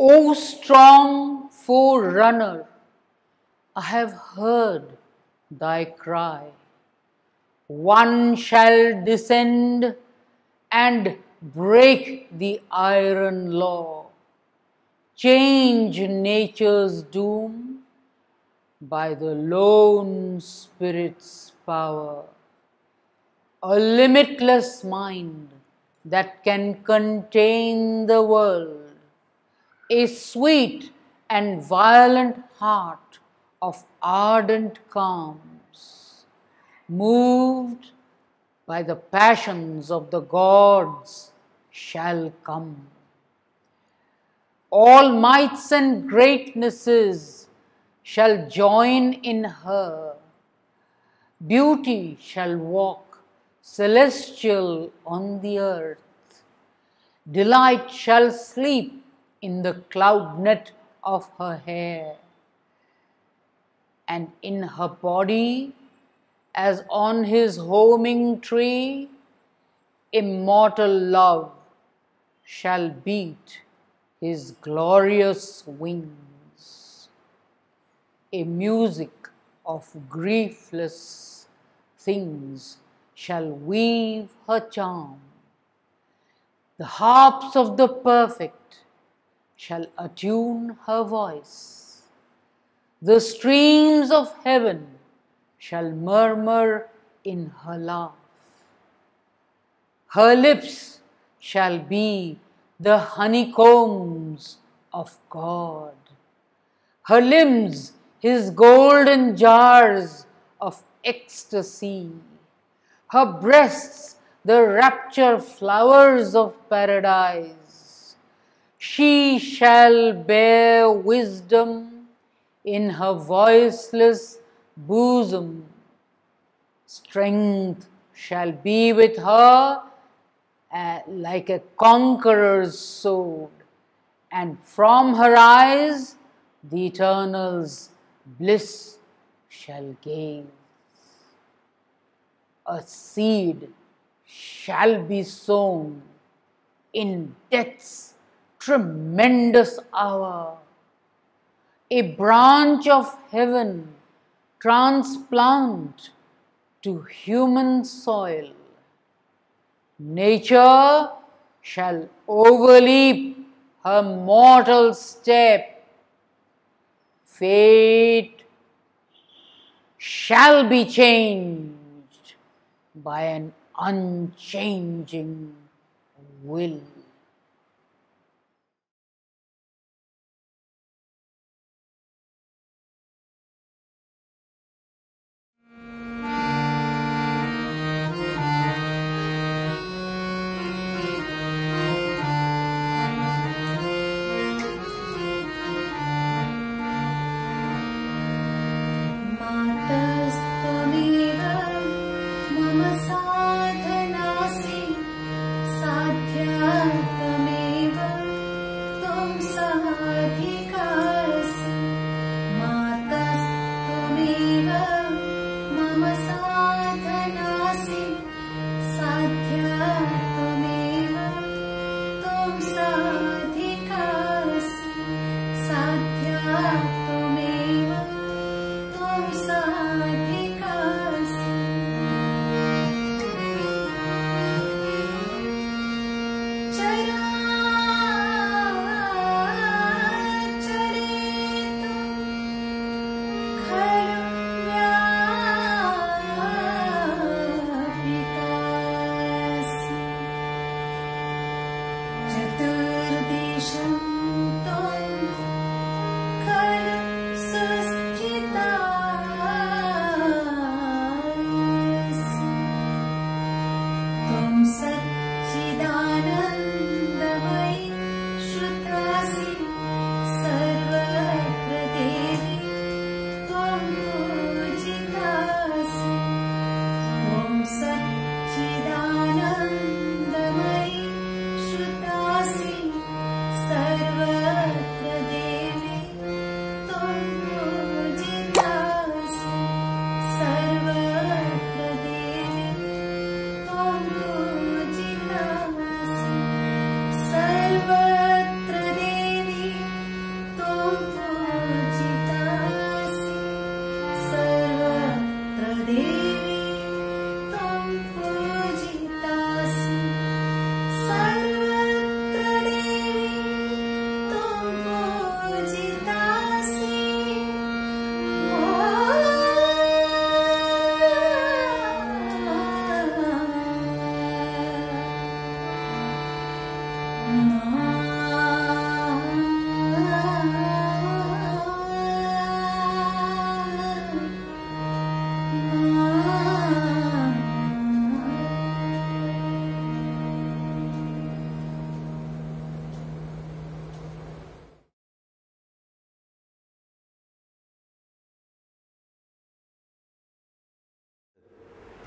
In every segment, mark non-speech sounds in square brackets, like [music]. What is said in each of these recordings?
O strong forerunner, I have heard thy cry. One shall descend and break the iron law, change nature's doom by the lone spirit's power. A limitless mind that can contain the world a sweet and violent heart of ardent calms, moved by the passions of the gods, shall come. All mights and greatnesses shall join in her. Beauty shall walk celestial on the earth. Delight shall sleep in the cloud net of her hair. And in her body, as on his homing tree, immortal love shall beat his glorious wings. A music of griefless things shall weave her charm. The harps of the perfect shall attune her voice. The streams of heaven shall murmur in her laugh. Her lips shall be the honeycombs of God. Her limbs, his golden jars of ecstasy. Her breasts, the rapture flowers of paradise she shall bear wisdom in her voiceless bosom. Strength shall be with her uh, like a conqueror's sword, and from her eyes the eternal's bliss shall gaze. A seed shall be sown in death's tremendous hour. A branch of heaven transplant to human soil. Nature shall overleap her mortal step. Fate shall be changed by an unchanging will.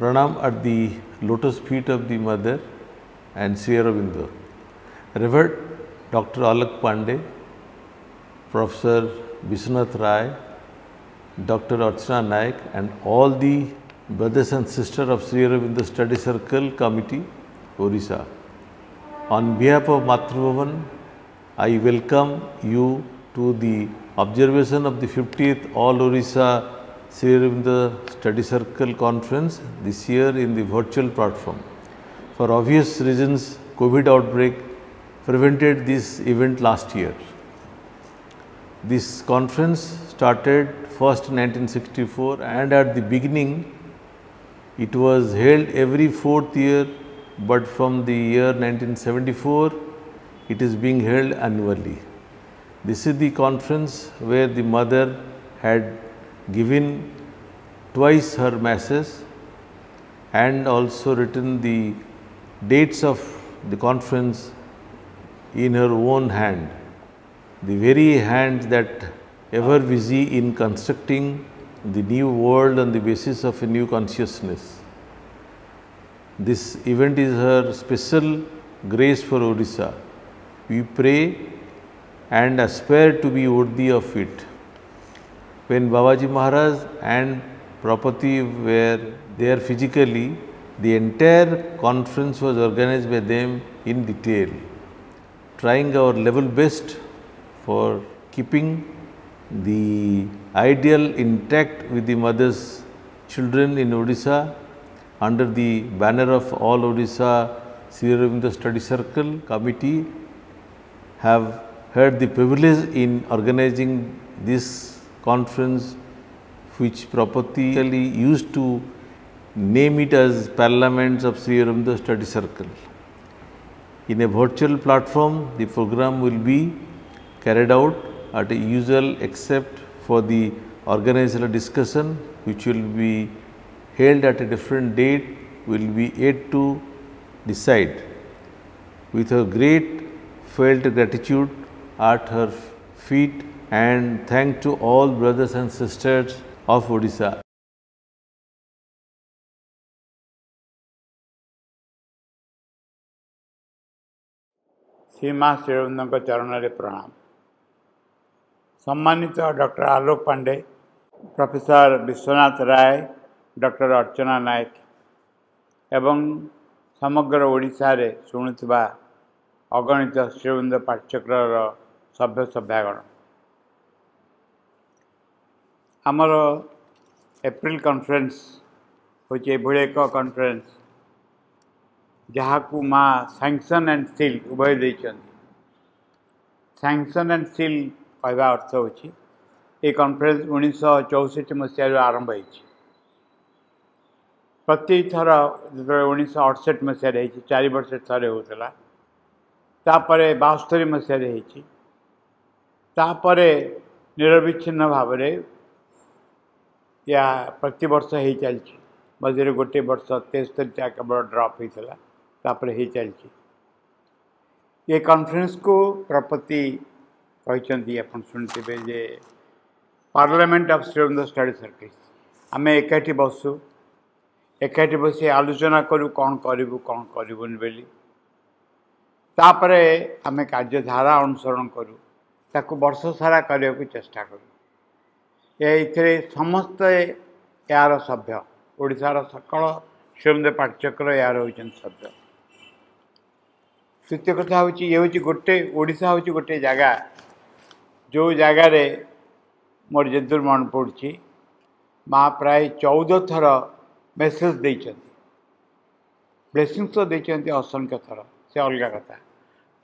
pranam at the lotus feet of the mother and Sri Aurobindo. Revered Dr. Alak Pandey, Professor Vishwanath Rai, Dr. Archana Naik and all the brothers and sisters of Sri Aurobindo Study Circle Committee, Orissa. On behalf of Matrubhavan, I welcome you to the observation of the 50th All Orissa here in the study circle conference this year in the virtual platform. For obvious reasons, COVID outbreak prevented this event last year. This conference started first 1964 and at the beginning it was held every fourth year but from the year 1974 it is being held annually. This is the conference where the mother had given twice her masses and also written the dates of the conference in her own hand. The very hand that ever busy in constructing the new world on the basis of a new consciousness. This event is her special grace for Odisha. We pray and aspire to be worthy of it when Babaji Maharaj and Prapati were there physically, the entire conference was organized by them in detail, trying our level best for keeping the ideal intact with the mother's children in Odisha under the banner of all Odisha Sri the Study Circle Committee have had the privilege in organizing this conference which properly used to name it as Parliaments of Sri Aurobindo Study Circle. In a virtual platform, the program will be carried out at a usual except for the organizational discussion which will be held at a different date will be yet to decide. With her great felt gratitude at her feet and thank to all brothers and sisters of Odisha. ସୀମା ଶିରବିନ୍ଦଙ୍କ ଚରଣରେ ପ୍ରଣାମ ସମ୍ମାନିତ doctor Alok Pandey professor Biswanath Ray doctor Archana Nayak ଏବଂ ସମଗ୍ର ଓଡ଼ିଶାରେ ଶୁଣୁଥିବା ଅଗଣିତ ଶିରବିନ୍ଦ ପାଠ୍ୟକ୍ରମର ସଭ୍ୟ ସଭ୍ୟାଗଣ ଆମର ଏପ୍ରିଲ କନଫରେନ୍ସ ହେଉଛି ଏଭଳି ଏକ କନଫରେନ୍ସ ଯାହାକୁ ମା ସାଙ୍କସନ୍ ଆଣ୍ଡ ସିଲ୍ ଉଭୟ ଦେଇଛନ୍ତି ସାଙ୍କସନ୍ ଆଣ୍ଡ ସିଲ୍ କହିବା ଅର୍ଥ ହେଉଛି ଏ କନଫରେନ୍ସ ଉଣେଇଶହ ଚଉଷଠି ମସିହାରୁ ଆରମ୍ଭ ହେଇଛି ପ୍ରତି ଥର ଯେତେବେଳେ ଉଣେଇଶହ ଅଠଷଠି ମସିହାରେ ହେଇଛି ଚାରି ବର୍ଷରେ ଥରେ ହେଉଥିଲା ତାପରେ ବାସ୍ତରୀ ମସିହାରେ ହେଇଛି ତାପରେ ନିରବିଚ୍ଛିନ୍ନ ଭାବରେ या प्रति वर्ष हो चल मझे गोटे वर्ष तेस्तरी टा केवल ड्रप होता तापर हो चल ये कन्फरेन्स को प्रपति कहते शुणी जे parliament of state of the study circles आम एकाठी बसु एकाठी बस आलोचना करू कौन करू कौन करापर आम कार्यधारा अनुसरण करूँ ताकू बर्ष सारा करने को चेस्टा करूँ ଏଇଥିରେ ସମସ୍ତେ ଏହାର ସଭ୍ୟ ଓଡ଼ିଶାର ସକଳ ଶ୍ରୀମନ୍ଦିର ପାଠ୍ୟକ୍ର ଏହାର ହେଉଛନ୍ତି ସଭ୍ୟ ତୃତୀୟ କଥା ହେଉଛି ଇଏ ହେଉଛି ଗୋଟେ ଓଡ଼ିଶା ହେଉଛି ଗୋଟିଏ ଜାଗା ଯେଉଁ ଜାଗାରେ ମୋର ଯେତେବେଳେ ମନେ ପଡ଼ୁଛି ମା ପ୍ରାୟ ଚଉଦ ଥର ମେସେଜ୍ ଦେଇଛନ୍ତି ବ୍ଲେସିଂସ ତ ଦେଇଛନ୍ତି ଅସଂଖ୍ୟ ଥର ସେ ଅଲଗା କଥା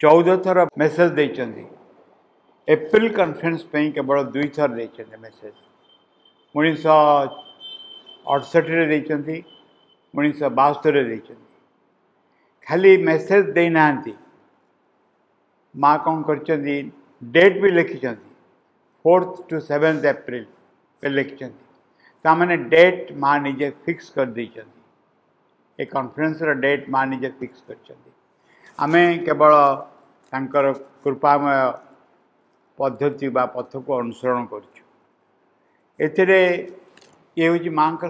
ଚଉଦ ଥର ମେସେଜ୍ ଦେଇଛନ୍ତି एप्रिल कन्फरेन्स केवल दुई थर दे मेसेज उन्नीस अड़सठ में देस दे खाली मेसेज देना माँ कौन कर डेट भी लिखिं फोर्थ टू सेवेन्थ एप्रिल लिखिंट तमें डेट माँ निजे फिक्स कर ए कन्फरेन्स डेट माँ निजे फिक्स करवल तर कृपामय पद्धति बा पथ को अनुसरण कर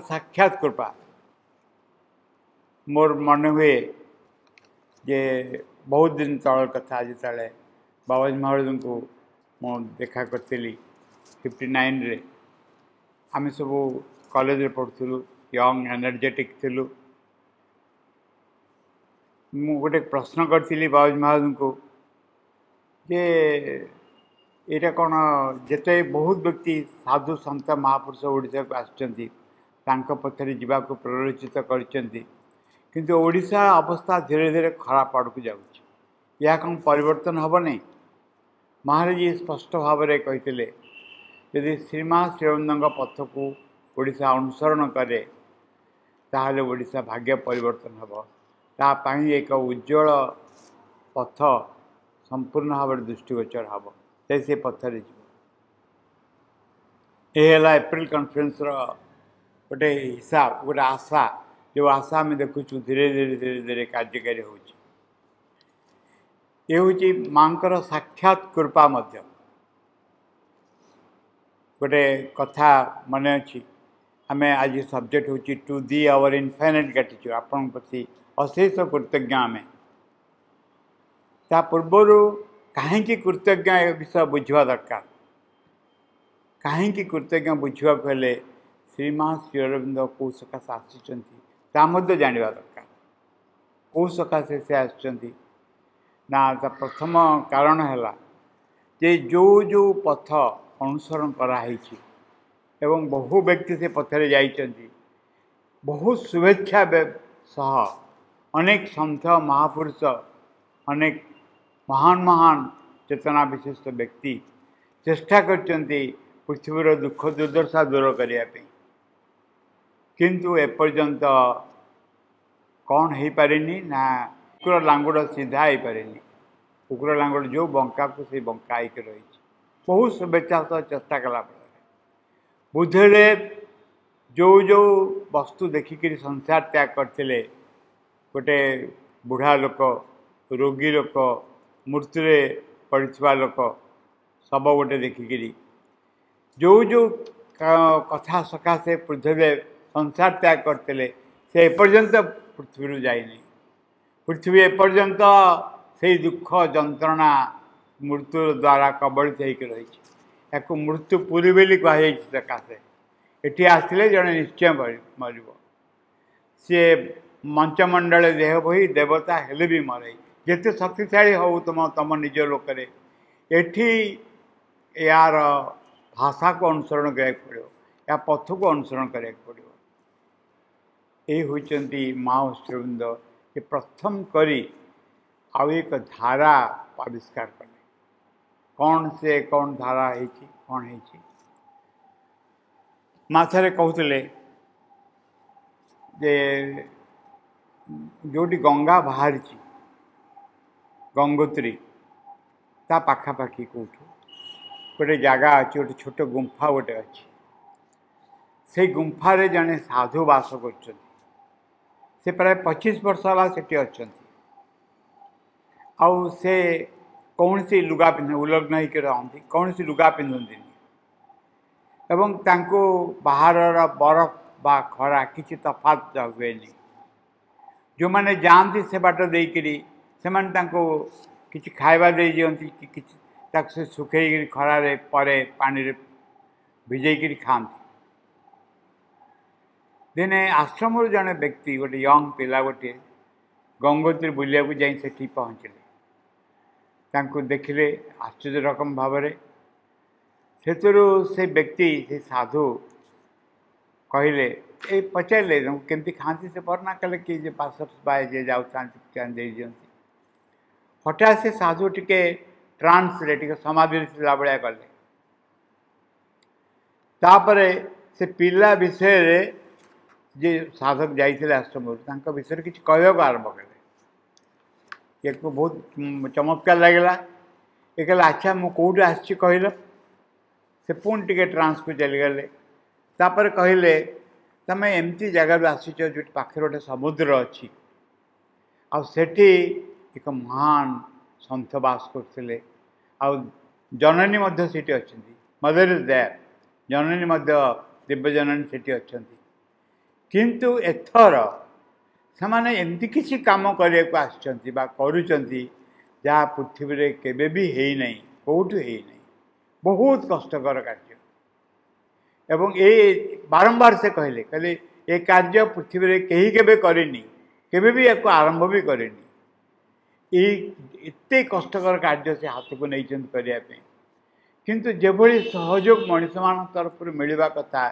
साक्षात कृपा मोर मन हुए जे बहुत दिन तल कथा आज ते बाबाजी महाराज को मु देखा करी फिफ्टी नाइन रे आम सब कलेज पढ़ु यंग एनर्जेटिकलु मु गोटे प्रश्न करी बाबाजी महाराज को जे ଏଇଟା କ'ଣ ଯେତେ ବହୁତ ବ୍ୟକ୍ତି ସାଧୁ ସନ୍ତ ମହାପୁରୁଷ ଓଡ଼ିଶାକୁ ଆସୁଛନ୍ତି ତାଙ୍କ ପଥରେ ଯିବାକୁ ପ୍ରରୋଚିତ କରିଛନ୍ତି କିନ୍ତୁ ଓଡ଼ିଶା ଅବସ୍ଥା ଧୀରେ ଧୀରେ ଖରାପ ଆଡ଼କୁ ଯାଉଛି ଏହା କ'ଣ ପରିବର୍ତ୍ତନ ହେବ ନାହିଁ ମହାରାଜ ସ୍ପଷ୍ଟ ଭାବରେ କହିଥିଲେ ଯଦି ଶ୍ରୀମା ଶ୍ରୀମନ୍ଦଙ୍କ ପଥକୁ ଓଡ଼ିଶା ଅନୁସରଣ କରେ ତାହେଲେ ଓଡ଼ିଶା ଭାଗ୍ୟ ପରିବର୍ତ୍ତନ ହେବ ତା ପାଇଁ ଏକ ଉଜ୍ଜଳ ପଥ ସମ୍ପୂର୍ଣ୍ଣ ଭାବରେ ଦୃଷ୍ଟିଗୋଚର ହେବ जैसे पत्थर ये एप्रिल कन्फरेन्स रोटे हिसाब गोटे आशा जो आशा आम देखु धीरे धीरे धीरे धीरे कार्यकारी हो ये हूँ साक्षात कृपा गोटे कथा मन अच्छी आम आज सब्जेक्ट हूँ टू दि आवर इनफाइनाइट गाटिच्यू आपण प्रति अशेष कृतज्ञ आम ता पूर्वर କାହିଁକି କୃତଜ୍ଞ ଏ ବିଷୟ ବୁଝିବା ଦରକାର କାହିଁକି କୃତଜ୍ଞ ବୁଝିବାକୁ ହେଲେ ଶ୍ରୀମା ଶ୍ରୀଅରବିନ୍ଦ କେଉଁ ସକାଶେ ଆସିଛନ୍ତି ତା ମଧ୍ୟ ଜାଣିବା ଦରକାର କେଉଁ ସକାଶେ ସେ ଆସିଛନ୍ତି ନା ତା ପ୍ରଥମ କାରଣ ହେଲା ଯେ ଯେଉଁ ଯେଉଁ ପଥ ଅନୁସରଣ କରାହେଇଛି ଏବଂ ବହୁ ବ୍ୟକ୍ତି ସେ ପଥରେ ଯାଇଛନ୍ତି ବହୁତ ଶୁଭେଚ୍ଛା ସହ ଅନେକ ସନ୍ଥ ମହାପୁରୁଷ ଅନେକ ମହାନ ମହାନ ଚେତନା ବିଶିଷ୍ଟ ବ୍ୟକ୍ତି ଚେଷ୍ଟା କରିଛନ୍ତି ପୃଥିବୀର ଦୁଃଖ ଦୁର୍ଦ୍ଦଶା ଦୂର କରିବା ପାଇଁ କିନ୍ତୁ ଏପର୍ଯ୍ୟନ୍ତ କ'ଣ ହେଇପାରିନି ନା କୁକୁର ଲାଙ୍ଗୁଡ଼ ସିଧା ହେଇପାରିନି କୁକୁର ଲାଙ୍ଗୁଡ଼ ଯେଉଁ ବଙ୍କାକୁ ସେ ବଙ୍କା ହେଇକି ରହିଛି ବହୁତ ଶୁଭେଚ୍ଛା ସହ ଚେଷ୍ଟା କଲା ଫଳରେ ବୁଦ୍ଧରେ ଯେଉଁ ଯେଉଁ ବସ୍ତୁ ଦେଖିକିରି ସଂସାର ତ୍ୟାଗ କରିଥିଲେ ଗୋଟେ ବୁଢ଼ା ଲୋକ ରୋଗୀ ଲୋକ ମୃତ୍ୟୁରେ ପଡ଼ିଥିବା ଲୋକ ଶବ ଗୋଟେ ଦେଖିକିରି ଯେଉଁ ଯେଉଁ କଥା ସକାଶେ ପୃଥିବୀରେ ସଂସାର ତ୍ୟାଗ କରିଥିଲେ ସେ ଏପର୍ଯ୍ୟନ୍ତ ପୃଥିବୀରୁ ଯାଇନି ପୃଥିବୀ ଏପର୍ଯ୍ୟନ୍ତ ସେଇ ଦୁଃଖ ଯନ୍ତ୍ରଣା ମୃତ୍ୟୁ ଦ୍ୱାରା କବଳିତ ହୋଇକି ରହିଛି ଏହାକୁ ମୃତ୍ୟୁ ପୁରୀ ବୋଲି କୁହାଯାଇଛି ସକାଶେ ଏଠି ଆସିଲେ ଜଣେ ନିଶ୍ଚୟ ମରିବ ସିଏ ମଞ୍ଚମଣ୍ଡଳ ଦେହ ବହି ଦେବତା ହେଲେ ବି ମରେଇ ଯେତେ ଶକ୍ତିଶାଳୀ ହେଉ ତୁମ ତୁମ ନିଜ ଲୋକରେ ଏଠି ଏହାର ଭାଷାକୁ ଅନୁସରଣ କରିବାକୁ ପଡ଼ିବ ଏହା ପଥକୁ ଅନୁସରଣ କରିବାକୁ ପଡ଼ିବ ଏ ହେଉଛନ୍ତି ମା ଅଷ୍ଟବୃନ୍ଦ ଯେ ପ୍ରଥମ କରି ଆଉ ଏକ ଧାରା ଆବିଷ୍କାର କଲେ କ'ଣ ସେ କ'ଣ ଧାରା ହେଇଛି କ'ଣ ହେଇଛି ମାଛରେ କହୁଥିଲେ ଯେ ଯେଉଁଠି ଗଙ୍ଗା ବାହାରିଛି গঙ্গোত্রী ତା ପାଖାପାଖି କେଉଁଠୁ ଗୋଟେ ଜାଗା ଅଛି ଗୋଟେ ଛୋଟ ଗୁମ୍ଫା ଗୋଟେ ଅଛି ସେଇ ଗୁମ୍ଫାରେ ଜଣେ ସାଧୁ ବାସ କରୁଛନ୍ତି ସେ ପ୍ରାୟ ପଚିଶ ବର୍ଷ ହେଲା ସେଠି ଅଛନ୍ତି ଆଉ ସେ କୌଣସି ଲୁଗା ପିନ୍ଧ ଉଲଗ୍ନ ହେଇକି ରହନ୍ତି କୌଣସି ଲୁଗା ପିନ୍ଧନ୍ତିନି ଏବଂ ତାଙ୍କୁ ବାହାରର ବରଫ ବା ଖରା କିଛି ତଫାତ ହୁଏନି ଯେଉଁମାନେ ଯାଆନ୍ତି ସେ ବାଟ ଦେଇକରି से कि खावा दे दिखती सुखे खरारे पड़े पानी भिजे खाते दिने आश्रम जन व्यक्ति गोटे यंग पा गोटे गंगोत्री बुलाक जाए पहुँचले देखिले आश्चर्य रकम भाव से व्यक्ति से साधु कहले पचारे कमी खाते से बर्णा कले किए पास बाए जाए जाऊँ दे दिखे हटा से साधु टी ट्रांस समाधि भाया कले से पिला विषय जी साधक जाइए आश्रम विषय कि आरंभ कले तो बहुत चमत्कार लगे ये कह अच्छा मुझे आसल से पुण टे ट्रांस को चलीगले कहले तुम्हें एमती जगह आस पाखे गोटे समुद्र अच्छी आठी ଏକ ମହାନ ସନ୍ଥ ବାସ କରୁଥିଲେ ଆଉ ଜନନୀ ମଧ୍ୟ ସେଠି ଅଛନ୍ତି ମଦର ଇଜ୍ ଦେୟାର ଜନନୀ ମଧ୍ୟ ଦିବ୍ୟଜନନୀ ସେଠି ଅଛନ୍ତି କିନ୍ତୁ ଏଥର ସେମାନେ ଏମିତି କିଛି କାମ କରିବାକୁ ଆସିଛନ୍ତି ବା କରୁଛନ୍ତି ଯାହା ପୃଥିବୀରେ କେବେ ବି ହେଇନାହିଁ କେଉଁଠୁ ହେଇନାହିଁ ବହୁତ କଷ୍ଟକର କାର୍ଯ୍ୟ ଏବଂ ଏ ବାରମ୍ବାର ସେ କହିଲେ କହିଲେ ଏ କାର୍ଯ୍ୟ ପୃଥିବୀରେ କେହି କେବେ କରିନି କେବେ ବି ଏହାକୁ ଆରମ୍ଭ ବି କରିନି ये कष्ट कार्य से हाथ को नहीं करने किंतु जबली सहयोग मनीष मान तरफ मिलवा कथा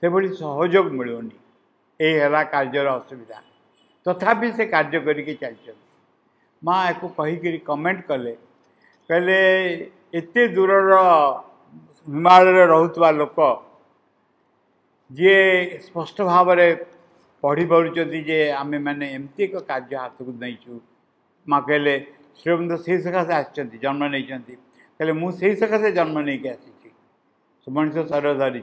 से भाई सहयोग मिलूनी ये है कार्यर असुविधा तथापि से कार्य करके माँ या कहीकि कमेंट कले कहे एत दूर हिमालय रोकवा लोक जी स्पष्ट भाव पढ़ी पार्टी आम मैंने एमती एक कार्य हाथ को नहीं छू माँ कह श्रीबंद से सकाशे आन्म नहीं कहे मुझे सकाशे जन्म नहीं कि आसी मनीष शर धरी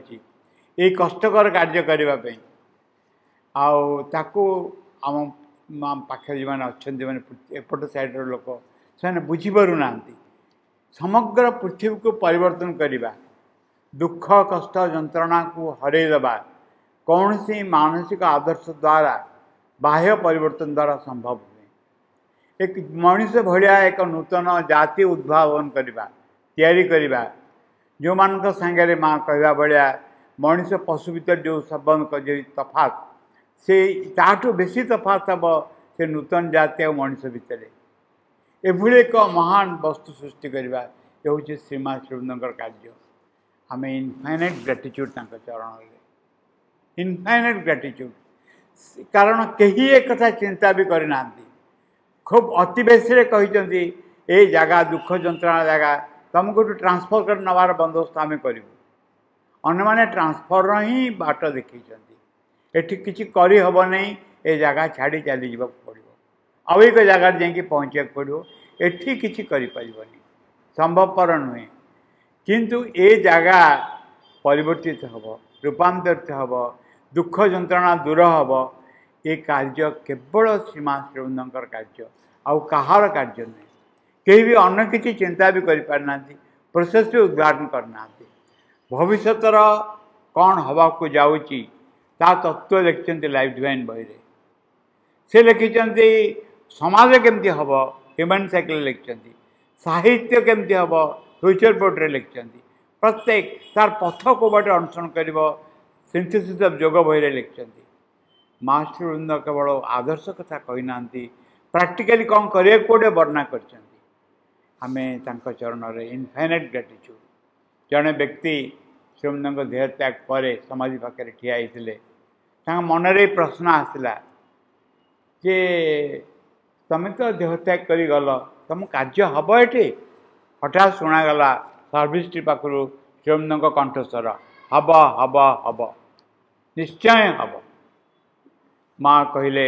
ये कष्टर कार्य करने आम पाखे जो मैंने अच्छा मैंने एपट सैड्र रोक से बुझीपना समग्र पृथ्वी को परिवर्तन करवा दुख कष्ट जंत्रणा को हरदा कौन सी मानसिक आदर्श द्वारा बाह्य परिवर्तन द्वारा संभव एक मनीष भाया एक नूतन जाति उद्भावन करवा जो मान सा माँ कह भाया मनीष पशु भर जो सबंध तफात से ताठू बेस तफात हम से नूत जाति और मनीष भितर यह महान वस्तु सृष्टि करवा यह हूँ श्रीमा श्रीवृंद कार्य आम इनफाइनेट ग्राटिच्यूड तक चरण इनफाइनेट ग्राटिच्यूड कारण कहीं एक चिंता भी करना ଖୁବ୍ ଅତିବେଶୀରେ କହିଛନ୍ତି ଏ ଜାଗା ଦୁଃଖ ଯନ୍ତ୍ରଣା ଜାଗା ତୁମକୁ ଟ୍ରାନ୍ସଫର୍ କରି ନେବାର ବନ୍ଦୋବସ୍ତ ଆମେ କରିବୁ ଅନ୍ୟମାନେ ଟ୍ରାନ୍ସଫର୍ର ହିଁ ବାଟ ଦେଖାଇଛନ୍ତି ଏଠି କିଛି କରିହେବ ନାହିଁ ଏ ଜାଗା ଛାଡ଼ି ଚାଲିଯିବାକୁ ପଡ଼ିବ ଆଉ ଏକ ଜାଗାରେ ଯାଇକି ପହଞ୍ଚିବାକୁ ପଡ଼ିବ ଏଠି କିଛି କରିପାରିବନି ସମ୍ଭବପର ନୁହେଁ କିନ୍ତୁ ଏ ଜାଗା ପରିବର୍ତ୍ତିତ ହେବ ରୂପାନ୍ତରିତ ହେବ ଦୁଃଖ ଯନ୍ତ୍ରଣା ଦୂର ହେବ ये कार्य केवल सीमा श्रीबंधकर कार्य आहार कार्य नुह कहीं भी अन्न किसी चिंता भी करना प्रोसेस भी उद्घाटन करना भविष्य कौन हवा को जाऊँ ता तत्व लिखिं लाइफ डिवैन बहरे से लिखिं समाज केमती हम ह्यूमान सैकल लिखिं साहित्य केमती हम फ्यूचर बोर्ड्रे लिखिं प्रत्येक तार पथ कौटे अनुसरण कर सिंथेसिस ऑफ जोग बहरे लिखिं ମହାଶ୍ରୀବୃନ୍ଦ କେବଳ ଆଦର୍ଶ କଥା କହିନାହାନ୍ତି ପ୍ରାକ୍ଟିକାଲି କ'ଣ କରିବାକୁ ପଡ଼ିବ ବର୍ଣ୍ଣନା କରିଛନ୍ତି ଆମେ ତାଙ୍କ ଚରଣରେ ଇନଫାଇନାଇଟ୍ ଗ୍ରାଟିଚ୍ୟୁଡ଼୍ ଜଣେ ବ୍ୟକ୍ତି ଶ୍ରୀବୃନ୍ଦଙ୍କ ଦେହତ୍ୟାଗ ପରେ ସମାଜ ପାଖରେ ଠିଆ ହେଇଥିଲେ ତାଙ୍କ ମନରେ ପ୍ରଶ୍ନ ଆସିଲା ଯେ ତମେ ତ ଦେହତ୍ୟାଗ କରି ଗଲ ତମ କାର୍ଯ୍ୟ ହେବ ଏଠି ହଠାତ୍ ଶୁଣାଗଲା ସର୍ଭିସଟି ପାଖରୁ ଶ୍ରୀବୃନ୍ଦଙ୍କ କଣ୍ଠସ୍ୱର ହେବ ହେବ ହେବ ନିଶ୍ଚୟ ହେବ ମା' କହିଲେ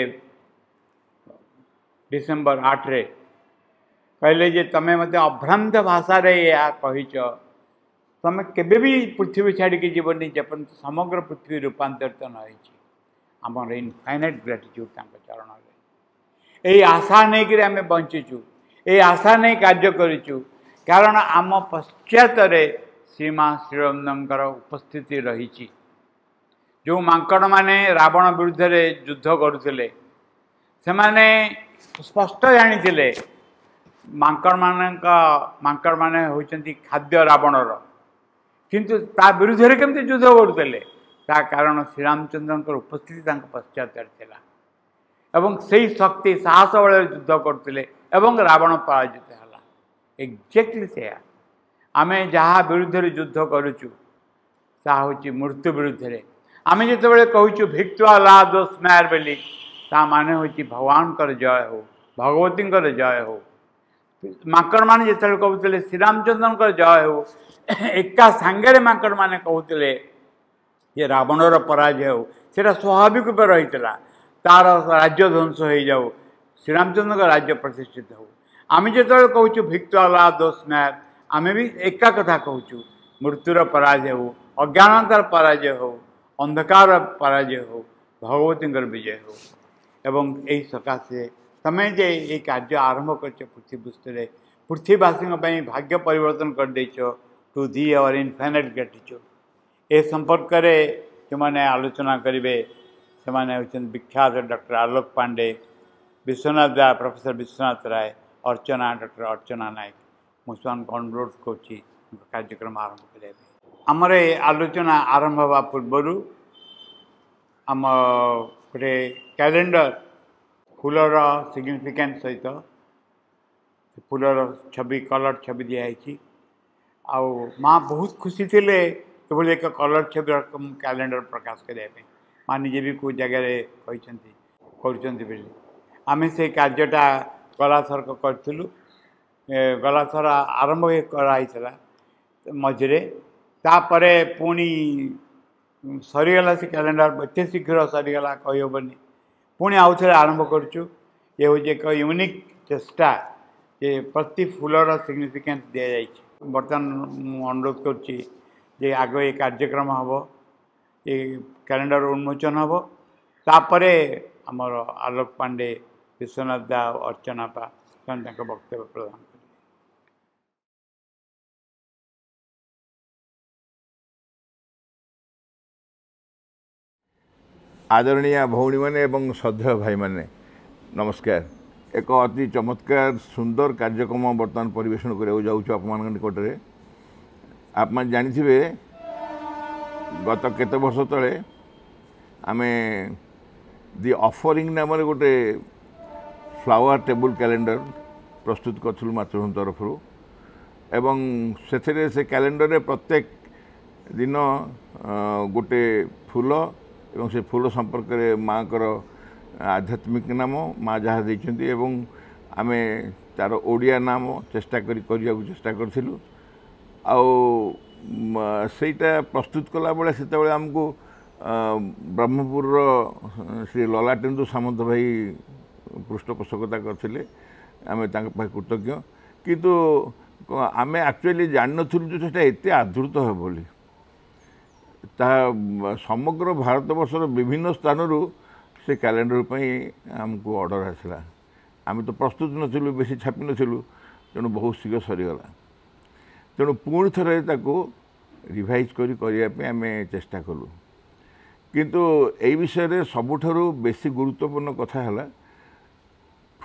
ଡିସେମ୍ବର ଆଠରେ କହିଲେ ଯେ ତମେ ମୋତେ ଅଭ୍ରାନ୍ତ ଭାଷାରେ ଏହା କହିଛ ତମେ କେବେ ବି ପୃଥିବୀ ଛାଡ଼ିକି ଯିବନି ଯେପର୍ଯ୍ୟନ୍ତ ସମଗ୍ର ପୃଥିବୀ ରୂପାନ୍ତରିତ ନ ହେଇଛି ଆମର ଇନଫାଇନାଇଟ୍ ଗ୍ରାଟିଚ୍ୟୁଡ଼୍ ତାଙ୍କ ଚରଣରେ ଏଇ ଆଶା ନେଇକିରି ଆମେ ବଞ୍ଚିଛୁ ଏଇ ଆଶା ନେଇ କାର୍ଯ୍ୟ କରିଛୁ କାରଣ ଆମ ପଶ୍ଚାତରେ ଶ୍ରୀମା ଶ୍ରୀରନ୍ଧଙ୍କର ଉପସ୍ଥିତି ରହିଛି ଯେଉଁ ମାଙ୍କଡ଼ମାନେ ରାବଣ ବିରୁଦ୍ଧରେ ଯୁଦ୍ଧ କରୁଥିଲେ ସେମାନେ ସ୍ପଷ୍ଟ ଜାଣିଥିଲେ ମାଙ୍କଡ଼ମାନଙ୍କ ମାଙ୍କଡ଼ମାନେ ହେଉଛନ୍ତି ଖାଦ୍ୟ ରାବଣର କିନ୍ତୁ ତା ବିରୁଦ୍ଧରେ କେମିତି ଯୁଦ୍ଧ କରୁଥିଲେ ତା କାରଣ ଶ୍ରୀରାମଚନ୍ଦ୍ରଙ୍କର ଉପସ୍ଥିତି ତାଙ୍କ ପଶ୍ଚାତରେ ଥିଲା ଏବଂ ସେହି ଶକ୍ତି ସାହସ ବଳରେ ଯୁଦ୍ଧ କରୁଥିଲେ ଏବଂ ରାବଣ ପରାଜିତ ହେଲା ଏକ୍ଜାକ୍ଟଲି ସେୟା ଆମେ ଯାହା ବିରୁଦ୍ଧରେ ଯୁଦ୍ଧ କରୁଛୁ ତାହା ହେଉଛି ମୃତ୍ୟୁ ବିରୁଦ୍ଧରେ आम जो कहूँ भिक्षुआ ला दो स्मैर बोली ता मैंने भगवान जय हो भगवती जय हो माकड़ मान जो कहते श्रीरामचंद्र जय हो एका सांगे माकड़ मान कहते ये रावण पराजय हो सीटा स्वाभाविक रूप रही तार राज्य ध्वंस हो जाऊ श्रीरामचंद्र राज्य प्रतिष्ठित हो आम जिते कहूँ भिक्त ला दो स्मैर आम भी एका कथा कहचु मृत्युर पराजय हो अज्ञानतार पराजय हो अंधकार पराजय हो भगवती विजय हो एवं सकाशे तुम्हें जे ये कार्य आरंभ कर पृथ्वी पृष्ठ पृथ्वीवासी भाग्य परिवर्तन कर टू दि अवर इनफाइनेट ग्राटिच्यूड ए संपर्क जो मैंने आलोचना करेंगे से मैंने विख्यात doctor Alok Pandey Vishwanath Ray professor Vishwanath Ray Archana doctor Archana Nayak मुझे अनुरोध कर कार्यक्रम आरंभ करेंगे ଆମର ଏ ଆଲୋଚନା ଆରମ୍ଭ ହେବା ପୂର୍ବରୁ ଆମ ଗୋଟେ କ୍ୟାଲେଣ୍ଡର ଫୁଲର ସିଗ୍ନିଫିକାନ୍ସ ସହିତ ଫୁଲର ଛବି କଲର୍ ଛବି ଦିଆହେଇଛି ଆଉ ମା ବହୁତ ଖୁସି ଥିଲେ ଏଭଳି ଏକ କଲର୍ ଛବି କ୍ୟାଲେଣ୍ଡର ପ୍ରକାଶ କରିବା ପାଇଁ ମା ନିଜେ ବି କେଉଁ ଜାଗାରେ କହିଛନ୍ତି କରୁଛନ୍ତି ବୋଲି ଆମେ ସେ କାର୍ଯ୍ୟଟା ଗଲାଥରକ କରିଥିଲୁ ଗଲାଥର ଆରମ୍ଭ କରାହେଇଥିଲା ମଝିରେ ତାପରେ ପୁଣି ସରିଗଲା ସେ କ୍ୟାଲେଣ୍ଡର ଏତେ ଶୀଘ୍ର ସରିଗଲା କହି ହେବନି ପୁଣି ଆଉ ଥରେ ଆରମ୍ଭ କରୁଛୁ ଏ ହେଉଛି ଏକ ୟୁନିକ୍ ଚେଷ୍ଟା ଯେ ପ୍ରତି ଫୁଲର ସିଗ୍ନିଫିକାନ୍ସ ଦିଆଯାଇଛି ବର୍ତ୍ତମାନ ମୁଁ ଅନୁରୋଧ କରୁଛି ଯେ ଆଗ ଏ କାର୍ଯ୍ୟକ୍ରମ ହେବ ଏ କ୍ୟାଲେଣ୍ଡର ଉନ୍ମୋଚନ ହେବ ତାପରେ ଆମର ଆଲୋକ ପାଣ୍ଡେ ବିଶ୍ୱନାଥ ଦା ଅର୍ଚ୍ଚନାପା ସେମାନେ ତାଙ୍କ ବକ୍ତବ୍ୟ ପ୍ରଦାନ ଆଦରଣୀୟା ଭଉଣୀମାନେ ଏବଂ ଶ୍ରଦ୍ଧେୟ ଭାଇମାନେ ନମସ୍କାର ଏକ ଅତି ଚମତ୍କାର ସୁନ୍ଦର କାର୍ଯ୍ୟକ୍ରମ ବର୍ତ୍ତମାନ ପରିବେଷଣ କରିବାକୁ ଯାଉଛୁ ଆପଣମାନଙ୍କ ନିକଟରେ ଆପଣ ଜାଣିଥିବେ ଗତ କେତେ ବର୍ଷ ତଳେ ଆମେ ଦି ଅଫରିଂ ନାମରେ ଗୋଟେ ଫ୍ଲାୱାର ଟେବୁଲ୍ କ୍ୟାଲେଣ୍ଡର ପ୍ରସ୍ତୁତ କରିଥିଲୁ ମାତୃଭୂମି ତରଫରୁ ଏବଂ ସେଥିରେ ସେ କ୍ୟାଲେଣ୍ଡରରେ ପ୍ରତ୍ୟେକ ଦିନ ଗୋଟେ ଫୁଲ ଏବଂ ସେ ଫୁଲ ସମ୍ପର୍କରେ ମାଆଙ୍କର ଆଧ୍ୟାତ୍ମିକ ନାମ ମା ଯାହା ଦେଇଛନ୍ତି ଏବଂ ଆମେ ତା'ର ଓଡ଼ିଆ ନାମ ଚେଷ୍ଟା କରି କରିବାକୁ ଚେଷ୍ଟା କରିଥିଲୁ ଆଉ ସେଇଟା ପ୍ରସ୍ତୁତ କଲାବେଳେ ସେତେବେଳେ ଆମକୁ ବ୍ରହ୍ମପୁରର ଶ୍ରୀ ଲଲାଟେନ୍ଦୁ ସାମନ୍ତ ଭାଇ ପୃଷ୍ଠପୋଷକତା କରିଥିଲେ ଆମେ ତାଙ୍କ ପାଇଁ କୃତଜ୍ଞ କିନ୍ତୁ ଆମେ ଆକ୍ଚୁଆଲି ଜାଣିନଥିଲୁ ଯେ ସେଇଟା ଏତେ ଆଦୃତ ହେବ ବୋଲି ତାହା ସମଗ୍ର ଭାରତବର୍ଷର ବିଭିନ୍ନ ସ୍ଥାନରୁ ସେ କ୍ୟାଲେଣ୍ଡର ପାଇଁ ଆମକୁ ଅର୍ଡ଼ର ଆସିଲା ଆମେ ତ ପ୍ରସ୍ତୁତ ନଥିଲୁ ବେଶୀ ଛାପି ନଥିଲୁ ତେଣୁ ବହୁତ ଶୀଘ୍ର ସରିଗଲା ତେଣୁ ପୁଣି ଥରେ ତାକୁ ରିଭାଇଜ୍ କରି କରିବା ପାଇଁ ଆମେ ଚେଷ୍ଟା କଲୁ କିନ୍ତୁ ଏଇ ବିଷୟରେ ସବୁଠାରୁ ବେଶୀ ଗୁରୁତ୍ୱପୂର୍ଣ୍ଣ କଥା ହେଲା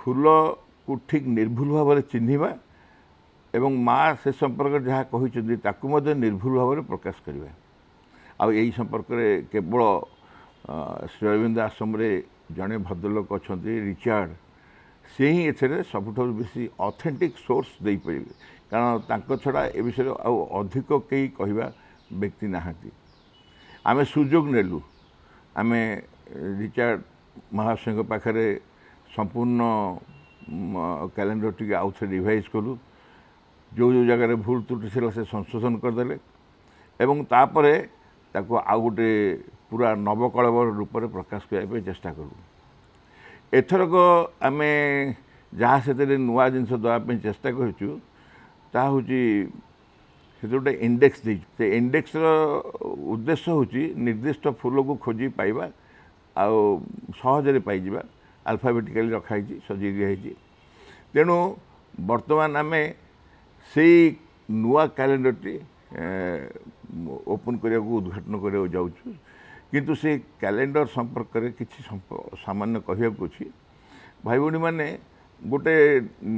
ଫୁଲକୁ ଠିକ୍ ନିର୍ଭୁଲ ଭାବରେ ଚିହ୍ନିବା ଏବଂ ମା' ସେ ସମ୍ପର୍କରେ ଯାହା କହିଛନ୍ତି ତାକୁ ମଧ୍ୟ ନିର୍ଭୁଲ ଭାବରେ ପ୍ରକାଶ କରିବା ଆଉ ଏହି ସମ୍ପର୍କରେ କେବଳ ଶ୍ରୀ ଅରବିନ୍ଦ ଆଶ୍ରମରେ ଜଣେ ଭଦ୍ରଲୋକ ଅଛନ୍ତି ରିଚାର୍ଡ ସେ ହିଁ ଏଥିରେ ସବୁଠାରୁ ବେଶୀ ଅଥେଣ୍ଟିକ୍ ସୋର୍ସ ଦେଇପାରିବେ କାରଣ ତାଙ୍କ ଛଡ଼ା ଏ ବିଷୟରେ ଆଉ ଅଧିକ କେହି କହିବା ବ୍ୟକ୍ତି ନାହାନ୍ତି ଆମେ ସୁଯୋଗ ନେଲୁ ଆମେ ରିଚାର୍ଡ ମହାଶୟଙ୍କ ପାଖରେ ସମ୍ପୂର୍ଣ୍ଣ କ୍ୟାଲେଣ୍ଡର ଟିକେ ଆଉ ଥରେ ରିଭାଇଜ୍ କଲୁ ଯେଉଁ ଯେଉଁ ଜାଗାରେ ଭୁଲ ତ୍ରୁଟି ଥିଲା ସେ ସଂଶୋଧନ କରିଦେଲେ ଏବଂ ତାପରେ ତାକୁ ଆଉ ଗୋଟେ ପୁରା ନବକଳବ ରୂପରେ ପ୍ରକାଶ କରିବା ପାଇଁ ଚେଷ୍ଟା କରୁ ଏଥରକ ଆମେ ଯାହା ସେଥିରେ ନୂଆ ଜିନିଷ ଦେବା ପାଇଁ ଚେଷ୍ଟା କରିଛୁ ତାହା ହେଉଛି ସେଥିରେ ଗୋଟେ ଇଣ୍ଡେକ୍ସ ଦେଇଛୁ ସେ ଇଣ୍ଡେକ୍ସର ଉଦ୍ଦେଶ୍ୟ ହେଉଛି ନିର୍ଦ୍ଦିଷ୍ଟ ଫୁଲକୁ ଖୋଜି ପାଇବା ଆଉ ସହଜରେ ପାଇଯିବା ଆଲଫାବେଟିକାଲି ରଖାହେଇଛି ସଜେଇ ଦିଆହେଇଛି ତେଣୁ ବର୍ତ୍ତମାନ ଆମେ ସେଇ ନୂଆ କ୍ୟାଲେଣ୍ଡରଟି ଓପନ୍ କରିବାକୁ ଉଦ୍ଘାଟନ କରିବାକୁ ଯାଉଛୁ କିନ୍ତୁ ସେ କ୍ୟାଲେଣ୍ଡର ସମ୍ପର୍କରେ କିଛି ସାମାନ୍ୟ କହିବାକୁ ଅଛି ଭାଇ ଭଉଣୀମାନେ ଗୋଟେ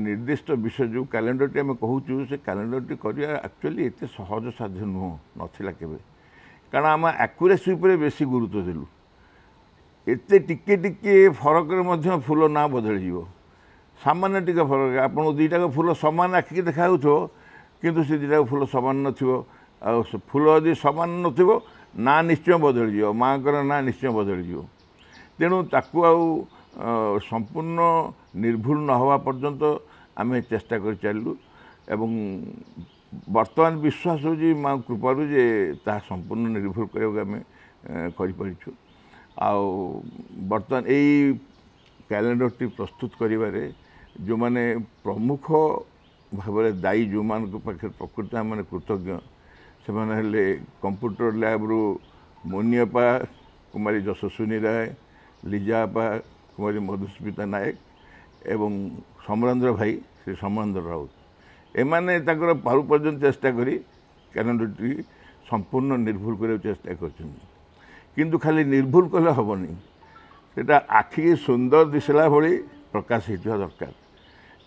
ନିର୍ଦ୍ଦିଷ୍ଟ ବିଷୟ ଯେଉଁ କ୍ୟାଲେଣ୍ଡରଟି ଆମେ କହୁଛୁ ସେ କ୍ୟାଲେଣ୍ଡରଟି କରିବା ଆକ୍ଚୁଆଲି ଏତେ ସହଜ ସାଧ୍ୟ ନୁହଁ ନଥିଲା କେବେ କାରଣ ଆମେ ଆକ୍ୟୁରେସି ଉପରେ ବେଶୀ ଗୁରୁତ୍ୱ ଦେଲୁ ଏତେ ଟିକେ ଟିକେ ଫରକରେ ମଧ୍ୟ ଫୁଲ ନାଁ ବଦଳିଯିବ ସାମାନ୍ୟ ଟିକେ ଫରକ ଆପଣଙ୍କୁ ଦୁଇଟାକ ଫୁଲ ସମାନ ଆଖିକି ଦେଖାଯାଉଥିବ କିନ୍ତୁ ସେ ଦୁଇଟାକ ଫୁଲ ସମାନ ନଥିବ ଆଉ ଫୁଲ ଯଦି ସମାନ ନଥିବ ନାଁ ନିଶ୍ଚୟ ବଦଳିଯିବ ମାଆଙ୍କର ନାଁ ନିଶ୍ଚୟ ବଦଳିଯିବ ତେଣୁ ତାକୁ ଆଉ ସମ୍ପୂର୍ଣ୍ଣ ନିର୍ଭୁଲ ନ ହେବା ପର୍ଯ୍ୟନ୍ତ ଆମେ ଚେଷ୍ଟା କରିଚାଲିଲୁ ଏବଂ ବର୍ତ୍ତମାନ ବିଶ୍ୱାସ ହେଉଛି ମା କୃପାରୁ ଯେ ତାହା ସମ୍ପୂର୍ଣ୍ଣ ନିର୍ଭୁଲ କରିବାକୁ ଆମେ କରିପାରିଛୁ ଆଉ ବର୍ତ୍ତମାନ ଏଇ କ୍ୟାଲେଣ୍ଡରଟି ପ୍ରସ୍ତୁତ କରିବାରେ ଯେଉଁମାନେ ପ୍ରମୁଖ ଭାବରେ ଦାୟୀ ଯେଉଁମାନଙ୍କ ପାଖରେ ପ୍ରକୃତ ଆମମାନେ କୃତଜ୍ଞ ସେମାନେ ହେଲେ କମ୍ପ୍ୟୁଟର ଲ୍ୟାବ୍ରୁ ମୋନିଅପା କୁମାରୀ ଯଶସ୍ୱିନୀ ରାୟ ଲିଜାପା କୁମାରୀ ମଧୁସ୍ମିତା ନାୟକ ଏବଂ ସମରେନ୍ଦ୍ର ଭାଇ ଶ୍ରୀ ସମରେନ୍ଦ୍ର ରାଉତ ଏମାନେ ତାଙ୍କର ପାରୁ ପର୍ଯ୍ୟନ୍ତ ଚେଷ୍ଟା କରି କ୍ୟାଲେଣ୍ଡରଟି ସମ୍ପୂର୍ଣ୍ଣ ନିର୍ଭୁଲ କରିବାକୁ ଚେଷ୍ଟା କରିଛନ୍ତି କିନ୍ତୁ ଖାଲି ନିର୍ଭୁଲ କଲେ ହେବନି ସେଇଟା ଆଖିକି ସୁନ୍ଦର ଦିଶିଲା ଭଳି ପ୍ରକାଶ ହେଇଥିବା ଦରକାର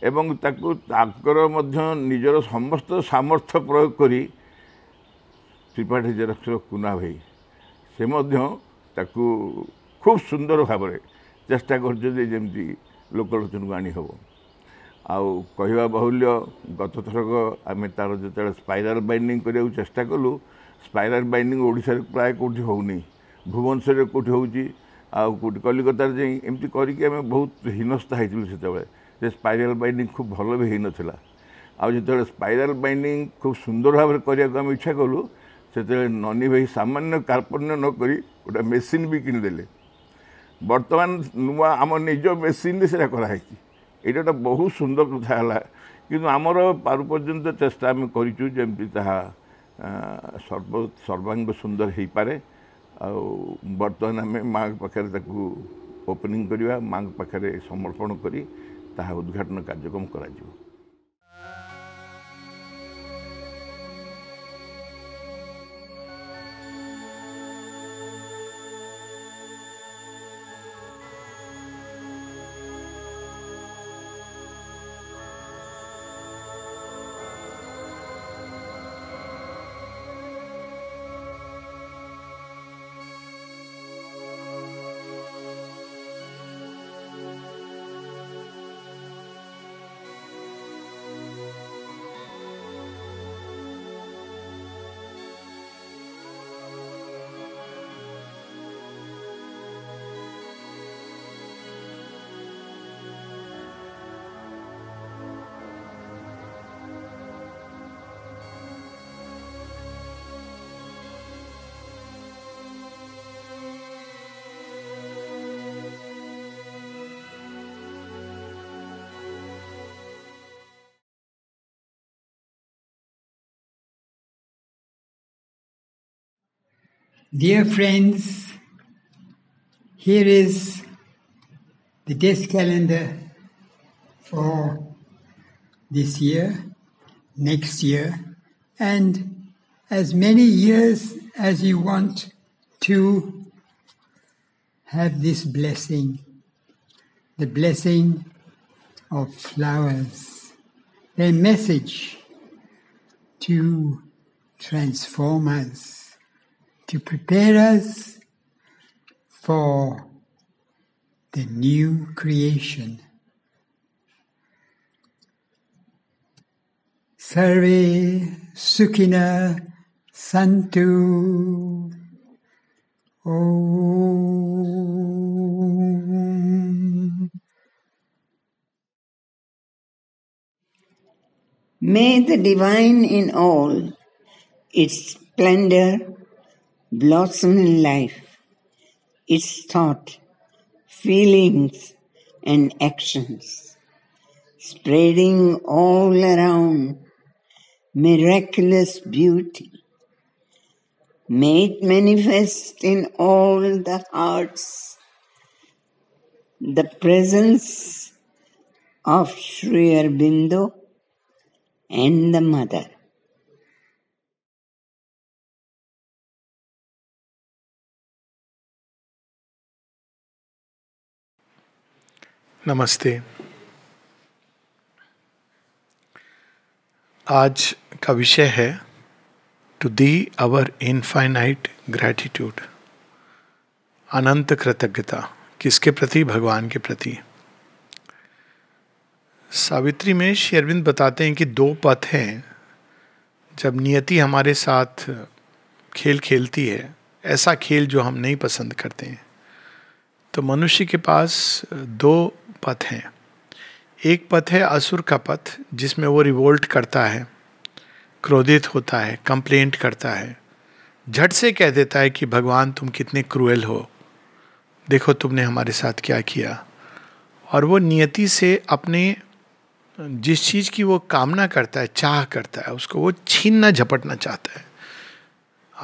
ଏବଂ ତାକୁ ତାଙ୍କର ମଧ୍ୟ ନିଜର ସମସ୍ତ ସାମର୍ଥ୍ୟ ପ୍ରୟୋଗ କରି ତ୍ରିପାଠୀ ଜେରକ୍ସର କୁନା ଭାଇ ସେ ମଧ୍ୟ ତାକୁ ଖୁବ୍ ସୁନ୍ଦର ଭାବରେ ଚେଷ୍ଟା କରୁଛନ୍ତି ଯେମିତି ଲୋକଲୋଚନକୁ ଆଣିହେବ ଆଉ କହିବା ବାହୁଲ୍ୟ ଗତଥରକ ଆମେ ତା'ର ଯେତେବେଳେ ସ୍ପାଇରାଲ୍ ବାଇଣ୍ଡିଂ କରିବାକୁ ଚେଷ୍ଟା କଲୁ ସ୍ପାଇରାଲ୍ ବାଇଣ୍ଡିଂ ଓଡ଼ିଶାରେ ପ୍ରାୟ କେଉଁଠି ହେଉନି ଭୁବନେଶ୍ୱରରେ କେଉଁଠି ହେଉଛି ଆଉ କେଉଁଠି କଲିକତାରେ ଯାଇ ଏମିତି କରିକି ଆମେ ବହୁତ ହୀନସ୍ତା ହେଇଥିଲୁ ସେତେବେଳେ ସେ ସ୍ପାଇରାଲ୍ ବାଇଣ୍ଡିଂ ଖୁବ୍ ଭଲ ବି ହେଇନଥିଲା ଆଉ ଯେତେବେଳେ ସ୍ପାଇରାଲ୍ ବାଇଣ୍ଡିଂ ଖୁବ୍ ସୁନ୍ଦର ଭାବରେ କରିବାକୁ ଆମେ ଇଚ୍ଛା କଲୁ ସେତେବେଳେ ନନି ଭାଇ ସାମାନ୍ୟ କାର୍ପଣ୍ୟ ନକରି ଗୋଟେ ମେସିନ୍ ବି କିଣିଦେଲେ ବର୍ତ୍ତମାନ ନୂଆ ଆମ ନିଜ ମେସିନ୍ରେ ସେଇଟା କରାହେଇଛି ଏଇଟା ଗୋଟେ ବହୁତ ସୁନ୍ଦର କଥା ହେଲା କିନ୍ତୁ ଆମର ପାରୁପର୍ଯ୍ୟନ୍ତ ଚେଷ୍ଟା ଆମେ କରିଛୁ ଯେମିତି ତାହା ସର୍ବ ସର୍ବାଙ୍ଗ ସୁନ୍ଦର ହେଇପାରେ ଆଉ ବର୍ତ୍ତମାନ ଆମେ ମାଆଙ୍କ ପାଖରେ ତାକୁ ଓପନିଂ କରିବା ମାଆଙ୍କ ପାଖରେ ସମର୍ପଣ କରି ତାହା ଉଦ୍ଘାଟନ କାର୍ଯ୍ୟକ୍ରମ କରାଯିବ Dear friends, here is the death calendar for this year, next year, and as many years as you want to have this blessing, the blessing of flowers, their message to transform us to prepare us for the new creation. Sarve Sukhina Santu Om. May the divine in all, its splendor, blossom in life, its thought, feelings, and actions, spreading all around miraculous beauty, made manifest in all the hearts, the presence of Sri Aurobindo and the Mother. नमस्ते आज का विषय है to the our infinite gratitude अनंत कृतज्ञता किसके प्रति भगवान के प्रति सावित्री में शेरविंद बताते हैं कि दो पथ हैं जब नियति हमारे साथ खेल खेलती है ऐसा खेल जो हम नहीं पसंद करते हैं तो मनुष्य के पास दो पथ हैं एक पथ है असुर का पथ जिसमें वो रिवोल्ट करता है क्रोधित होता है कंप्लेंट करता है झट से कह देता है कि भगवान तुम कितने क्रूएल हो देखो तुमने हमारे साथ क्या किया और वो नियति से अपने जिस चीज़ की वो कामना करता है चाह करता है उसको वो छीनना झपटना चाहता है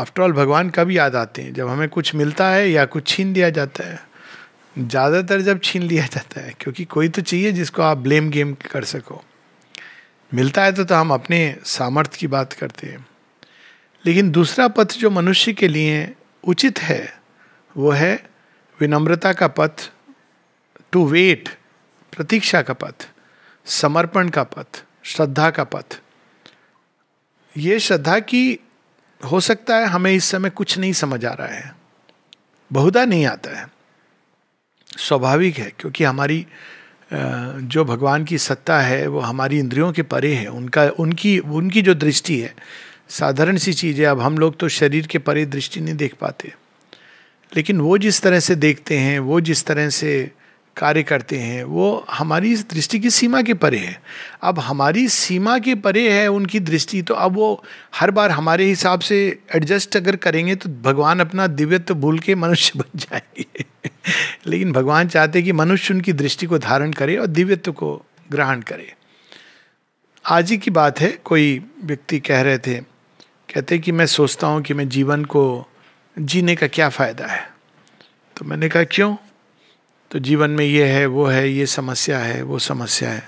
आफ्टर ऑल भगवान कब याद आते हैं जब हमें कुछ मिलता है या कुछ छीन दिया जाता है ज़्यादातर जब छीन लिया जाता है क्योंकि कोई तो चाहिए जिसको आप ब्लेम गेम कर सको मिलता है तो, तो हम अपने सामर्थ्य की बात करते हैं लेकिन दूसरा पथ जो मनुष्य के लिए उचित है वो है विनम्रता का पथ टू वेट प्रतीक्षा का पथ समर्पण का पथ श्रद्धा का पथ ये श्रद्धा की हो सकता है हमें इस समय कुछ नहीं समझ आ रहा है बहुधा नहीं आता है स्वाभाविक है क्योंकि हमारी जो भगवान की सत्ता है वो हमारी इंद्रियों के परे है उनका उनकी उनकी जो दृष्टि है साधारण सी चीज़ है अब हम लोग तो शरीर के परे दृष्टि नहीं देख पाते लेकिन वो जिस तरह से देखते हैं वो जिस तरह से कार्य करते हैं वो हमारी दृष्टि की सीमा के परे है अब हमारी सीमा के परे है उनकी दृष्टि तो अब वो हर बार हमारे हिसाब से एडजस्ट अगर करेंगे तो भगवान अपना दिव्यत्व भूल के मनुष्य बन जाएंगे [laughs] लेकिन भगवान चाहते कि मनुष्य उनकी दृष्टि को धारण करे और दिव्यत्व को ग्रहण करे आज ही की बात है कोई व्यक्ति कह रहे थे कहते कि मैं सोचता हूँ कि मैं जीवन को जीने का क्या फ़ायदा है तो मैंने कहा क्यों तो जीवन में ये है वो है ये समस्या है वो समस्या है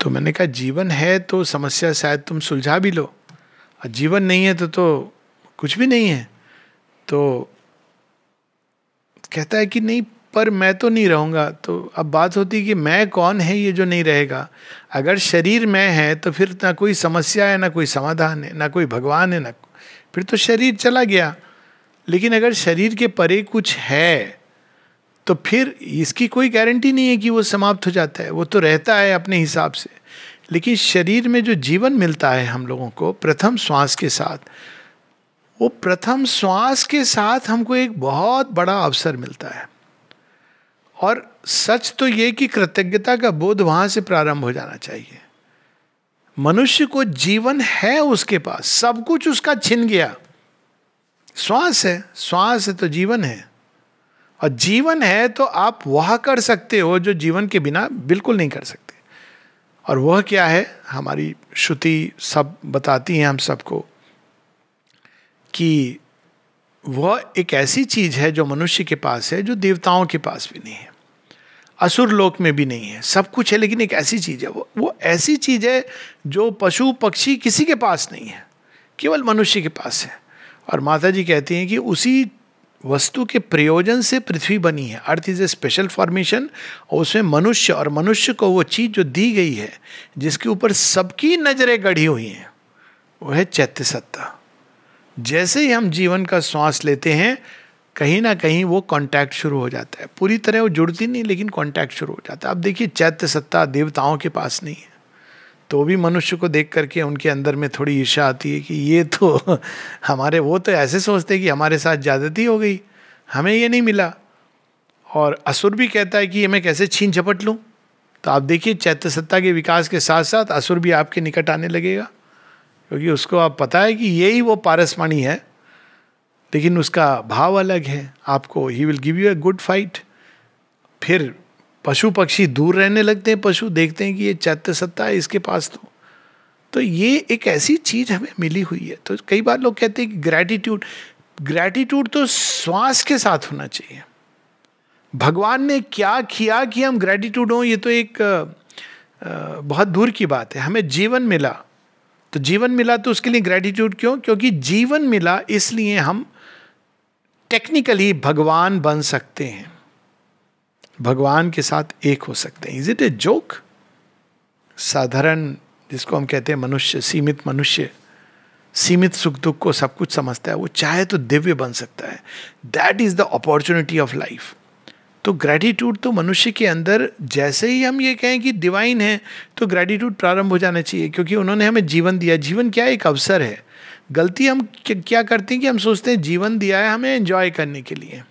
तो मैंने कहा जीवन है तो समस्या शायद तुम सुलझा भी लो और जीवन नहीं है तो तो कुछ भी नहीं है तो कहता है कि नहीं पर मैं तो नहीं रहूँगा तो अब बात होती है कि मैं कौन है ये जो नहीं रहेगा अगर शरीर मैं है तो फिर ना कोई समस्या है ना कोई समाधान है ना कोई भगवान है ना फिर तो शरीर चला गया लेकिन अगर शरीर के परे कुछ है तो फिर इसकी कोई गारंटी नहीं है कि वो समाप्त हो जाता है वो तो रहता है अपने हिसाब से लेकिन शरीर में जो जीवन मिलता है हम लोगों को प्रथम श्वास के साथ वो प्रथम श्वास के साथ हमको एक बहुत बड़ा अवसर मिलता है और सच तो ये कि कृतज्ञता का बोध वहां से प्रारंभ हो जाना चाहिए मनुष्य को जीवन है उसके पास सब कुछ उसका छिन गया श्वास है श्वास है तो जीवन है और जीवन है तो आप वह कर सकते हो जो जीवन के बिना बिल्कुल नहीं कर सकते और वह क्या है हमारी श्रुति सब बताती है हम सबको कि वह एक ऐसी चीज है जो मनुष्य के पास है जो देवताओं के पास भी नहीं है असुर लोक में भी नहीं है सब कुछ है लेकिन एक ऐसी चीज है वो वो ऐसी चीज है जो पशु पक्षी किसी के पास नहीं है केवल मनुष्य के पास है और माता जी कहती हैं कि उसी वस्तु के प्रयोजन से पृथ्वी बनी है earth is a special formation और उसमें मनुष्य और मनुष्य को वो चीज़ जो दी गई है जिसके ऊपर सबकी नज़रें गढ़ी हुई हैं वो है चैत्य सत्ता जैसे ही हम जीवन का श्वास लेते हैं कहीं ना कहीं वो कांटेक्ट शुरू हो जाता है पूरी तरह वो जुड़ती नहीं लेकिन कांटेक्ट शुरू हो जाता है अब देखिए चैत्य सत्ता देवताओं के पास नहीं है तो भी मनुष्य को देख करके उनके अंदर में थोड़ी ईर्षा आती है कि ये तो [laughs] हमारे वो तो ऐसे सोचते कि हमारे साथ ज़्यादती हो गई हमें ये नहीं मिला और असुर भी कहता है कि ये मैं कैसे छीन झपट लूँ तो आप देखिए चैत्य सत्ता के विकास के साथ साथ असुर भी आपके निकट आने लगेगा क्योंकि उसको आप पता है कि यही वो पारसवाणी है लेकिन उसका भाव अलग है आपको he will give you a good fight फिर पशु पक्षी दूर रहने लगते हैं पशु देखते हैं कि ये चैत्य सत्ता है इसके पास तो तो ये एक ऐसी चीज हमें मिली हुई है तो कई बार लोग कहते हैं कि ग्रैटिट्यूड ग्रैटिट्यूड तो श्वास के साथ होना चाहिए भगवान ने क्या किया कि हम ग्रैटिट्यूड हों ये तो एक बहुत दूर की बात है हमें जीवन मिला तो जीवन मिला तो उसके लिए ग्रैटिट्यूड क्यों क्योंकि जीवन मिला इसलिए हम टेक्निकली भगवान बन सकते हैं भगवान के साथ एक हो सकते हैं इज इट ए जोक साधारण जिसको हम कहते हैं मनुष्य सीमित मनुष्य सीमित सुख दुख को सब कुछ समझता है वो चाहे तो दिव्य बन सकता है that is the opportunity of life तो ग्रैटिट्यूड तो मनुष्य के अंदर जैसे ही हम ये कहें कि डिवाइन है तो ग्रेटिट्यूड प्रारंभ हो जाना चाहिए क्योंकि उन्होंने हमें जीवन दिया जीवन क्या एक अवसर है गलती हम क्या करते हैं कि हम सोचते हैं जीवन दिया है हमें एंजॉय करने के लिए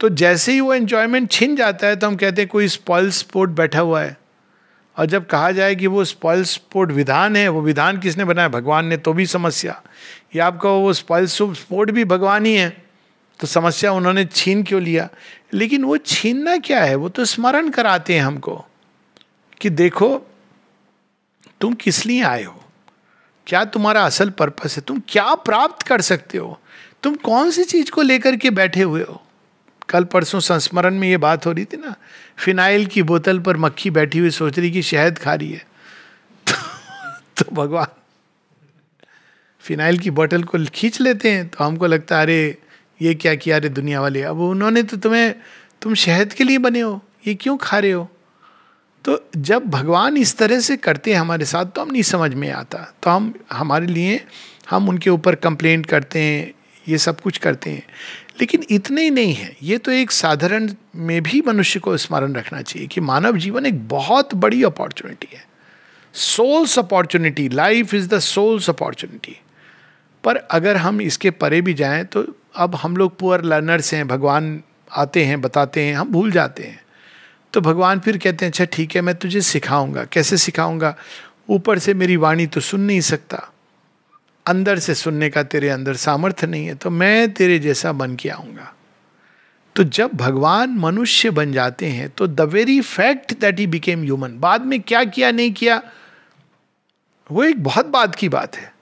तो जैसे ही वो एन्जॉयमेंट छिन जाता है तो हम कहते हैं कोई स्पॉयल स्पोर्ट बैठा हुआ है और जब कहा जाए कि वो स्पॉयल स्पोर्ट विधान है वो विधान किसने बनाया भगवान ने तो भी समस्या या आपका वो स्पॉयल स्पोर्ट भी भगवान ही है तो समस्या उन्होंने छीन क्यों लिया लेकिन वो छीनना क्या है वो तो स्मरण कराते हैं हमको कि देखो तुम किस लिए आए हो क्या तुम्हारा असल पर्पस है तुम क्या प्राप्त कर सकते हो तुम कौन सी चीज को लेकर के बैठे हुए हो कल परसों संस्मरण में ये बात हो रही थी ना फिनाइल की बोतल पर मक्खी बैठी हुई सोच रही कि शहद खा रही है तो, [laughs] तो भगवान फिनाइल की बोतल को खींच लेते हैं तो हमको लगता है अरे ये क्या किया अरे दुनिया वाले अब उन्होंने तो तुम्हें तुम शहद के लिए बने हो ये क्यों खा रहे हो तो जब भगवान इस तरह से करते हैं हमारे साथ तो हम नहीं समझ में आता तो हम हमारे लिए हम उनके ऊपर कंप्लेंट करते हैं ये सब कुछ करते हैं लेकिन इतने ही नहीं है ये तो एक साधारण में भी मनुष्य को स्मरण रखना चाहिए कि मानव जीवन एक बहुत बड़ी अपॉर्चुनिटी है soul's opportunity life is the soul's opportunity पर अगर हम इसके परे भी जाएं तो अब हम लोग पुअर लर्नर्स हैं भगवान आते हैं बताते हैं हम भूल जाते हैं तो भगवान फिर कहते हैं अच्छा ठीक है मैं तुझे सिखाऊंगा कैसे सिखाऊंगा ऊपर से मेरी वाणी तो सुन नहीं सकता अंदर से सुनने का तेरे अंदर सामर्थ्य नहीं है तो मैं तेरे जैसा बन के आऊंगा तो जब भगवान मनुष्य बन जाते हैं तो the very fact that he became human बाद में क्या किया नहीं किया वो एक बहुत बात की बात है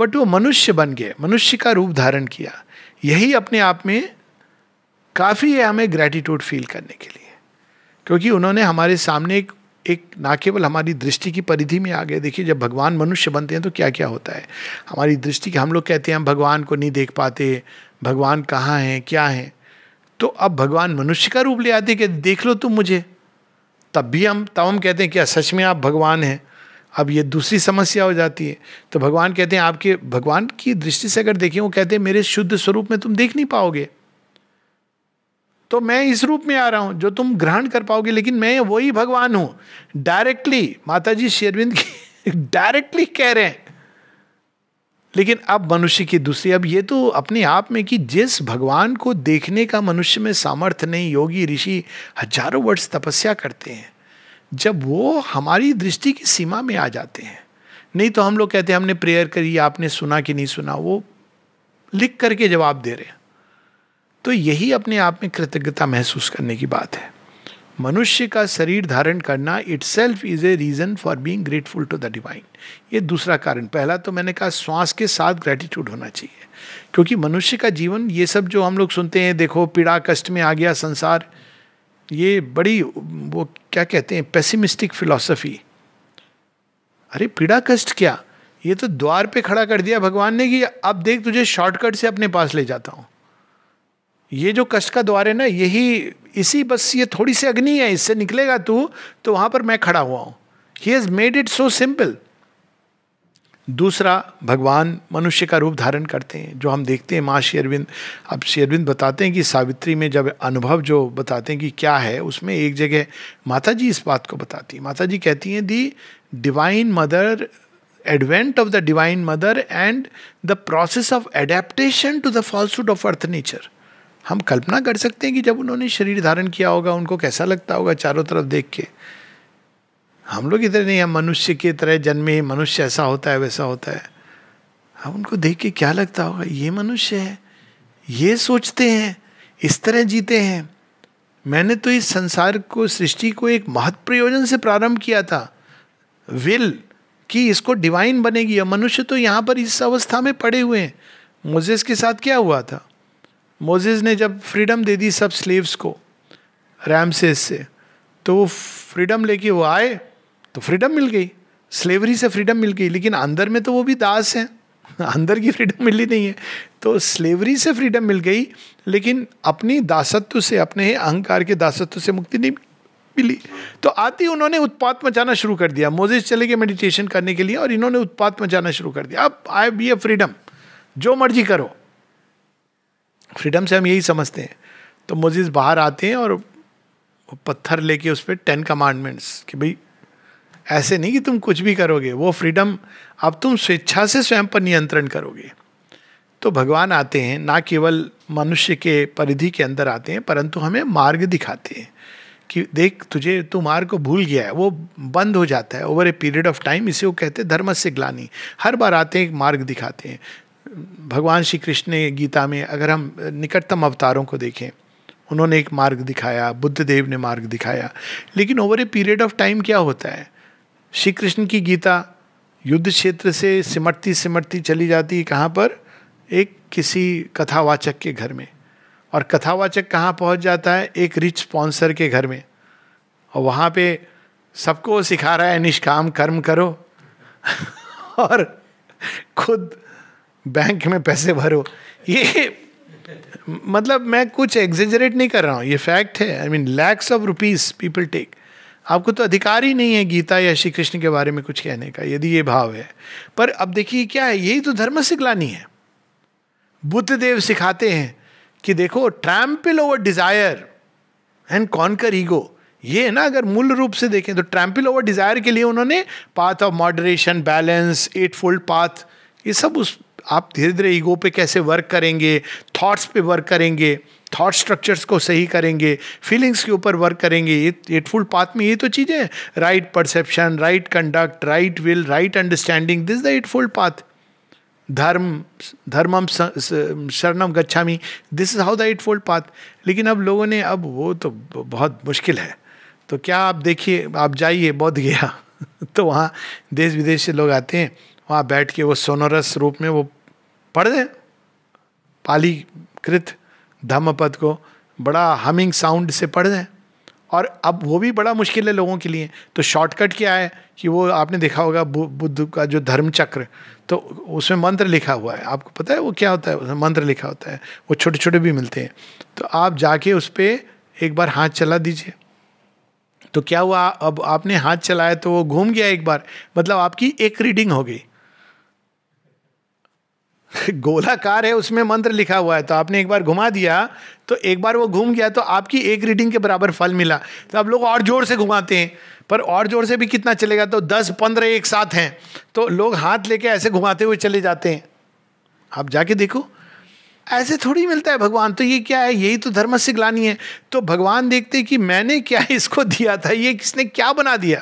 बट वो मनुष्य बन गए मनुष्य का रूप धारण किया यही अपने आप में काफ़ी है हमें ग्रेटिट्यूड फील करने के लिए क्योंकि उन्होंने हमारे सामने एक एक ना केवल हमारी दृष्टि की परिधि में आ गए देखिए जब भगवान मनुष्य बनते हैं तो क्या क्या होता है हमारी दृष्टि के हम लोग कहते हैं हम भगवान को नहीं देख पाते भगवान कहाँ हैं क्या हैं तो अब भगवान मनुष्य का रूप ले आते कि देख लो तुम मुझे तब भी हम तब हम कहते हैं क्या सच में आप भगवान हैं अब ये दूसरी समस्या हो जाती है तो भगवान कहते हैं आपके भगवान की दृष्टि से अगर देखें वो कहते हैं मेरे शुद्ध स्वरूप में तुम देख नहीं पाओगे तो मैं इस रूप में आ रहा हूं जो तुम ग्रहण कर पाओगे लेकिन मैं वही भगवान हूं डायरेक्टली माता जी शेरविंद की डायरेक्टली [laughs] कह रहे हैं लेकिन अब मनुष्य की दूसरी अब ये तो अपने आप में कि जिस भगवान को देखने का मनुष्य में सामर्थ्य नहीं योगी ऋषि हजारों वर्ष तपस्या करते हैं जब वो हमारी दृष्टि की सीमा में आ जाते हैं नहीं तो हम लोग कहते हैं हमने प्रेयर करी आपने सुना कि नहीं सुना वो लिख करके जवाब दे रहे हैं तो यही अपने आप में कृतज्ञता महसूस करने की बात है मनुष्य का शरीर धारण करना itself is a reason for being grateful to the divine ये दूसरा कारण पहला तो मैंने कहा श्वास के साथ ग्रेटिट्यूड होना चाहिए क्योंकि मनुष्य का जीवन ये सब जो हम लोग सुनते हैं देखो पीड़ा कष्ट में आ गया संसार ये बड़ी वो क्या कहते हैं पेसिमिस्टिक फिलॉसफी अरे पीड़ा कष्ट क्या ये तो द्वार पे खड़ा कर दिया भगवान ने कि अब देख तुझे शॉर्टकट से अपने पास ले जाता हूँ ये जो कष्ट का द्वार है ना यही इसी बस ये थोड़ी सी अग्नि है इससे निकलेगा तू तो वहां पर मैं खड़ा हुआ हूं he has made it so simple दूसरा भगवान मनुष्य का रूप धारण करते हैं जो हम देखते हैं माँ श्री अरविंद अब श्री अरविंद बताते हैं कि सावित्री में जब अनुभव जो बताते हैं कि क्या है उसमें एक जगह माता जी इस बात को बताती हैं माता जी कहती हैं the divine mother advent of the divine mother and the process of adaptation to the falsehood of earth nature हम कल्पना कर सकते हैं कि जब उन्होंने शरीर धारण किया होगा उनको कैसा लगता होगा चारों तरफ देख के हम लोग इधर नहीं हम मनुष्य के तरह जन्मे मनुष्य ऐसा होता है वैसा होता है हम उनको देख के क्या लगता होगा ये मनुष्य है ये सोचते हैं इस तरह जीते हैं मैंने तो इस संसार को सृष्टि को एक महत् प्रयोजन से प्रारंभ किया था विल कि इसको डिवाइन बनेगी और मनुष्य तो यहाँ पर इस अवस्था में पड़े हुए हैं मुझे इसके साथ क्या हुआ था मोजेज ने जब फ्रीडम दे दी सब स्लेव्स को रैमसेस से तो वो फ्रीडम लेके वो आए तो फ्रीडम मिल गई स्लेवरी से फ्रीडम मिल गई लेकिन अंदर में तो वो भी दास हैं [laughs] अंदर की फ्रीडम मिली नहीं है तो स्लेवरी से फ्रीडम मिल गई लेकिन अपनी दासत्व से अपने अहंकार के दासत्व से मुक्ति नहीं मिली तो आती उन्होंने उत्पात मचाना शुरू कर दिया मोजेस चले गए मेडिटेशन करने के लिए और इन्होंने उत्पात मचाना शुरू कर दिया अब आई बी ए फ्रीडम जो मर्जी करो फ्रीडम से हम यही समझते हैं तो मोजिस बाहर आते हैं और पत्थर लेके उस पर टेन कमांडमेंट्स कि भाई ऐसे नहीं कि तुम कुछ भी करोगे वो फ्रीडम अब तुम स्वेच्छा से स्वयं पर नियंत्रण करोगे तो भगवान आते हैं ना केवल मनुष्य के परिधि के अंदर आते हैं परंतु हमें मार्ग दिखाते हैं कि देख तुझे तू मार्ग को भूल गया है वो बंद हो जाता है over a period of time इसे वो कहते हैं धर्म से ग्लानी हर बार आते हैं एक मार्ग दिखाते हैं भगवान श्री कृष्ण ने गीता में अगर हम निकटतम अवतारों को देखें उन्होंने एक मार्ग दिखाया बुद्ध देव ने मार्ग दिखाया लेकिन over a period of time क्या होता है श्री कृष्ण की गीता युद्ध क्षेत्र से सिमटती सिमटती चली जाती है कहाँ पर एक किसी कथावाचक के घर में और कथावाचक कहाँ पहुँच जाता है एक रिच स्पॉन्सर के घर में और वहाँ पे सबको सिखा रहा है निष्काम कर्म करो [laughs] और खुद बैंक में पैसे भरो ये मतलब मैं कुछ एग्जेजरेट नहीं कर रहा हूँ ये फैक्ट है I mean lakhs of rupees people take आपको तो अधिकार ही नहीं है गीता या श्री कृष्ण के बारे में कुछ कहने का यदि ये भाव है पर अब देखिए क्या है यही तो धर्म सिखलानी है बुद्ध देव सिखाते हैं कि देखो trample over desire and conquer ego ये है ना अगर मूल रूप से देखें तो ट्रैम्पल ओवर डिजायर के लिए उन्होंने path of moderation balance eightfold path ये सब उस आप धीरे धीरे ईगो पे कैसे वर्क करेंगे थॉट्स पे वर्क करेंगे थॉट स्ट्रक्चर्स को सही करेंगे फीलिंग्स के ऊपर वर्क करेंगे ये एटफुल पाथ में ये तो चीज़ें right perception right conduct right will right understanding this the eightfold path धर्म धर्मम शरणम गच्छामी this is how the eightfold path लेकिन अब लोगों ने अब वो तो बहुत मुश्किल है तो क्या आप देखिए आप जाइए बौद्ध गया [laughs] तो वहाँ देश विदेश से लोग आते हैं वहाँ बैठ के वो सोनरस रूप में वो पढ़ दें पालीकृत धम्म पद को बड़ा हमिंग साउंड से पढ़ दें और अब वो भी बड़ा मुश्किल है लोगों के लिए तो शॉर्टकट क्या है कि वो आपने देखा होगा बुद्ध का जो धर्म चक्र तो उसमें मंत्र लिखा हुआ है आपको पता है वो क्या होता है उसमें मंत्र लिखा होता है वो छोटे छोटे भी मिलते हैं तो आप जाके उस पर एक बार हाथ चला दीजिए तो क्या हुआ अब आपने हाथ चलाया तो वो घूम गया एक बार मतलब आपकी एक रीडिंग हो गई [laughs] गोलाकार है उसमें मंत्र लिखा हुआ है तो आपने एक बार घुमा दिया तो एक बार वो घूम गया तो आपकी एक रीडिंग के बराबर फल मिला तो आप लोग और जोर से घुमाते हैं पर और जोर से भी कितना चलेगा तो दस पंद्रह एक साथ हैं तो लोग हाथ लेके ऐसे घुमाते हुए चले जाते हैं आप जाके देखो ऐसे थोड़ी मिलता है भगवान तो ये क्या है यही तो धर्म से ग्लानी है तो भगवान देखते कि मैंने क्या इसको दिया था ये किसने क्या बना दिया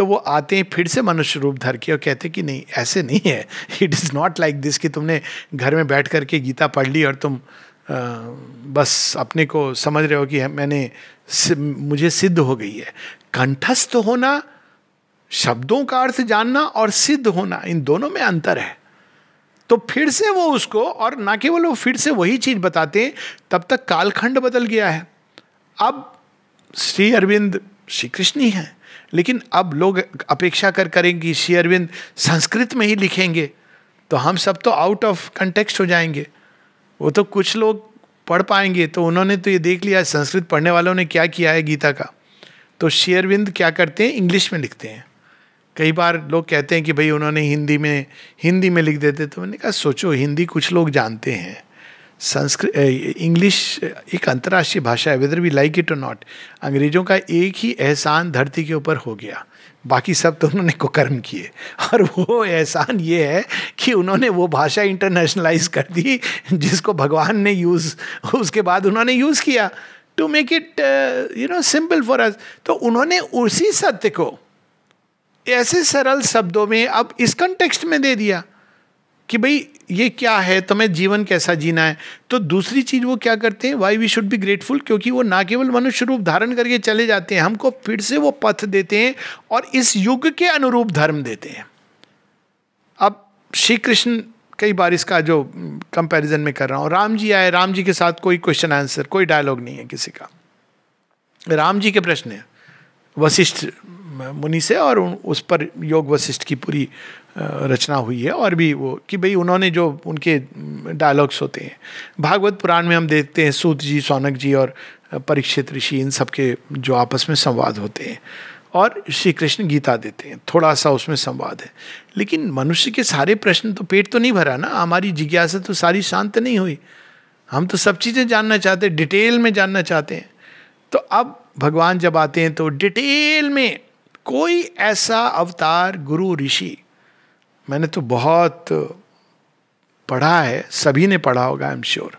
तो वो आते हैं फिर से मनुष्य रूप धर के और कहते कि नहीं ऐसे नहीं है it is not like this कि तुमने घर में बैठ करके गीता पढ़ ली और तुम आ, बस अपने को समझ रहे हो कि मैंने मुझे सिद्ध हो गई है कंठस्थ होना शब्दों का अर्थ जानना और सिद्ध होना इन दोनों में अंतर है तो फिर से वो उसको और ना केवल वो फिर से वही चीज बताते हैं तब तक कालखंड बदल गया है अब श्री अरविंद श्री कृष्ण ही हैं लेकिन अब लोग अपेक्षा कर करेंगे श्री अरविंद संस्कृत में ही लिखेंगे तो हम सब तो आउट ऑफ कंटेक्स्ट हो जाएंगे वो तो कुछ लोग पढ़ पाएंगे तो उन्होंने तो ये देख लिया संस्कृत पढ़ने वालों ने क्या किया है गीता का तो शेयरविंद क्या करते हैं इंग्लिश में लिखते हैं कई बार लोग कहते हैं कि भाई उन्होंने हिंदी में हिंदी में लिख देते तो मैंने कहा सोचो हिंदी कुछ लोग जानते हैं संस्कृत इंग्लिश एक अंतर्राष्ट्रीय भाषा है वेदर वी लाइक इट और नॉट अंग्रेजों का एक ही एहसान धरती के ऊपर हो गया बाकी सब तो उन्होंने कुकर्म किए और वो एहसान ये है कि उन्होंने वो भाषा इंटरनेशनलाइज कर दी जिसको भगवान ने यूज़ उसके बाद उन्होंने यूज़ किया to make it you know simple for us तो उन्होंने उसी सत्य को ऐसे सरल शब्दों में अब इस कंटेक्स्ट में दे दिया कि भाई ये क्या है तुम्हें जीवन कैसा जीना है तो दूसरी चीज़ वो क्या करते हैं why we should be grateful क्योंकि वो ना केवल मनुष्य रूप धारण करके चले जाते हैं हमको फिर से वो पथ देते हैं और इस युग के अनुरूप धर्म देते हैं अब श्री कृष्ण कई बार इसका जो कंपैरिजन में कर रहा हूँ राम जी आए राम जी के साथ कोई क्वेश्चन आंसर कोई डायलॉग नहीं है किसी का राम जी के प्रश्न है वशिष्ठ मुनि से और उस पर योग वशिष्ठ की पूरी रचना हुई है और भी वो कि भाई उन्होंने जो उनके डायलॉग्स होते हैं भागवत पुराण में हम देखते हैं सूत जी सौनक जी और परीक्षित ऋषि इन सब के जो आपस में संवाद होते हैं और श्री कृष्ण गीता देते हैं थोड़ा सा उसमें संवाद है लेकिन मनुष्य के सारे प्रश्न तो पेट तो नहीं भरा ना हमारी जिज्ञासा तो सारी शांत नहीं हुई हम तो सब चीज़ें जानना चाहते हैं डिटेल में जानना चाहते हैं तो अब भगवान जब आते हैं तो डिटेल में कोई ऐसा अवतार गुरु ऋषि मैंने तो बहुत पढ़ा है सभी ने पढ़ा होगा आई एम श्योर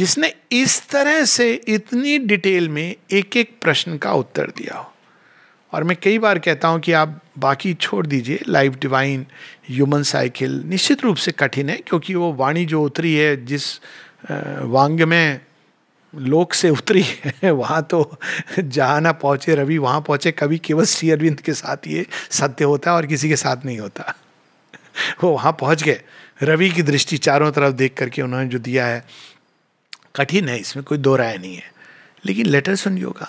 जिसने इस तरह से इतनी डिटेल में एक एक प्रश्न का उत्तर दिया हो और मैं कई बार कहता हूँ कि आप बाकी छोड़ दीजिए लाइफ डिवाइन ह्यूमन साइकिल निश्चित रूप से कठिन है क्योंकि वो वाणी जो उतरी है जिस वांग में लोक से उतरी है [laughs] वहाँ तो जहाँ ना पहुँचे रवि वहाँ पहुँचे कभी केवल श्री अरविंद के साथ ये सत्य होता है और किसी के साथ नहीं होता वो वहाँ पहुँच गए रवि की दृष्टि चारों तरफ देख करके उन्होंने जो दिया है कठिन है इसमें कोई दो राय नहीं है लेकिन लेटर सुन योगा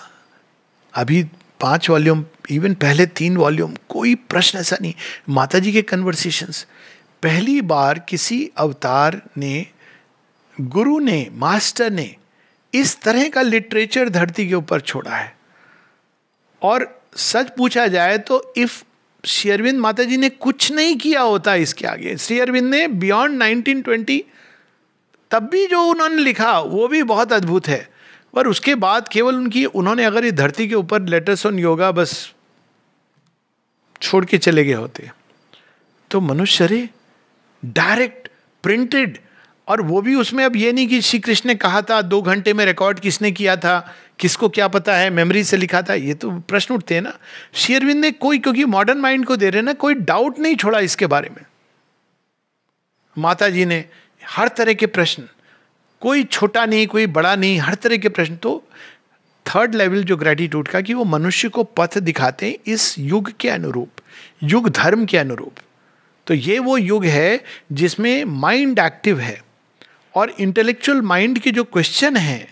अभी पांच वॉल्यूम इवन पहले तीन वॉल्यूम कोई प्रश्न ऐसा नहीं माता जी के कन्वर्सेशंस पहली बार किसी अवतार ने गुरु ने मास्टर ने इस तरह का लिटरेचर धरती के ऊपर छोड़ा है और सच पूछा जाए तो इफ श्री अरविंद माता जी ने कुछ नहीं किया होता इसके आगे श्री अरविंद ने बियॉन्ड 1920 तब भी जो उन्होंने लिखा वो भी बहुत अद्भुत है पर उसके बाद केवल उनकी उन्होंने अगर ये धरती के ऊपर लेटर्स ऑन योगा बस छोड़ के चले गए होते तो मनुष्य रे डायरेक्ट प्रिंटेड और वो भी उसमें अब ये नहीं कि श्री कृष्ण ने कहा था दो घंटे में रिकॉर्ड किसने किया था किसको क्या पता है मेमोरी से लिखा था ये तो प्रश्न उठते हैं ना शेयरविंद ने कोई क्योंकि मॉडर्न माइंड को दे रहे ना कोई डाउट नहीं छोड़ा इसके बारे में माता जी ने हर तरह के प्रश्न कोई छोटा नहीं कोई बड़ा नहीं हर तरह के प्रश्न तो थर्ड लेवल जो ग्रेटिट्यूड का कि वो मनुष्य को पथ दिखाते हैं इस युग के अनुरूप युग धर्म के अनुरूप तो ये वो युग है जिसमें माइंड एक्टिव है और इंटेलेक्चुअल माइंड के जो क्वेश्चन हैं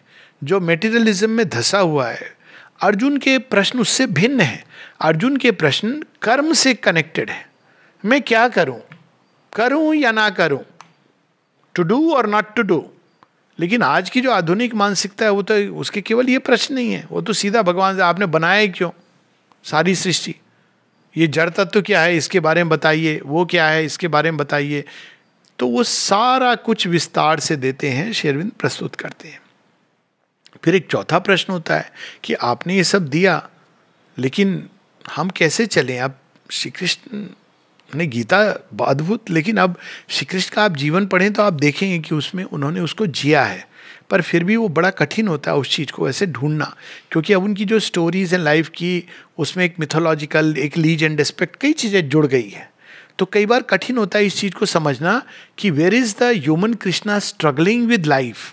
जो मेटेरियलिज्म में धसा हुआ है अर्जुन के प्रश्न उससे भिन्न है अर्जुन के प्रश्न कर्म से कनेक्टेड है मैं क्या करूं करूं या ना करूं टू डू और नॉट टू डू लेकिन आज की जो आधुनिक मानसिकता है वो तो उसके केवल ये प्रश्न नहीं है वो तो सीधा भगवान से आपने बनाया क्यों सारी सृष्टि ये जड़ तत्व तो क्या है इसके बारे में बताइए वो क्या है इसके बारे में बताइए तो वो सारा कुछ विस्तार से देते हैं शेरविंद प्रस्तुत करते हैं फिर एक चौथा प्रश्न होता है कि आपने ये सब दिया लेकिन हम कैसे चलें अब श्री कृष्ण ने गीता अद्भुत लेकिन अब श्री कृष्ण का आप जीवन पढ़ें तो आप देखेंगे कि उसमें उन्होंने उसको जिया है पर फिर भी वो बड़ा कठिन होता है उस चीज़ को ऐसे ढूंढना क्योंकि अब उनकी जो स्टोरीज हैं लाइफ की उसमें एक मिथोलॉजिकल एक लीज एंड रिस्पेक्ट कई चीज़ें जुड़ गई है तो कई बार कठिन होता है इस चीज़ को समझना कि where is the human Krishna struggling with life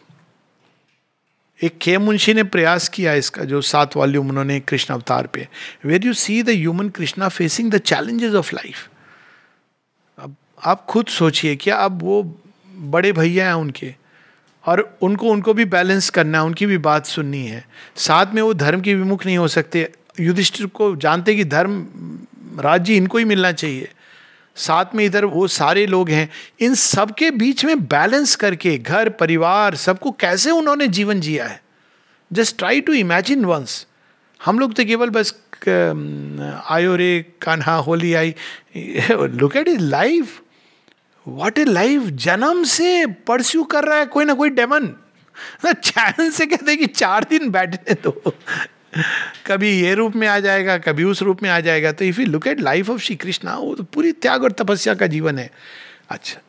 एक के मुंशी ने प्रयास किया इसका जो सात वॉल्यूम उन्होंने कृष्ण अवतार पे where you see the human Krishna facing the challenges of life अब आप खुद सोचिए कि अब वो बड़े भैया हैं उनके और उनको उनको भी बैलेंस करना है उनकी भी बात सुननी है साथ में वो धर्म के विमुख नहीं हो सकते युधिष्ठिर को जानते कि धर्म राज्य इनको ही मिलना चाहिए साथ में इधर वो सारे लोग हैं इन सब के बीच में बैलेंस करके घर परिवार सबको कैसे उन्होंने जीवन जिया है just try to imagine once हम लोग तो केवल बस आयो रे कान्हा होली आई look at is life what a life जन्म से परस्यू कर रहा है कोई ना कोई डेमन चैन [laughs] से कहते कि चार दिन बैठने दो कभी ये रूप में आ जाएगा कभी उस रूप में आ जाएगा तो if you look at life of Shri Krishna वो तो पूरी त्याग और तपस्या का जीवन है अच्छा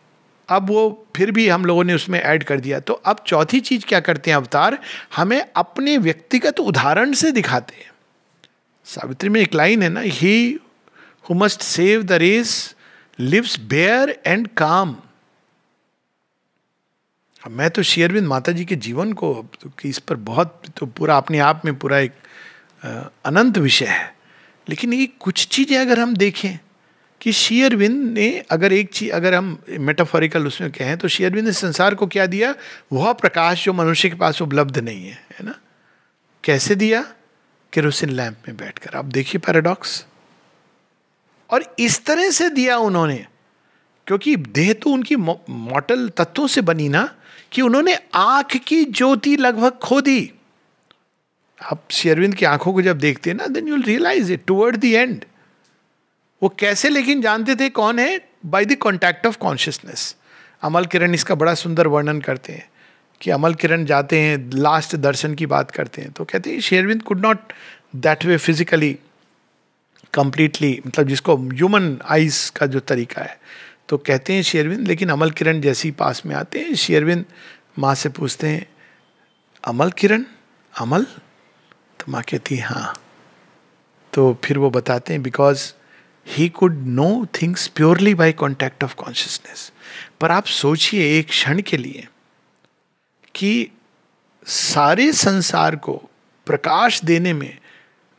अब वो फिर भी हम लोगों ने उसमें ऐड कर दिया तो अब चौथी चीज क्या करते हैं अवतार हमें अपने व्यक्तिगत उदाहरण से दिखाते हैं सावित्री में एक लाइन है ना he who must save the race lives bear and calm मैं तो शेयरविंद माता जी के जीवन को तो इस पर बहुत तो पूरा अपने आप में पूरा एक अनंत विषय है लेकिन ये कुछ चीज़ें अगर हम देखें कि शेयरविन ने अगर एक चीज अगर हम मेटाफोरिकल उसमें कहें तो शेयरविन ने संसार को क्या दिया वह प्रकाश जो मनुष्य के पास उपलब्ध नहीं है है ना कैसे दिया केरोसिन लैंप में बैठकर आप देखिए पैराडॉक्स और इस तरह से दिया उन्होंने क्योंकि देह तो उनकी मॉटल तत्वों से बनी ना कि उन्होंने आंख की ज्योति लगभग खो दी आप शेरविंद की आंखों को जब देखते हैं ना then you'll realize it toward the end वो कैसे लेकिन जानते थे कौन है by the contact of consciousness Amal Kiran इसका बड़ा सुंदर वर्णन करते हैं कि अमल किरण जाते हैं लास्ट दर्शन की बात करते हैं तो कहते हैं Sri Aurobindo could not that way physically completely मतलब जिसको ह्यूमन आइज का जो तरीका है तो कहते हैं शेरविंद लेकिन अमल किरण जैसी पास में आते हैं शेरविंद माँ से पूछते हैं अमल किरण अमल माँ कहती हाँ तो फिर वो बताते हैं because he could know things purely by contact of consciousness पर आप सोचिए एक क्षण के लिए कि सारे संसार को प्रकाश देने में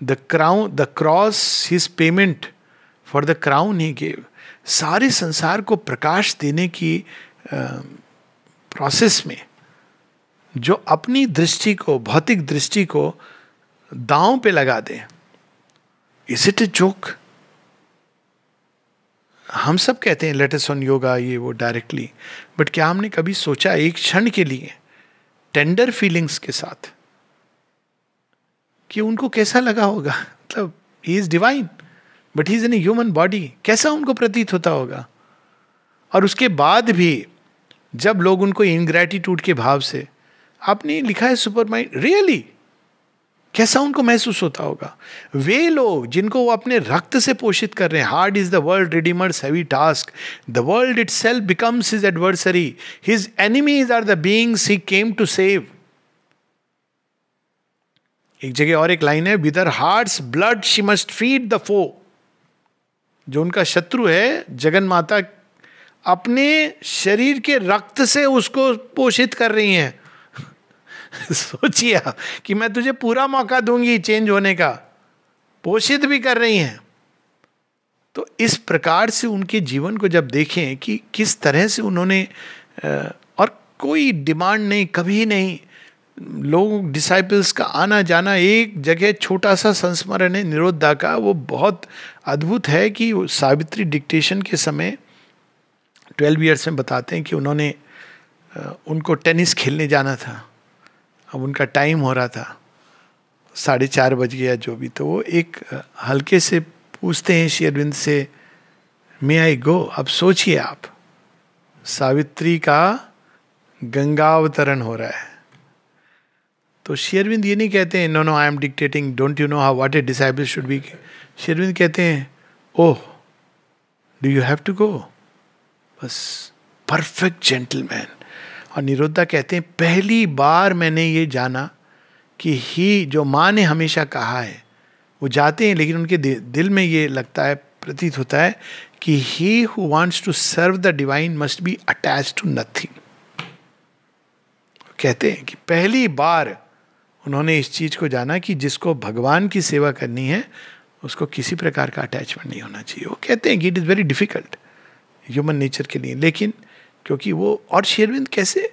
the crown the cross his payment for the crown he gave सारे संसार को प्रकाश देने की प्रोसेस में जो अपनी दृष्टि को भौतिक दृष्टि को दांव पे लगा दे इज इट ए जोक हम सब कहते हैं लेटेस ऑन योगा ये वो डायरेक्टली बट क्या हमने कभी सोचा एक क्षण के लिए टेंडर फीलिंग्स के साथ कि उनको कैसा लगा होगा मतलब he is divine but he is in human body कैसा उनको प्रतीत होता होगा और उसके बाद भी जब लोग उनको इनग्रेटिट्यूड के भाव से आपने लिखा है सुपर माइंड रियली really? कैसा उनको महसूस होता होगा वे लोग जिनको वो अपने रक्त से पोषित कर रहे हैं hard is the world redeemers heavy task the world itself becomes his adversary his enemies are the beings he came to save एक जगह और एक लाइन है with her heart blood she must feed the foe जो उनका शत्रु है जगन माता अपने शरीर के रक्त से उसको पोषित कर रही हैं [laughs] सोचिए कि मैं तुझे पूरा मौका दूंगी चेंज होने का पोषित भी कर रही हैं तो इस प्रकार से उनके जीवन को जब देखें कि किस तरह से उन्होंने और कोई डिमांड नहीं कभी नहीं लोग डिसाइपल्स का आना जाना एक जगह छोटा सा संस्मरण है निरोधा का वो बहुत अद्भुत है कि सावित्री डिक्टेशन के समय ट्वेल्व ईयर्स में बताते हैं कि उन्होंने उनको टेनिस खेलने जाना था अब उनका टाइम हो रहा था साढ़े चार बज गया जो भी तो वो एक हल्के से पूछते हैं श्री अरविंद से मे आई गो अब सोचिए आप सावित्री का गंगावतरण हो रहा है तो शेरविंद ये नहीं कहते हैं no no I am dictating don't you know how what a disciple should be Sri Aurobindo कहते हैं oh do you have to go बस परफेक्ट जेंटलमैन और निरुद्धा कहते हैं पहली बार मैंने ये जाना कि ही जो माँ ने हमेशा कहा है वो जाते हैं लेकिन उनके दिल में ये लगता है प्रतीत होता है कि he who wants to serve the divine must be attach to nothing कहते हैं कि पहली बार उन्होंने इस चीज को जाना कि जिसको भगवान की सेवा करनी है उसको किसी प्रकार का अटैचमेंट नहीं होना चाहिए वो कहते हैं कि it is very difficult human nature के लिए लेकिन क्योंकि वो और शेरविंद कैसे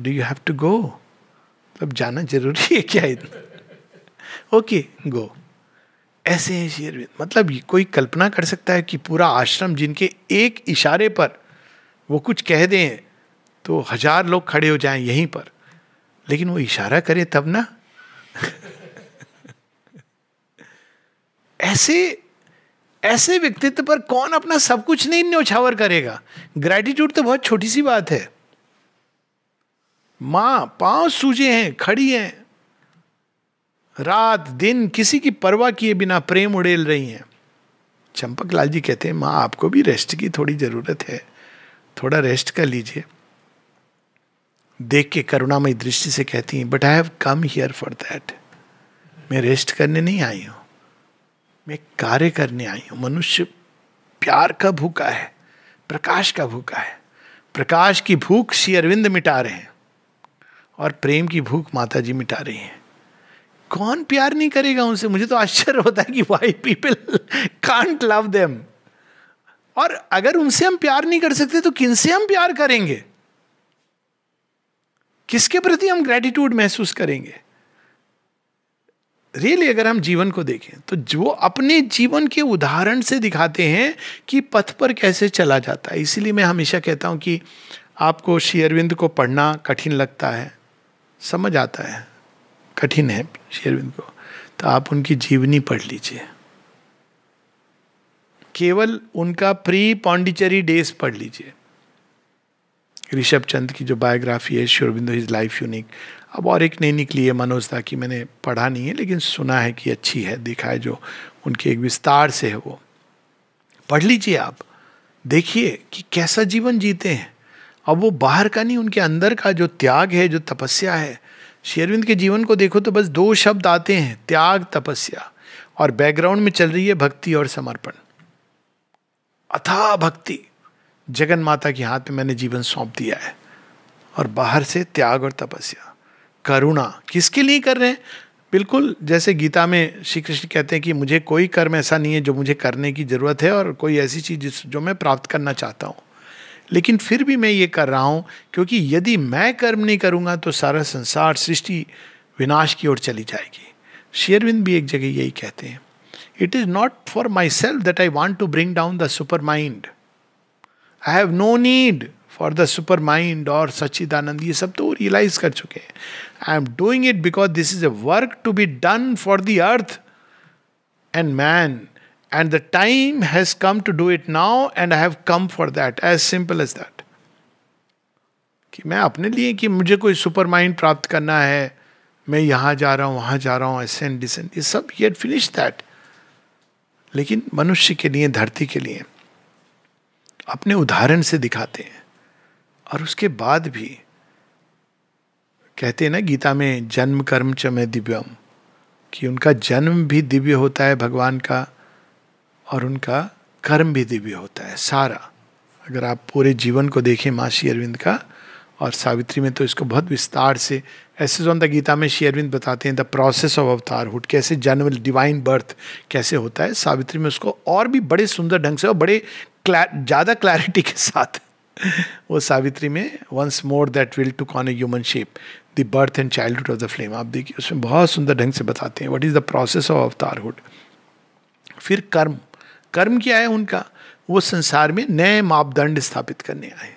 do you have to go मतलब जाना जरूरी है क्या इतना ओके गो ऐसे हैं शेरविंद मतलब कोई कल्पना कर सकता है कि पूरा आश्रम जिनके एक इशारे पर वो कुछ कह दें तो हजार लोग खड़े हो जाएं यहीं पर लेकिन वो इशारा करे तब ना [laughs] ऐसे ऐसे व्यक्तित्व पर कौन अपना सब कुछ नहीं न्योछावर करेगा ग्रेटिट्यूड तो बहुत छोटी सी बात है मां पांव सूजे हैं खड़ी हैं रात दिन किसी की परवाह किए बिना प्रेम उड़ेल रही हैं चंपक लाल जी कहते हैं मां आपको भी रेस्ट की थोड़ी जरूरत है थोड़ा रेस्ट कर लीजिए देख के करुणामयी दृष्टि से कहती हैं but I have come here for that मैं रेस्ट करने नहीं आई हूं मैं कार्य करने आई हूँ मनुष्य प्यार का भूखा है प्रकाश का भूखा है प्रकाश की भूख श्री अरविंद मिटा रहे हैं और प्रेम की भूख माता जी मिटा रही हैं कौन प्यार नहीं करेगा उनसे मुझे तो आश्चर्य होता है कि why people can't love them और अगर उनसे हम प्यार नहीं कर सकते तो किनसे हम प्यार करेंगे किसके प्रति हम ग्रेटिट्यूड महसूस करेंगे रियली अगर हम जीवन को देखें तो जो अपने जीवन के उदाहरण से दिखाते हैं कि पथ पर कैसे चला जाता है इसीलिए मैं हमेशा कहता हूँ कि आपको श्री अरविंद को पढ़ना कठिन लगता है समझ आता है कठिन है श्री अरविंद को तो आप उनकी जीवनी पढ़ लीजिए केवल उनका प्री पौंडिचेरी डेज पढ़ लीजिए ऋषभ चंद की जो बायोग्राफी है श्योरबिंदो हिज लाइफ यूनिक अब और एक नहीं निकली है मनोज था की मैंने पढ़ा नहीं है लेकिन सुना है कि अच्छी है देखा है जो उनके एक विस्तार से है वो पढ़ लीजिए आप देखिए कि कैसा जीवन जीते हैं अब वो बाहर का नहीं उनके अंदर का जो त्याग है जो तपस्या है शेरविंद के जीवन को देखो तो बस दो शब्द आते हैं त्याग तपस्या और बैकग्राउंड में चल रही है भक्ति और समर्पण अथा भक्ति जगन माता के हाथ में मैंने जीवन सौंप दिया है और बाहर से त्याग और तपस्या करुणा किसके लिए कर रहे हैं बिल्कुल जैसे गीता में श्री कृष्ण कहते हैं कि मुझे कोई कर्म ऐसा नहीं है जो मुझे करने की ज़रूरत है और कोई ऐसी चीज़ जिस जो मैं प्राप्त करना चाहता हूँ लेकिन फिर भी मैं ये कर रहा हूँ क्योंकि यदि मैं कर्म नहीं करूँगा तो सारा संसार सृष्टि विनाश की ओर चली जाएगी शेयरविंद भी एक जगह यही कहते हैं it is not for myself that I want to bring down the supermind I have no need for the supermind और सच्चिदानंद ये सब तो रियलाइज कर चुके हैं I am doing it because this is a work to be done for the earth and man and the time has come to do it now and I have come for that as simple as that कि मैं अपने लिए कि मुझे कोई super mind प्राप्त करना है मैं यहां जा रहा हूं वहां जा रहा हूं एसेंट डिसेंट ये सब ये फिनिश दैट लेकिन मनुष्य के लिए धरती के लिए अपने उदाहरण से दिखाते हैं और उसके बाद भी कहते हैं ना गीता में जन्म कर्म च मैं दिव्यम कि उनका जन्म भी दिव्य होता है भगवान का और उनका कर्म भी दिव्य होता है सारा अगर आप पूरे जीवन को देखें माँ श्री अरविंद का और सावित्री में तो इसको बहुत विस्तार से ऐसे जो तो द गीता में श्री अरविंद बताते हैं the process of avatarhood कैसे जन्म डिवाइन बर्थ कैसे होता है सावित्री में उसको और भी बड़े सुंदर ढंग से और बड़े ज़्यादा क्लैरिटी के साथ वो सावित्री में once more that will to con a human shape the birth and childhood of the flame आप देखिए उसमें बहुत सुंदर ढंग से बताते हैं what is the process of avatarhood फिर कर्म कर्म क्या है उनका वो संसार में नए मापदंड स्थापित करने आए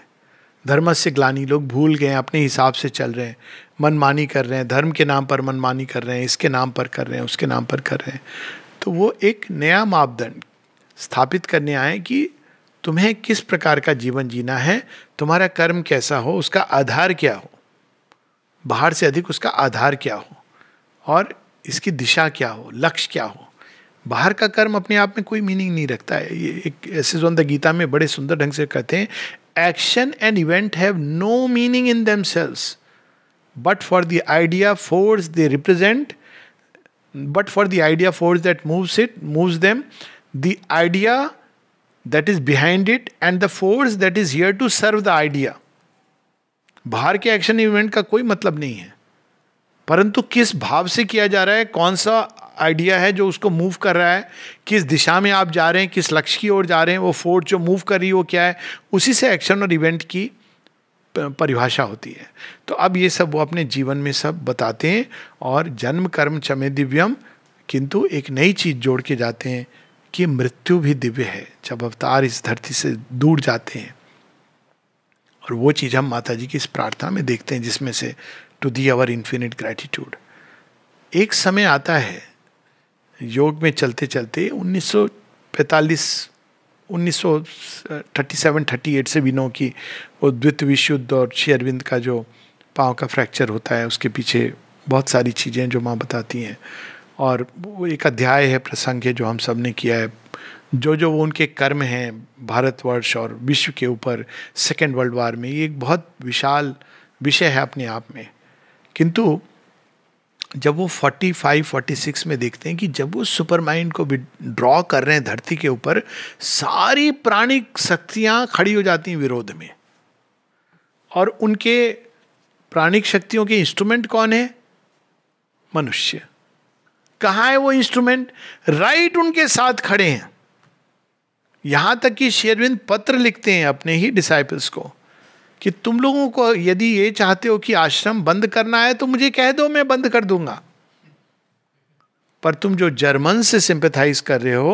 धर्म से ग्लानी लोग भूल गए अपने हिसाब से चल रहे हैं मनमानी कर रहे हैं धर्म के नाम पर मनमानी कर रहे हैं इसके नाम पर कर रहे हैं उसके नाम पर कर रहे हैं तो वो एक नया मापदंड स्थापित करने आए कि तुम्हें किस प्रकार का जीवन जीना है तुम्हारा कर्म कैसा हो उसका आधार क्या हो बाहर से अधिक उसका आधार क्या हो और इसकी दिशा क्या हो लक्ष्य क्या हो बाहर का कर्म अपने आप में कोई मीनिंग नहीं रखता है ये एक ऐसे जो गीता में बड़े सुंदर ढंग से कहते हैं action and event have no meaning in themselves but for the idea force they represent but for the idea force that moves it moves them the idea that is behind it and the force that is here to serve the idea बाहर के action event का कोई मतलब नहीं है परंतु किस भाव से किया जा रहा है कौन सा आइडिया है जो उसको मूव कर रहा है किस दिशा में आप जा रहे हैं किस लक्ष्य की ओर जा रहे हैं वो फोर्स जो मूव कर रही है वो क्या है उसी से एक्शन और इवेंट की परिभाषा होती है तो अब ये सब वो अपने जीवन में सब बताते हैं और जन्म कर्म चमे दिव्यम किंतु एक नई चीज़ जोड़ के जाते हैं कि मृत्यु भी दिव्य है जब अवतार इस धरती से दूर जाते हैं और वो चीज़ हम माता जी की इस प्रार्थना में देखते हैं जिसमें से to the our infinite gratitude एक समय आता है योग में चलते चलते 1945 1937 38 से विनो की वो द्वित विशुद्ध और श्री अरविंद का जो पाँव का फ्रैक्चर होता है उसके पीछे बहुत सारी चीज़ें जो माँ बताती हैं और एक अध्याय है प्रसंग है जो हम सब ने किया है जो जो वो उनके कर्म हैं भारतवर्ष और विश्व के ऊपर सेकेंड वर्ल्ड वार में ये एक बहुत विशाल विषय है अपने आप में किंतु जब वो 45, 46 में देखते हैं कि जब वो सुपर माइंड को ड्रॉ कर रहे हैं धरती के ऊपर सारी प्राणिक शक्तियाँ खड़ी हो जाती हैं विरोध में और उनके प्राणिक शक्तियों के इंस्ट्रूमेंट कौन है मनुष्य कहा है वो इंस्ट्रूमेंट राइट उनके साथ खड़े हैं यहां तक कि शेरविंद पत्र लिखते हैं अपने ही डिसाइपल्स को कि तुम लोगों को यदि ये चाहते हो कि आश्रम बंद करना है तो मुझे कह दो मैं बंद कर दूंगा पर तुम जो जर्मन से सिंपथाइज कर रहे हो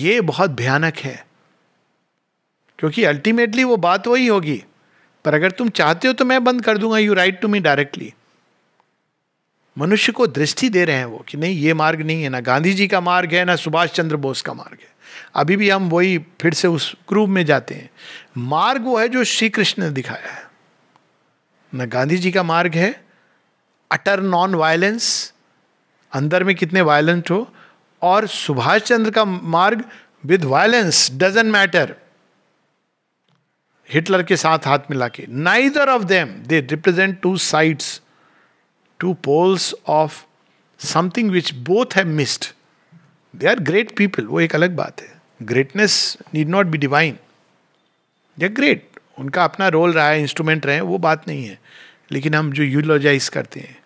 ये बहुत भयानक है क्योंकि अल्टीमेटली वो बात वही होगी पर अगर तुम चाहते हो तो मैं बंद कर दूंगा you write to me directly मनुष्य को दृष्टि दे रहे हैं वो कि नहीं ये मार्ग नहीं है ना गांधी जी का मार्ग है ना सुभाष चंद्र बोस का मार्ग है अभी भी हम वही फिर से उस क्रूब में जाते हैं मार्ग वो है जो श्री कृष्ण ने दिखाया है न गांधी जी का मार्ग है अटर नॉन वायलेंस अंदर में कितने वायलेंट हो और सुभाष चंद्र का मार्ग with violence doesn't matter Hitler के साथ हाथ मिला के neither of them they represent two sides two poles of something which both have missed they are great people वो एक अलग बात है greatness need not be divine they great उनका अपना रोल रहा है इंस्ट्रूमेंट रहे वो बात नहीं है लेकिन हम जो यूलोजाइज करते हैं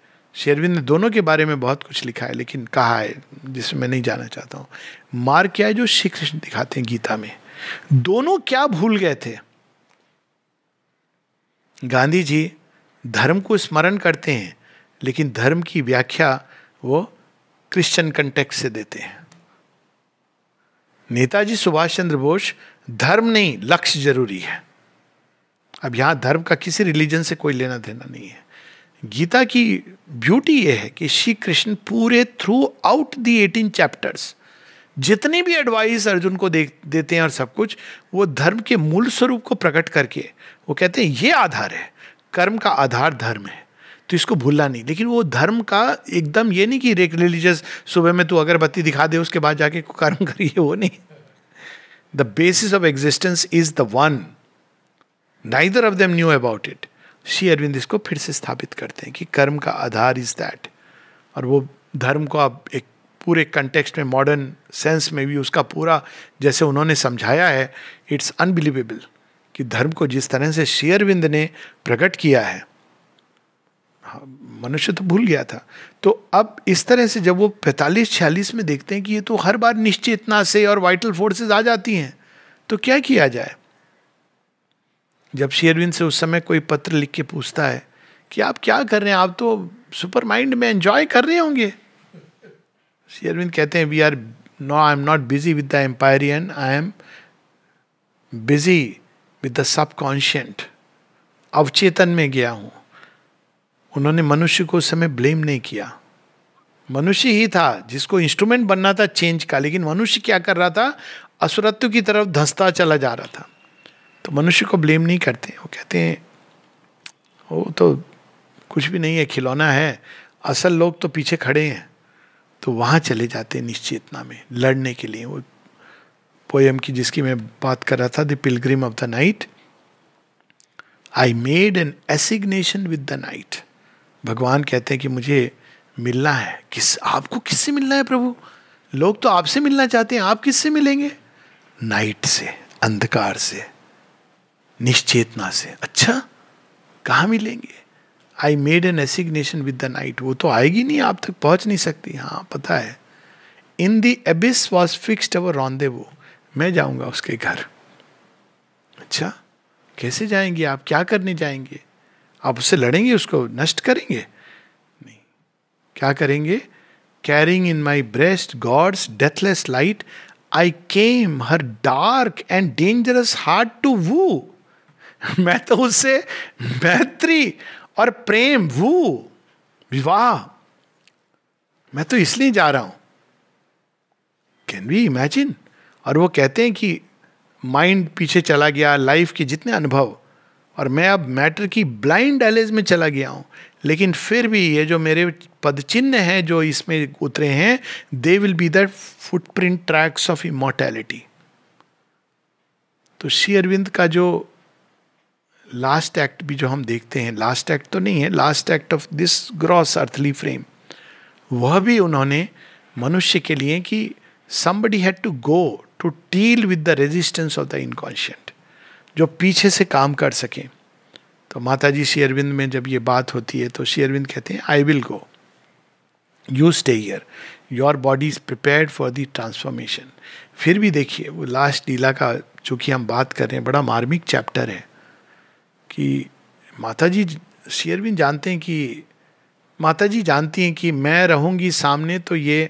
शेरविंद ने दोनों के बारे में बहुत कुछ लिखा है लेकिन कहा है जिसमें मैं नहीं जाना चाहता हूँ मार क्या है जो श्री कृष्ण दिखाते हैं गीता में दोनों क्या भूल गए थे गांधी जी धर्म को स्मरण करते हैं लेकिन धर्म की व्याख्या वो क्रिश्चियन कंटेक्ट से देते हैं नेताजी सुभाष चंद्र बोस धर्म नहीं लक्ष्य जरूरी है अब यहाँ धर्म का किसी रिलीजन से कोई लेना देना नहीं है गीता की ब्यूटी ये है कि श्री कृष्ण पूरे throughout the eighteen chapters जितनी भी एडवाइस अर्जुन को दे, देते हैं और सब कुछ वो धर्म के मूल स्वरूप को प्रकट करके वो कहते हैं ये आधार है कर्म का आधार धर्म है तो इसको भूलना नहीं लेकिन वो धर्म का एकदम ये नहीं कि एक रिलीजियस सुबह में तू अगरबत्ती दिखा दे उसके बाद जाके कर्म करिए वो नहीं the basis of existence is the one neither of them knew about it Shri Aurobindo इसको फिर से स्थापित करते हैं कि कर्म का आधार इज दैट और वो धर्म को आप एक पूरे कंटेक्स्ट में मॉडर्न सेंस में भी उसका पूरा जैसे उन्होंने समझाया है इट्स अनबिलीवेबल कि धर्म को जिस तरह से शेयरविंद ने प्रकट किया है हाँ, मनुष्य तो भूल गया था तो अब इस तरह से जब वो पैंतालीस छियालीस में देखते हैं कि ये तो हर बार निश्चेतना से और वाइटल फोर्सेस आ जाती हैं तो क्या किया जाए जब शेरविन से उस समय कोई पत्र लिख के पूछता है कि आप क्या कर रहे हैं आप तो सुपर माइंड में एंजॉय कर रहे होंगे शेरविन कहते हैं we are no I am not busy with the empyrean I am busy with the subconscient अवचेतन में गया हूँ उन्होंने मनुष्य को उस समय ब्लेम नहीं किया मनुष्य ही था जिसको इंस्ट्रूमेंट बनना था चेंज का लेकिन मनुष्य क्या कर रहा था असुरत्व की तरफ धंसता चला जा रहा था तो मनुष्य को ब्लेम नहीं करते वो कहते हैं वो तो कुछ भी नहीं है खिलौना है असल लोग तो पीछे खड़े हैं तो वहाँ चले जाते हैं निश्चेतना में लड़ने के लिए वो पोएम की जिसकी मैं बात कर रहा था the pilgrim of the night I made an assignation with the night भगवान कहते हैं कि मुझे मिलना है किस आपको किससे मिलना है प्रभु लोग तो आपसे मिलना चाहते हैं आप किससे मिलेंगे नाइट से अंधकार से निश्चेतना से अच्छा कहाँ मिलेंगे I made an assignation with the night वो तो आएगी नहीं आप तक पहुंच नहीं सकती हाँ पता है इन दी एबिस वॉज फिक्सड अवर रॉन्दे वो मैं जाऊंगा उसके घर अच्छा कैसे जाएंगे आप क्या करने जाएंगे आप उससे लड़ेंगे उसको नष्ट करेंगे नहीं क्या करेंगे carrying in my breast god's deathless light I came her dark and dangerous heart to woo मैं तो उससे मैत्री और प्रेम वू विवाह मैं तो इसलिए जा रहा हूं कैन बी इमेजिन और वो कहते हैं कि माइंड पीछे चला गया लाइफ के जितने अनुभव और मैं अब मैटर की ब्लाइंड एलेज में चला गया हूँ लेकिन फिर भी ये जो मेरे पद चिन्ह हैं जो इसमें उतरे हैं they will be the footprint tracks of immortality तो श्री अरविंद का जो लास्ट एक्ट भी जो हम देखते हैं लास्ट एक्ट तो नहीं है last act of this gross earthly frame वह भी उन्होंने मनुष्य के लिए कि somebody had to go to deal with the resistance of the inconscient जो पीछे से काम कर सकें तो माता जी शेयरविंद में जब ये बात होती है तो शेयरविंद कहते हैं I will go you stay here your body is prepare for the transformation फिर भी देखिए वो लास्ट लीला का चूंकि हम बात कर रहे हैं बड़ा मार्मिक चैप्टर है कि माता जी शेयरविंद जानते हैं कि माता जी जानती हैं कि मैं रहूंगी सामने तो ये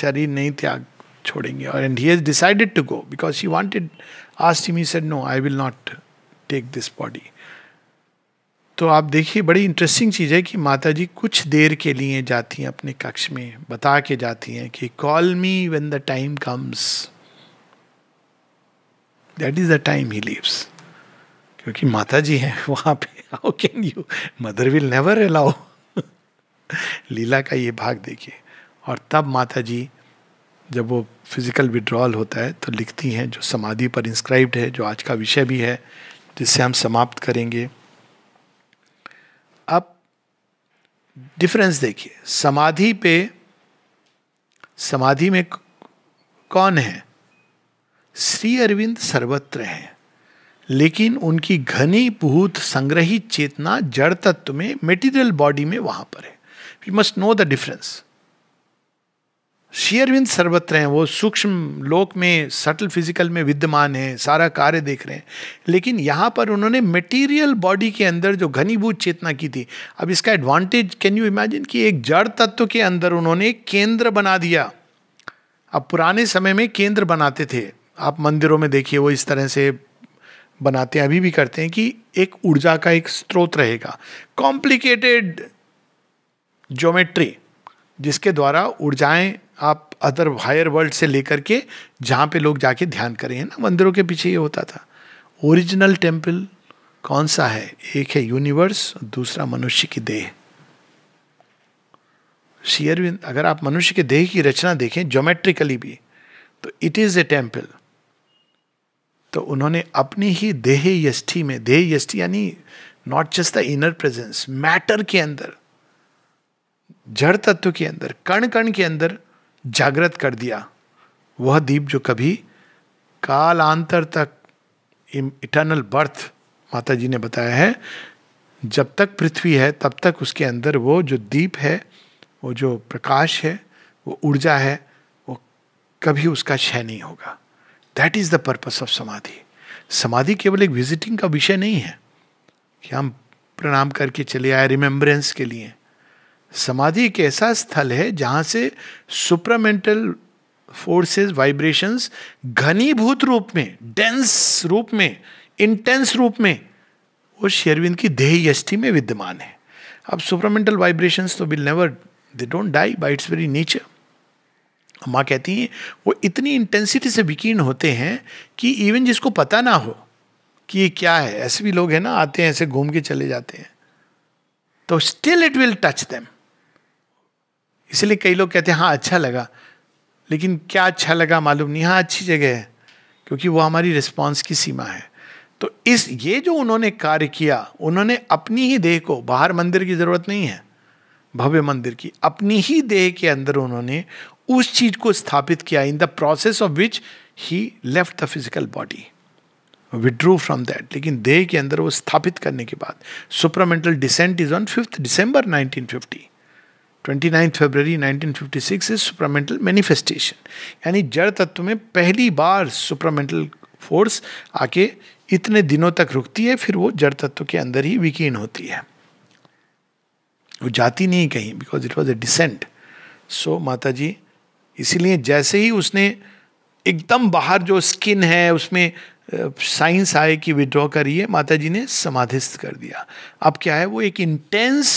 शरीर नहीं त्याग छोड़ेंगे और and he has decided to go because she wanted asked him, he said, No, I will take this body तो आप देखिए बड़ी इंटरेस्टिंग चीज़ है कि माता जी कुछ देर के लिए जाती हैं अपने कक्ष में बता के जाती हैं कि call me when the time comes that is the time he leaves क्योंकि माता जी हैं वहां पे how can you mother will never allow लीला का ये भाग देखिए और तब माता जी जब वो फिज़िकल विड्रॉल होता है तो लिखती हैं जो समाधि पर इंस्क्राइब्ड है जो आज का विषय भी है जिससे हम समाप्त करेंगे अब डिफरेंस देखिए समाधि पे समाधि में कौन है श्री अरविंद सर्वत्र हैं लेकिन उनकी घनी भूत संग्रहित चेतना जड़ तत्व में मेटीरियल बॉडी में वहां पर है we must know the difference Sri Aurobindo सर्वत्र हैं वो सूक्ष्म लोक में सटल फिजिकल में विद्यमान हैं सारा कार्य देख रहे हैं लेकिन यहाँ पर उन्होंने मटेरियल बॉडी के अंदर जो घनीभूत चेतना की थी अब इसका एडवांटेज कैन यू इमेजिन कि एक जड़ तत्व के अंदर उन्होंने केंद्र बना दिया अब पुराने समय में केंद्र बनाते थे आप मंदिरों में देखिए वो इस तरह से बनाते हैं अभी भी करते हैं कि एक ऊर्जा का एक स्रोत रहेगा कॉम्प्लिकेटेड ज्योमेट्री जिसके द्वारा ऊर्जाएं आप अदर हायर वर्ल्ड से लेकर के जहाँ पे लोग जाके ध्यान करें ना मंदिरों के पीछे ये होता था ओरिजिनल टेम्पल कौन सा है एक है यूनिवर्स दूसरा मनुष्य की देह शेयरविंद अगर आप मनुष्य के देह की रचना देखें ज्योमेट्रिकली भी तो इट इज़ ए टेम्पल तो उन्होंने अपनी ही देह यष्टि में देह यष्टि यानी not just the inner presence matter के अंदर जड़ तत्व के अंदर कण कण के अंदर जागृत कर दिया वह दीप जो कभी कालांतर तक इटर्नल बर्थ माता जी ने बताया है जब तक पृथ्वी है तब तक उसके अंदर वो जो दीप है वो जो प्रकाश है वो ऊर्जा है वो कभी उसका क्षय नहीं होगा that is the purpose of samadhi समाधि केवल एक विजिटिंग का विषय नहीं है कि हम प्रणाम करके चले आए रिमेम्बरेंस के लिए समाधि एक ऐसा स्थल है जहां से सुपरामेंटल फोर्सेस वाइब्रेशंस घनीभूत रूप में डेंस रूप में इंटेंस रूप में वो शेरविंद की देह यष्टि में विद्यमान है अब सुप्रमेंटल वाइब्रेशंस तो will never they don't die by its very nature माँ कहती हैं वो इतनी इंटेंसिटी से विकीर्ण होते हैं कि इवन जिसको पता ना हो कि ये क्या है ऐसे भी लोग हैं ना आते हैं ऐसे घूम के चले जाते हैं तो still it will touch them इसलिए कई लोग कहते हैं हाँ अच्छा लगा लेकिन क्या अच्छा लगा मालूम नहीं हाँ अच्छी जगह है क्योंकि वो हमारी रिस्पॉन्स की सीमा है तो इस ये जो उन्होंने कार्य किया उन्होंने अपनी ही देह को बाहर मंदिर की ज़रूरत नहीं है भव्य मंदिर की अपनी ही देह के अंदर उन्होंने उस चीज को स्थापित किया in the process of which he left the physical body withdrew from that लेकिन देह के अंदर वो स्थापित करने के बाद supramental descent is on fifth nineteen 1950 29 फरवरी 1956 इज सुपरामेंटल मैनिफेस्टेशन यानी जड़ तत्व में पहली बार सुपरामेंटल फोर्स आके इतने दिनों तक रुकती है फिर वो जड़ तत्व के अंदर ही विकीर्ण होती है वो जाती नहीं कहीं because it was a descent so माता जी इसीलिए जैसे ही उसने एकदम बाहर जो स्किन है उसमें साइंस आए कि विड्रॉ करिए माता जी ने समाधिस्थ कर दिया अब क्या है वो एक इंटेंस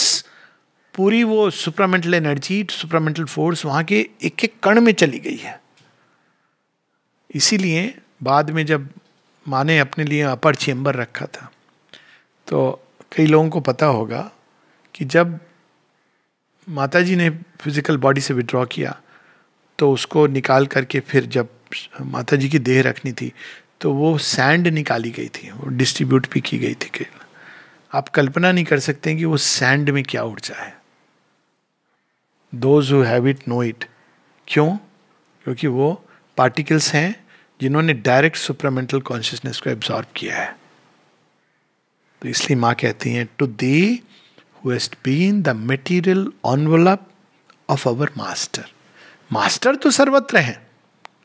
पूरी वो सुपरामेंटल एनर्जी सुपरामेंटल फोर्स वहाँ के एक एक कण में चली गई है इसीलिए बाद में जब माँ ने अपने लिए अपर चेम्बर रखा था तो कई लोगों को पता होगा कि जब माता जी ने फिजिकल बॉडी से विड्रॉ किया तो उसको निकाल करके फिर जब माता जी की देह रखनी थी तो वो सैंड निकाली गई थी वो डिस्ट्रीब्यूट भी की गई थी आप कल्पना नहीं कर सकते कि वो सैंड में क्या ऊर्जा है those who have it know it क्यों क्योंकि वो पार्टिकल्स हैं जिन्होंने डायरेक्ट सुपरामेंटल कॉन्शियसनेस को एब्जॉर्ब किया है तो इसलिए माँ कहती हैं to thee who hast been the material envelope of our master master तो सर्वत्र हैं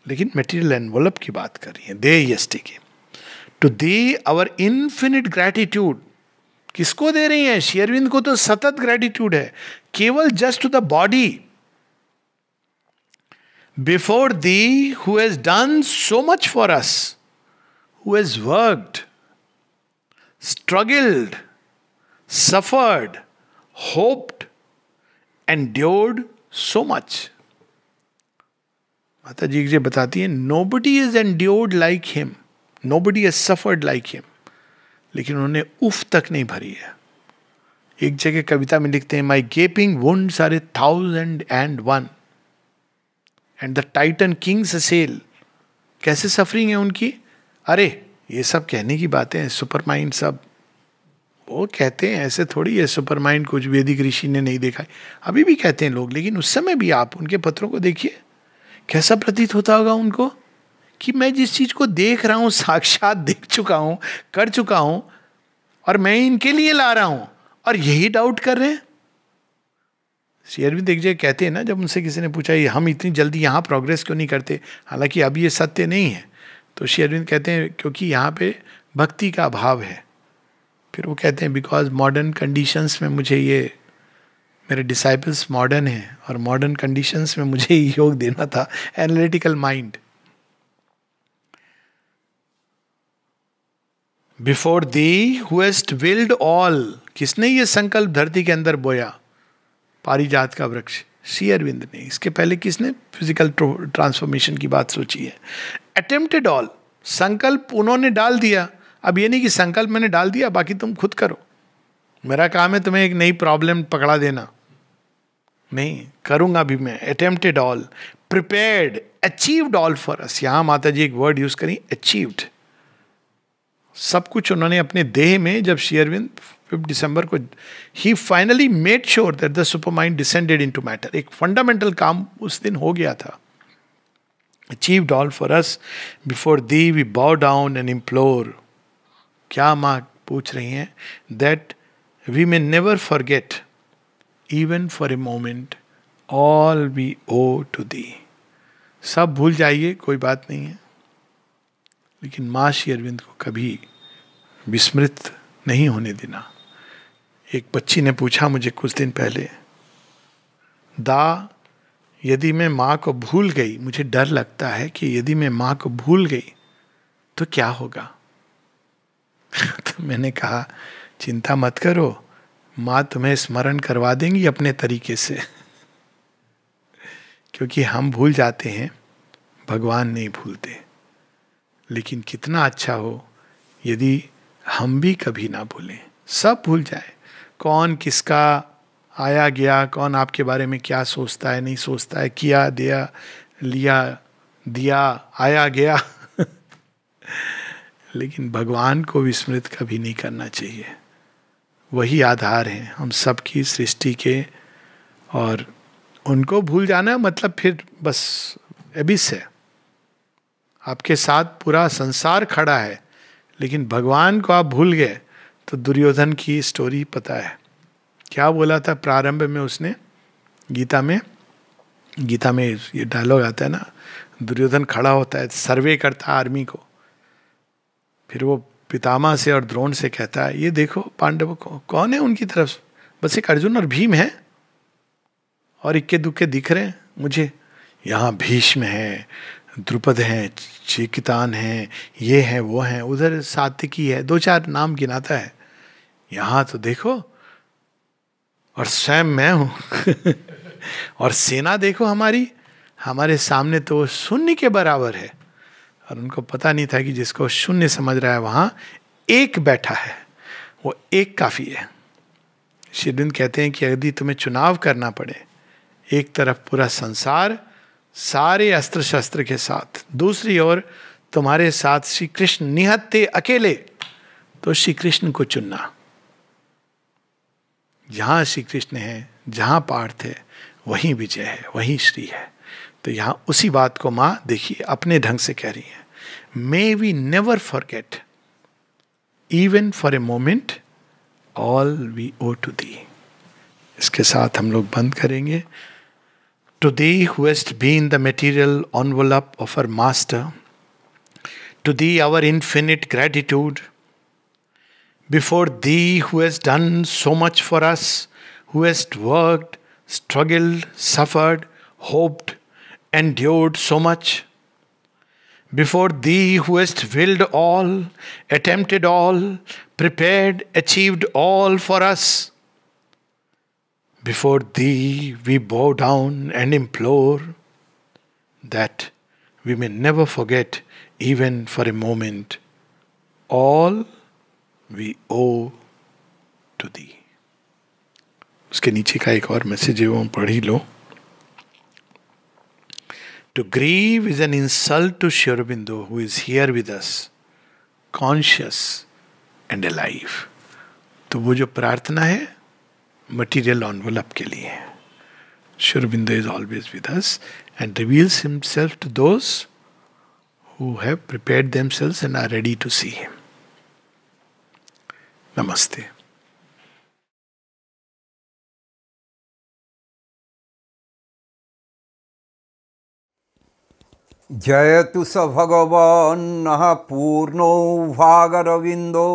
लेकिन मेटीरियल एनवलप की बात कर रही है दे यस्टी की to thee our infinite gratitude किसको दे रही हैं शेयरविंद को तो सतत ग्रेटिट्यूड है केवल just to the body before thee who has done so much for us who has worked struggled suffered hoped and endured so much माता जी बताती है nobody is and endured like him nobody is suffered like him लेकिन उन्होंने उफ तक नहीं भरी है एक जगह कविता में लिखते हैं my gaping wounds thousand and one and the titan kings sail कैसे सफरिंग है उनकी अरे ये सब कहने की बातें हैं सुपर माइंड सब वो कहते हैं ऐसे थोड़ी है सुपर माइंड कुछ वेदिक ऋषि ने नहीं देखा अभी भी कहते हैं लोग लेकिन उस समय भी आप उनके पत्रों को देखिए कैसा प्रतीत होता होगा उनको कि मैं जिस चीज़ को देख रहा हूँ साक्षात देख चुका हूँ कर चुका हूँ और मैं इनके लिए ला रहा हूँ और यही डाउट कर रहे हैं भी देख जाए कहते हैं ना जब उनसे किसी ने पूछा हम इतनी जल्दी यहाँ प्रोग्रेस क्यों नहीं करते हालांकि अब ये सत्य नहीं है तो श्री अरविंद कहते हैं क्योंकि यहाँ पे भक्ति का अभाव है फिर वो कहते हैं बिकॉज मॉडर्न कंडीशंस में मुझे ये मेरे डिसाइपल्स मॉडर्न हैं और मॉडर्न कंडीशंस में मुझे योग देना था analytical mind before thee who hast willed all किसने ये संकल्प धरती के अंदर बोया पारिजात का वृक्ष श्री अरविंद ने इसके पहले किसने फिजिकल ट्रांसफॉर्मेशन की बात सोची है अटेम्प्टेड ऑल संकल्प उन्होंने डाल दिया अब ये नहीं कि संकल्प मैंने डाल दिया बाकी तुम खुद करो मेरा काम है तुम्हें एक नई प्रॉब्लम पकड़ा देना नहीं करूंगा भी मैं attempted all prepared achieved all for us यहाँ माता जी एक वर्ड यूज करी अचीव्ड सब कुछ उन्होंने अपने देह में जब शेयरविंद फिफ्थ दिसंबर को he finally made sure that the supermind descended into matter एक फंडामेंटल काम उस दिन हो गया था achieved all for us before thee we bow down and implore क्या माँ पूछ रही हैं that we may never forget even for a moment all we owe to thee सब भूल जाइए कोई बात नहीं है लेकिन माँ श्री अरविंद को कभी विस्मृत नहीं होने देना एक बच्ची ने पूछा मुझे कुछ दिन पहले दा यदि मैं माँ को भूल गई मुझे डर लगता है कि यदि मैं माँ को भूल गई तो क्या होगा [laughs] तो मैंने कहा चिंता मत करो माँ तुम्हें स्मरण करवा देंगी अपने तरीके से [laughs] क्योंकि हम भूल जाते हैं भगवान नहीं भूलते लेकिन कितना अच्छा हो यदि हम भी कभी ना भूलें सब भूल जाए कौन किसका आया गया कौन आपके बारे में क्या सोचता है नहीं सोचता है किया दिया लिया दिया आया गया [laughs] लेकिन भगवान को विस्मृत कभी नहीं करना चाहिए वही आधार हैं हम सबकी सृष्टि के और उनको भूल जाना मतलब फिर बस एबिस है आपके साथ पूरा संसार खड़ा है लेकिन भगवान को आप भूल गए तो दुर्योधन की स्टोरी पता है क्या बोला था प्रारंभ में उसने गीता में गीता में ये डायलॉग आता है ना दुर्योधन खड़ा होता है सर्वे करता है आर्मी को फिर वो पितामा से और द्रोण से कहता है ये देखो पांडव को कौन है उनकी तरफ बस एक अर्जुन और भीम है और इक्के दुक्के दिख रहे हैं मुझे यहाँ भीष्म है द्रुपद हैं चिकितान हैं ये हैं वो हैं उधर सात्विकी है दो चार नाम गिनाता है यहाँ तो देखो और स्वयं मैं हूँ [laughs] और सेना देखो हमारी हमारे सामने तो शून्य के बराबर है और उनको पता नहीं था कि जिसको शून्य समझ रहा है वहाँ एक बैठा है वो एक काफ़ी है शिविंद कहते हैं कि यदि तुम्हें चुनाव करना पड़े एक तरफ पूरा संसार सारे अस्त्र शस्त्र के साथ दूसरी ओर तुम्हारे साथ श्री कृष्ण निहत थे अकेले तो श्री कृष्ण को चुनना जहां श्री कृष्ण है जहां पार्थ है वही विजय है वही श्री है तो यहां उसी बात को मां देखिए अपने ढंग से कह रही है may we never forget even for a moment all we owe to thee इसके साथ हम लोग बंद करेंगे To thee who hast been the material envelope of our Master, to thee our infinite gratitude. Before thee who hast done so much for us, who hast worked, struggled, suffered, hoped, endured so much. Before thee who hast willed all, attempted all, prepared, achieved all for us Before Thee we bow down and implore that we may never forget, even for a moment, all we owe to Thee. उसके नीचे का एक और message है वो हम पढ़ ही लो to grieve is an insult to श्योरबिंदो who is here with us conscious and A life तो वो जो प्रार्थना है मटीरियल ऑनवलप के लिए शुरबिंदो is always with us and reveals himself to those who have prepared them sales and are ready to see him नमस्ते तु स भगवान नः पूर्णो भागरविन्दो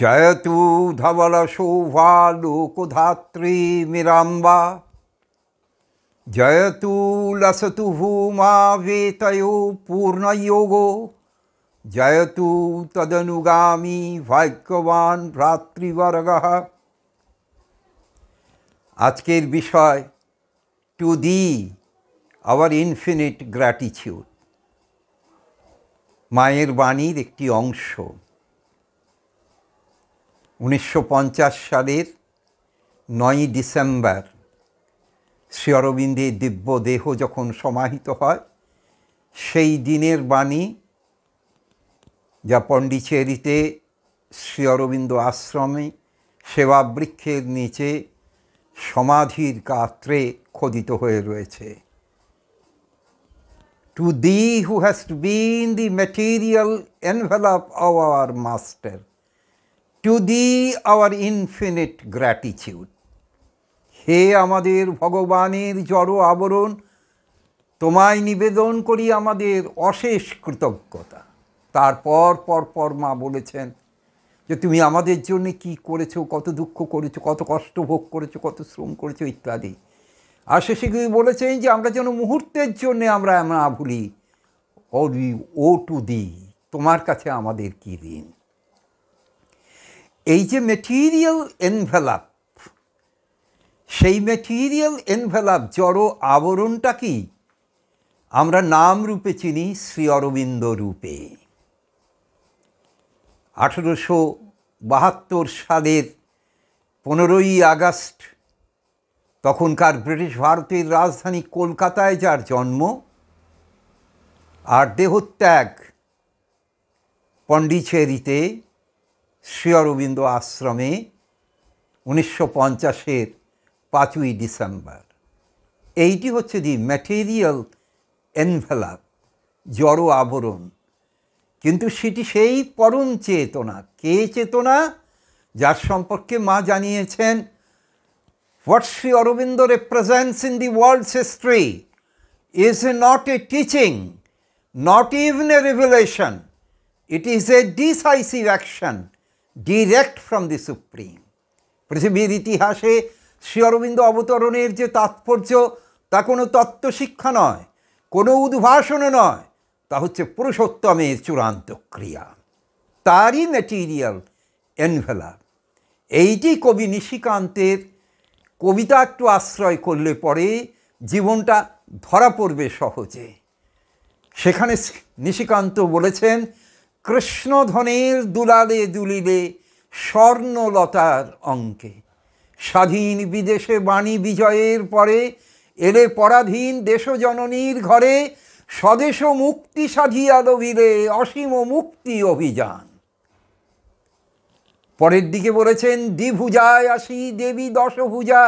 জয়তু ধবল শোভা লোকধাত্রী মিরাম্বা জয়তু লসতু ভূমা বেতয়ো পূর্ণযোগ জয়তু তদনুগামী ভাগ্যবান ভ্রাতৃবর্গ আজকের বিষয় to thee our infinite gratitude মায়ের বাণীর একটি অংশ উনিশশো সালের নয়ই ডিসেম্বর শ্রী অরবিন্দের দিব্য দেহ যখন সমাহিত হয় সেই দিনের বাণী যা পণ্ডিচেরিতে শ্রী অরবিন্দ আশ্রমে সেবাবৃক্ষের নিচে সমাধির গাত্রে খোদিত হয়ে রয়েছে to thee who has to been the material envelope our master to thee our infinite gratitude হে আমাদের ভগবানের জড় আবরণ তোমায় নিবেদন করি আমাদের অশেষ কৃতজ্ঞতা তারপর পর পর মা বলেছেন যে তুমি আমাদের জন্য কি করেছো কত দুঃখ করেছো কত কষ্ট ভোগ করেছো কত শ্রম করেছো ইত্যাদি আর শেষে গিয়ে বলেছেন যে আমরা যেন মুহূর্তের জন্য আমরা না ভুলি ও টু দি তোমার কাছে আমাদের কি ঋণ এই যে মেটিরিয়াল এনভেলাপ সেই মেটিরিয়াল এনভেলাপ জড়ো আবরণটা কি আমরা নাম রূপে চিনি শ্রী অরবিন্দ রূপে আঠেরোশো বাহাত্তর সালের পনেরোই আগস্ট তখনকার ব্রিটিশ ভারতের রাজধানী কলকাতায় যার জন্ম আর দেহত্যাগ পণ্ডিচেরিতে শ্রী অরবিন্দ আশ্রমে উনিশশো পঞ্চাশের পাঁচই ডিসেম্বর এইটি হচ্ছে দি ম্যাটেরিয়াল এনভেলাপ জড় আবরণ কিন্তু সেটি সেই পরম চেতনা কে চেতনা যার সম্পর্কে মা জানিয়েছেন what Sri Aurobindo represents in the world's history is a not a teaching not even a revelation it is a decisive action direct from the supreme পৃথিবীর ইতিহাসে শ্রী অরবিন্দ অবতরণের যে তাৎপর্য তা কোনো তত্ত্ব শিক্ষা নয় কোনো উদ্ভাসনও নয় তা হচ্ছে পুরুষোত্তমের চূড়ান্ত ক্রিয়া তারই ম্যাটেরিয়াল এনভেলা এইটি কবি নিশিকান্তের কবিতা একটু আশ্রয় করলে পরে জীবনটা ধরা পড়বে সহজে সেখানে নিশিকান্ত বলেছেন কৃষ্ণধনের দুলালে দুলিলে স্বর্ণলতার অঙ্কে স্বাধীন বিদেশে বাণী বিজয়ের পরে এলে পরাধীন দেশজননীর ঘরে স্বদেশ মুক্তি সাধিয়া লবিলে অসীম মুক্তি অভিযান পরের দিকে বলেছেন দ্বিভুজায় আসি দেবী দশভুজা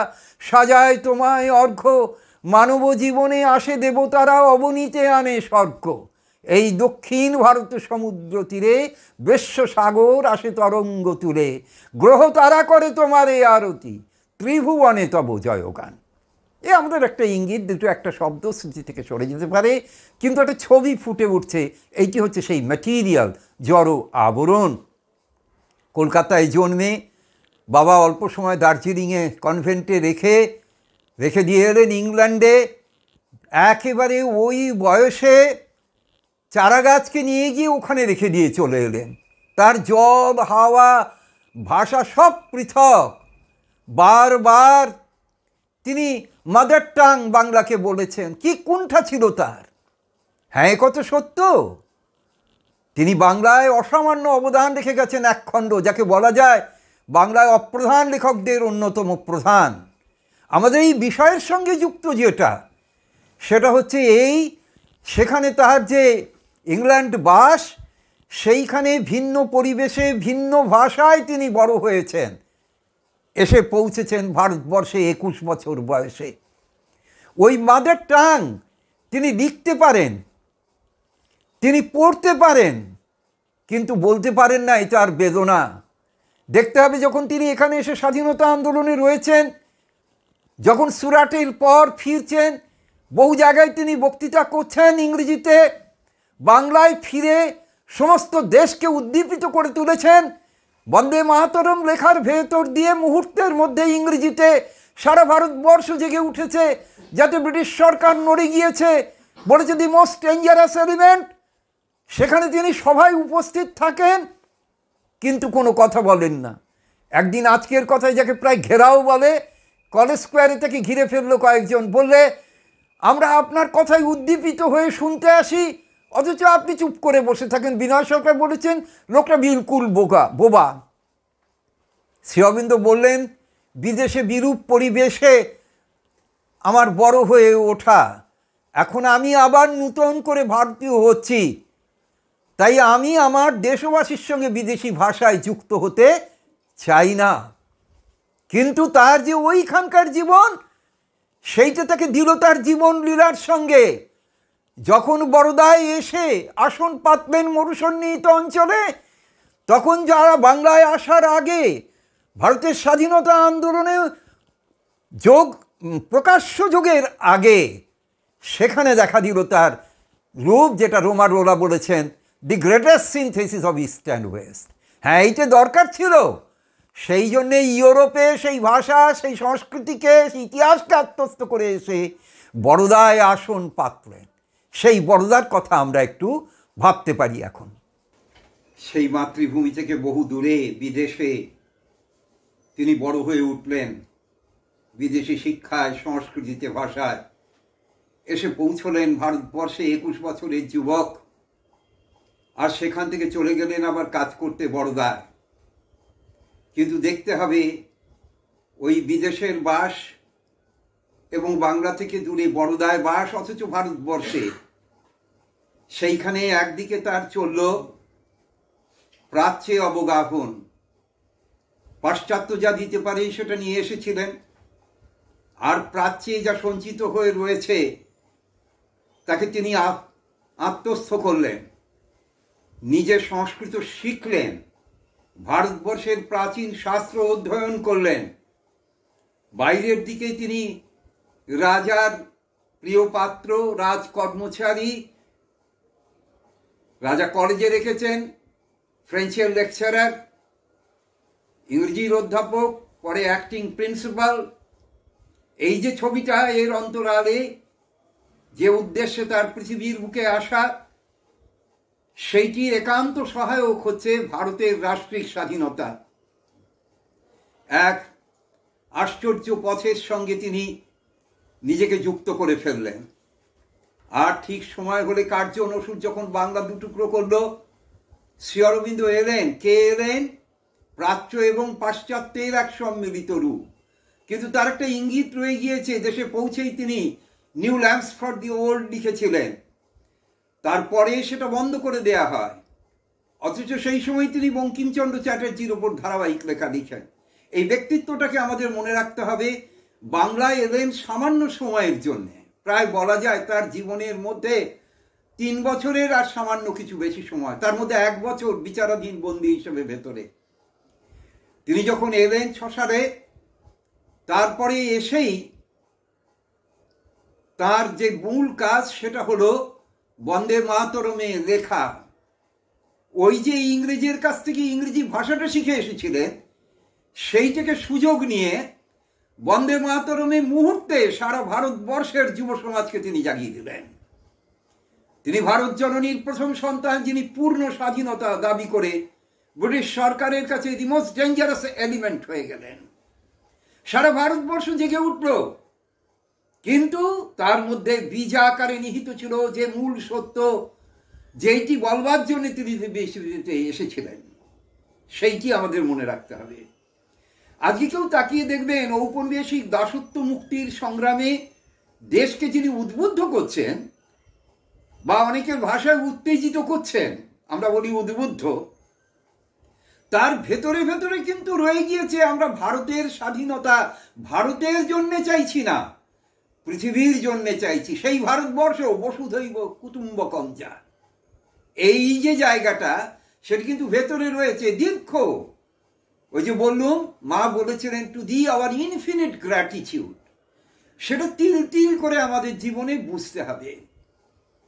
সাজায় তোমায় অর্ঘ্য মানব জীবনে আসে দেবতারা অবনীতে আনে স্বর্গ এই দক্ষিণ ভারত সমুদ্র তীরে বিশ্ব সাগর আসে তরঙ্গ তুলে গ্রহ তারা করে তোমার এই আরতি ত্রিভুবনে তব জয়গান এ আমাদের একটা ইঙ্গিত দুটো একটা শব্দ স্মৃতি থেকে সরে যেতে পারে কিন্তু একটা ছবি ফুটে উঠছে এইটি হচ্ছে সেই ম্যাটিরিয়াল জড় আবরণ কলকাতায় জন্মে বাবা অল্প সময় দার্জিলিংয়ে কনভেন্টে রেখে রেখে দিয়ে এলেন ইংল্যান্ডে একেবারে ওই বয়সে চারা গাছকে নিয়ে গিয়ে ওখানে রেখে দিয়ে চলে এলেন তার জব হাওয়া ভাষা সব পৃথক বারবার তিনি মাদার টাং বাংলাকে বলেছেন কি কোনটা ছিল তার হ্যাঁ কত সত্য তিনি বাংলায় অসামান্য অবদান রেখে গেছেন এক খণ্ড যাকে বলা যায় বাংলায় অপ্রধান লেখকদের অন্যতম প্রধান আমাদের এই বিষয়ের সঙ্গে যুক্ত যেটা সেটা হচ্ছে এই সেখানে তাহার যে ইংল্যান্ড বাস সেইখানে ভিন্ন পরিবেশে ভিন্ন ভাষায় তিনি বড় হয়েছেন এসে পৌঁছেছেন ভারতবর্ষে একুশ বছর বয়সে ওই মাদার টাং তিনি লিখতে পারেন তিনি পড়তে পারেন কিন্তু বলতে পারেন না এটা আর বেদনা দেখতে হবে যখন তিনি এখানে এসে স্বাধীনতা আন্দোলনে রয়েছেন যখন সুরাটের পর ফিরছেন বহু জায়গায় তিনি বক্তৃতা করছেন ইংরেজিতে বাংলায় ফিরে সমস্ত দেশকে উদ্দীপিত করে তুলেছেন বন্দে মাহাতরম লেখার ভেতর দিয়ে মুহূর্তের মধ্যে ইংরেজিতে সারা ভারতবর্ষ জেগে উঠেছে যাতে ব্রিটিশ সরকার নড়ে গিয়েছে বলেছে দি মোস্ট ডেঞ্জারাস এলিমেন্ট সেখানে তিনি সভায় উপস্থিত থাকেন কিন্তু কোনো কথা বলেন না একদিন আজকের কথায় যাকে প্রায় ঘেরাও বলে কলেজ স্কোয়ারে তাকে ঘিরে ফেললো কয়েকজন বললে আমরা আপনার কথায় উদ্দীপিত হয়ে শুনতে আসি অথচ আপনি চুপ করে বসে থাকেন বিনয় সরকার বলেছেন লোকটা বিলকুল বোকা বোবা শ্রী বললেন বিদেশে বিরূপ পরিবেশে আমার বড় হয়ে ওঠা এখন আমি আবার নূতন করে ভারতীয় হচ্ছি তাই আমি আমার দেশবাসীর সঙ্গে বিদেশি ভাষায় যুক্ত হতে চাই না কিন্তু তার যে ওইখানকার জীবন সেইটা তাকে দৃঢ়তার জীবন লীলার সঙ্গে যখন বড়দায় এসে আসন পাতলেন মরুসন্নিহিত অঞ্চলে তখন যারা বাংলায় আসার আগে ভারতের স্বাধীনতা আন্দোলনে যোগ প্রকাশ্য যোগের আগে সেখানে দেখা দিল তার রূপ যেটা রোমার রোলা বলেছেন the greatest synthesis of east and west হ্যাঁ এইটা দরকার ছিল সেই জন্যে ইউরোপে সেই ভাষা সেই সংস্কৃতিকে সেই ইতিহাসকে আত্মস্থ করে এসে বড়দায় আসন পাতলেন সেই বড়দার কথা আমরা একটু ভাবতে পারি এখন সেই মাতৃভূমি থেকে বহু দূরে বিদেশে তিনি বড় হয়ে উঠলেন বিদেশি শিক্ষায় সংস্কৃতিতে ভাষায় এসে পৌঁছলেন ভারতবর্ষে একুশ বছরের যুবক আর সেখান থেকে চলে গেলেন আবার কাজ করতে বড়দার কিন্তু দেখতে হবে ওই বিদেশের বাস এবং বাংলা থেকে দূরে বড়দায় বাস অথচ ভারতবর্ষে সেইখানে একদিকে তার চলল প্রাচ্যে অবগাহন পাশ্চাত্য যা দিতে পারে সেটা নিয়ে এসেছিলেন আর প্রাচ্যে যা সঞ্চিত হয়ে রয়েছে তাকে তিনি আত্মস্থ করলেন নিজের সংস্কৃত শিখলেন ভারতবর্ষের প্রাচীন শাস্ত্র অধ্যয়ন করলেন বাইরের দিকে তিনি রাজার প্রিয়পাত্র রাজ কর্মচারী রাজা কলেজে রেখেছেন ফ্রেঞ্চের লেকচারার ইংরেজির অধ্যাপক পরে অ্যাক্টিং প্রিন্সিপাল এই যে ছবিটা এর অন্তরালে যে উদ্দেশ্যে তার পৃথিবীর বুকে আসা সেইটি একান্ত সহায়ক হচ্ছে ভারতের রাষ্ট্রিক স্বাধীনতা এক আশ্চর্য পথের সঙ্গে তিনি নিজেকে যুক্ত করে ফেললেন আর ঠিক সময় হলে কার্য অনুসুর যখন বাংলা দুটুকরো করল শ্রী অরবিন্দ এলেন কে এলেন প্রাচ্য এবং পাশ্চাত্যের এক সম্মিলিত রূপ কিন্তু তার একটা ইঙ্গিত রয়ে গিয়েছে দেশে পৌঁছেই তিনি new lamps for the old লিখেছিলেন তারপরে সেটা বন্ধ করে দেয়া হয় অথচ সেই সময় তিনি বঙ্কিমচন্দ্র চ্যাটার্জির ওপর ধারাবাহিক লেখা লিখেন এই ব্যক্তিত্বটাকে আমাদের মনে রাখতে হবে বাংলায় এলেন সামান্য সময়ের জন্যে প্রায় বলা যায় তার জীবনের মধ্যে তিন বছরের আর সামান্য কিছু বেশি সময় তার মধ্যে এক বছর বিচারাধীন বন্দি হিসেবে ভেতরে তিনি যখন এলেন ছসারে তারপরে এসেই তার যে মূল কাজ সেটা হলো বন্দে মাতরমে লেখা ওই যে ইংরেজির কাছ থেকে ইংরেজি ভাষাটা শিখে এসেছিলেন সেইটাকে সুযোগ নিয়ে বন্দে মাতরমে মুহূর্তে সারা ভারতবর্ষের যুব সমাজকে তিনি জাগিয়ে দিলেন তিনি ভারত জননীর প্রথম সন্তান যিনি পূর্ণ স্বাধীনতা দাবি করে ব্রিটিশ সরকারের কাছে দি মোস্ট ডেঞ্জারাস এলিমেন্ট হয়ে গেলেন সারা ভারতবর্ষ জেগে উঠল কিন্তু তার মধ্যে বিজা আকারে নিহিত ছিল যে মূল সত্য যেইটি বলবার জন্য তিনি এসেছিলেন সেইটি আমাদের মনে রাখতে হবে আজকে কেউ তাকিয়ে দেখবেন ঔপনিবেশিক দাসত্ব মুক্তির সংগ্রামে দেশকে যিনি উদ্বুদ্ধ করছেন বা অনেকের ভাষায় উত্তেজিত করছেন আমরা বলি উদ্বুদ্ধ তার ভেতরে ভেতরে কিন্তু রয়ে গিয়েছে আমরা ভারতের স্বাধীনতা ভারতের জন্যে চাইছি না পৃথিবীর জন্যে চাইছি সেই ভারতবর্ষ বসুধৈব কুটুম্বকম যা এই যে জায়গাটা সেটা কিন্তু ভেতরে রয়েছে দীর্ঘ ওই যে বললুম মা বলেছিলেন to thee our infinite gratitude সেটা তিল তিল করে আমাদের জীবনে বুঝতে হবে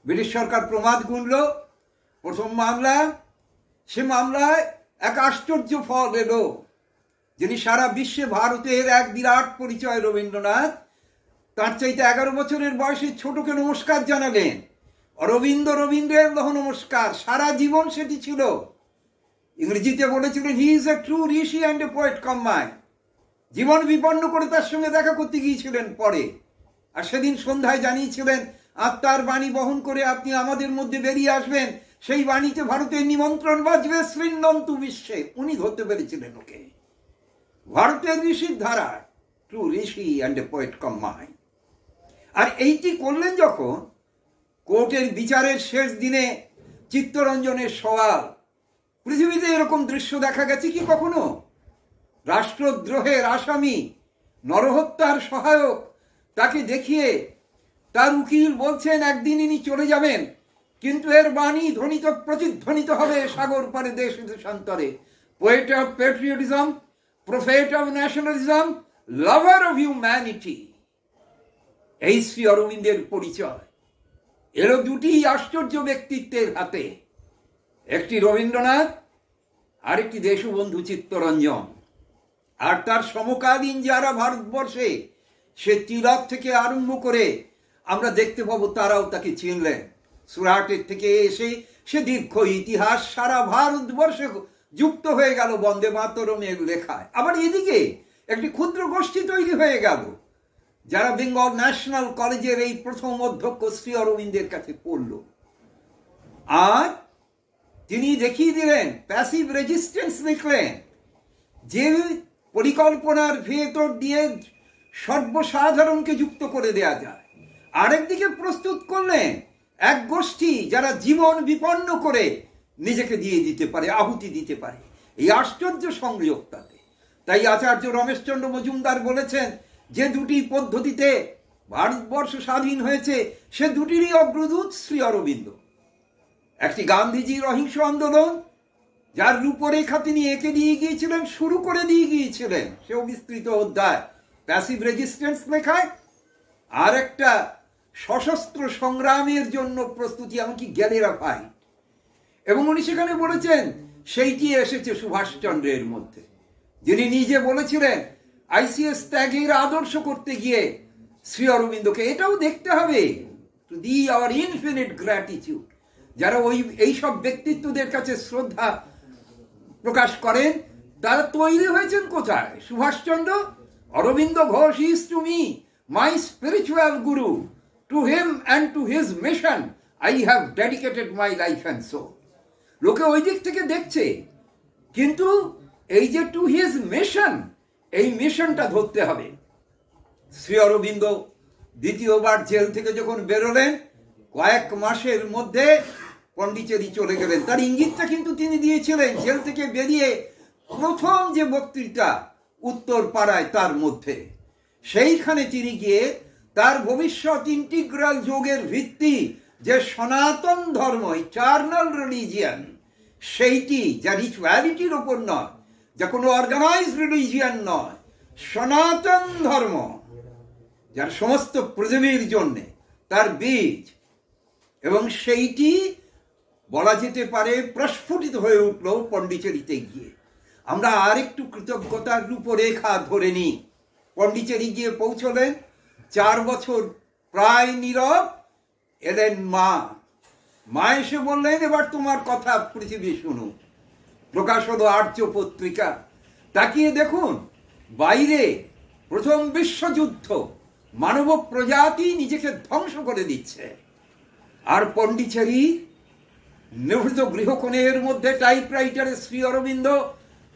ব্রিটিশ সরকার প্রমাদ গুনল প্রথম মামলা সে মামলায় এক আশ্চর্য ফল এলো যিনি সারা বিশ্বে ভারতের এক বিরাট পরিচয় রবীন্দ্রনাথ তার চাইতে এগারো বছরের বয়সে ছোটকে নমস্কার জানালেন অরবিন্দ রবীন্দ্রের নমস্কার সারা জীবন সেটি ছিল ইংরেজিতে বলেছিলেন he is a true rishi and a poet কম্মায় জীবন বিপন্ন করে তার সঙ্গে দেখা করতে গিয়েছিলেন পরে আর সেদিন সন্ধ্যায় জানিয়েছিলেন আত্মার বাণী বহন করে আপনি আমাদের মধ্যে বেরিয়ে আসবেন সেই বাণীতে ভারতের নিমন্ত্রণ বাজবে শ্রীনন্তু বিশ্বে উনি ধরতে পেরেছিলেন ওকে ভারতের ঋষির ধারা true rishi and a poet কম্মাই আর এইটি করলেন যখন কোর্টের বিচারের শেষ দিনে চিত্তরঞ্জনের সওয়াল পৃথিবীতে এরকম দৃশ্য দেখা গেছে কি কখনো রাষ্ট্রদ্রোহের আসামি নরহত্যার সহায়ক তাকে দেখিয়ে তার উকিল বলছেন একদিন ইনি চলে যাবেন কিন্তু এর বাণী ধ্বনিত প্রতিধ্বনিত হবে সাগর পারে দেশ দেশান্তরে poet of patriotism prophet of nationalism lover of humanity এই শ্রী অরবিন্দের পরিচয় এরও দুটি আশ্চর্য ব্যক্তিত্বের হাতে একটি রবীন্দ্রনাথ আরেকটি দেশবন্ধু চিত্তরঞ্জন আর তার সমকালীন যারা ভারতবর্ষে সে তিলক থেকে আরম্ভ করে আমরা দেখতে পাবো তারাও তাকে চিনলেন সুরাটের থেকে এসে সে দীর্ঘ ইতিহাস সারা ভারতবর্ষে যুক্ত হয়ে গেল বন্দে মাতরমের লেখায় আবার এদিকে একটি ক্ষুদ্র গোষ্ঠী তৈরি হয়ে গেল যারা বেঙ্গল ন্যাশনাল কলেজের এই প্রথম অধ্যক্ষ শ্রী অরবিন্দের কাছে পড়ল আর তিনি দেখিয়ে দিলেন প্যাসিভ রেজিস্ট্যান্স দেখলেন যে পরিকল্পনার ভেতর দিয়ে সর্বসাধারণকে যুক্ত করে দেয়া যায় আরেকদিকে প্রস্তুত করলেন এক গোষ্ঠী যারা জীবন বিপন্ন করে নিজেকে দিয়ে দিতে পারে আহুতি দিতে পারে এই আশ্চর্য সংযোগতাতে তাই আচার্য রমেশচন্দ্র মজুমদার বলেছেন যে দুটি পদ্ধতিতে ভারতবর্ষ স্বাধীন হয়েছে সে দুটিরই অগ্রদূত শ্রী অরবিন্দ একটি গান্ধীজির অহিংস আন্দোলন যার রূপরেখা তিনি এঁকে দিয়ে গিয়েছিলেন শুরু করে দিয়ে গিয়েছিলেন সেও বিস্তৃত অধ্যায় প্যাসিভ রেজিস্ট্যান্স লেখায় আর একটা সশস্ত্র সংগ্রামের জন্য প্রস্তুতি এমনকি গ্যালেরা পাই এবং উনি সেখানে বলেছেন সেইটি এসেছে সুভাষচন্দ্রের মধ্যে যিনি নিজে বলেছিলেন আইসিএস ত্যাগের আদর্শ করতে গিয়ে শ্রী অরবিন্দকে এটাও দেখতে হবে to thee our infinite gratitude যারা ওই এইসব ব্যক্তিত্বদের কাছে শ্রদ্ধা প্রকাশ করেন তারা তৈরি হয়েছেন কোথায় Subhash Chandra Aurobindo Ghosh is to me my spiritual গুরু to him and to his mission I have dedicated my life and so লোকে ওই দিক থেকে দেখছে কিন্তু এই যে টু হিজ মিশন এই মিশনটা ধরতে হবে শ্রী অরবিন্দ দ্বিতীয়বার জেল থেকে যখন বেরোলেন কয়েক মাসের মধ্যে পন্ডিচেরি চলে গেলেন তার ইঙ্গিতটা কিন্তু তিনি দিয়েছিলেন জেল থেকে বেরিয়ে প্রথম যে বক্তৃতা উত্তর পাড়ায় তার মধ্যে সেইখানে তিনি গিয়ে তার ভবিষ্যৎ ইন্টিগ্রাল যোগের ভিত্তি যে সনাতন ধর্ম ইটার্নাল রিলিজিয়ান সেইটি যা রিচুয়ালিটির ওপর নয় যা কোনো অর্গানাইজ রিলিজিয়ান নয় সনাতন ধর্ম যার সমস্ত পৃথিবীর জন্যে তার বীজ এবং সেইটি বলা যেতে পারে প্রস্ফুটিত হয়ে উঠল পণ্ডিচেরিতে গিয়ে আমরা আরেকটু কৃতজ্ঞতার রূপরেখা ধরে নিই পণ্ডিচেরি গিয়ে পৌঁছলেন চার বছর প্রায় নীরব এলেন মা মা এসে বললেন এবার তোমার কথা পৃথিবী শুনু প্রকাশ হলো আর্য পত্রিকা তাকিয়ে দেখুন বাইরে প্রথম বিশ্বযুদ্ধ মানব প্রজাতি নিজেকে ধ্বংস করে দিচ্ছে আর পণ্ডিচেরি নিভৃত গৃহকোণের মধ্যে টাইপরাইটারে শ্রী অরবিন্দ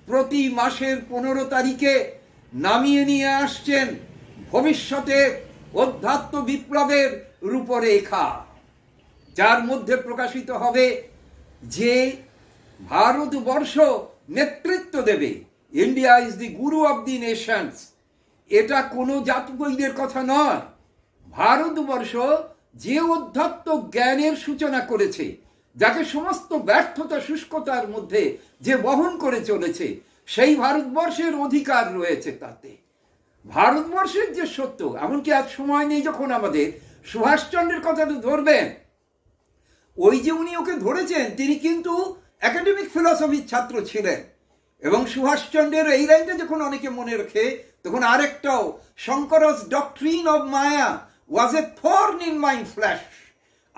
প্রতি মাসের পনেরো তারিখে নামিয়ে নিয়ে আসছেন ভবিষ্যতে অধ্যাত্ম বিপ্লবের রূপরেখা যার মধ্যে প্রকাশিত হবে যে ভারতবর্ষ নেতৃত্ব দেবে ইন্ডিয়া ইজ দি গুরু অব দি নেশনস এটা কোনো জাতবৈদের কথা নয় ভারতবর্ষ যে অধ্যাত্ম জ্ঞানের সূচনা করেছে যাকে সমস্ত ব্যর্থতা শুষ্কতার মধ্যে যে বহন করে চলেছে সেই ভারতবর্ষের অধিকার রয়েছে তাতে ভারতবর্ষের যে সত্য এমনকি এক সময় নেই যখন আমাদের সুভাষচন্দ্রের কথা ধরবেন ওই যে উনি ওকে ধরেছেন তিনি কিন্তু একাডেমিক ফিলসফির ছাত্র ছিলেন এবং সুভাষচন্দ্রের এই লাইনটা যখন অনেকে মনে রাখে তখন আরেকটাও Shankara's doctrine of maya was a ফর ইন মাই ফ্ল্যাশ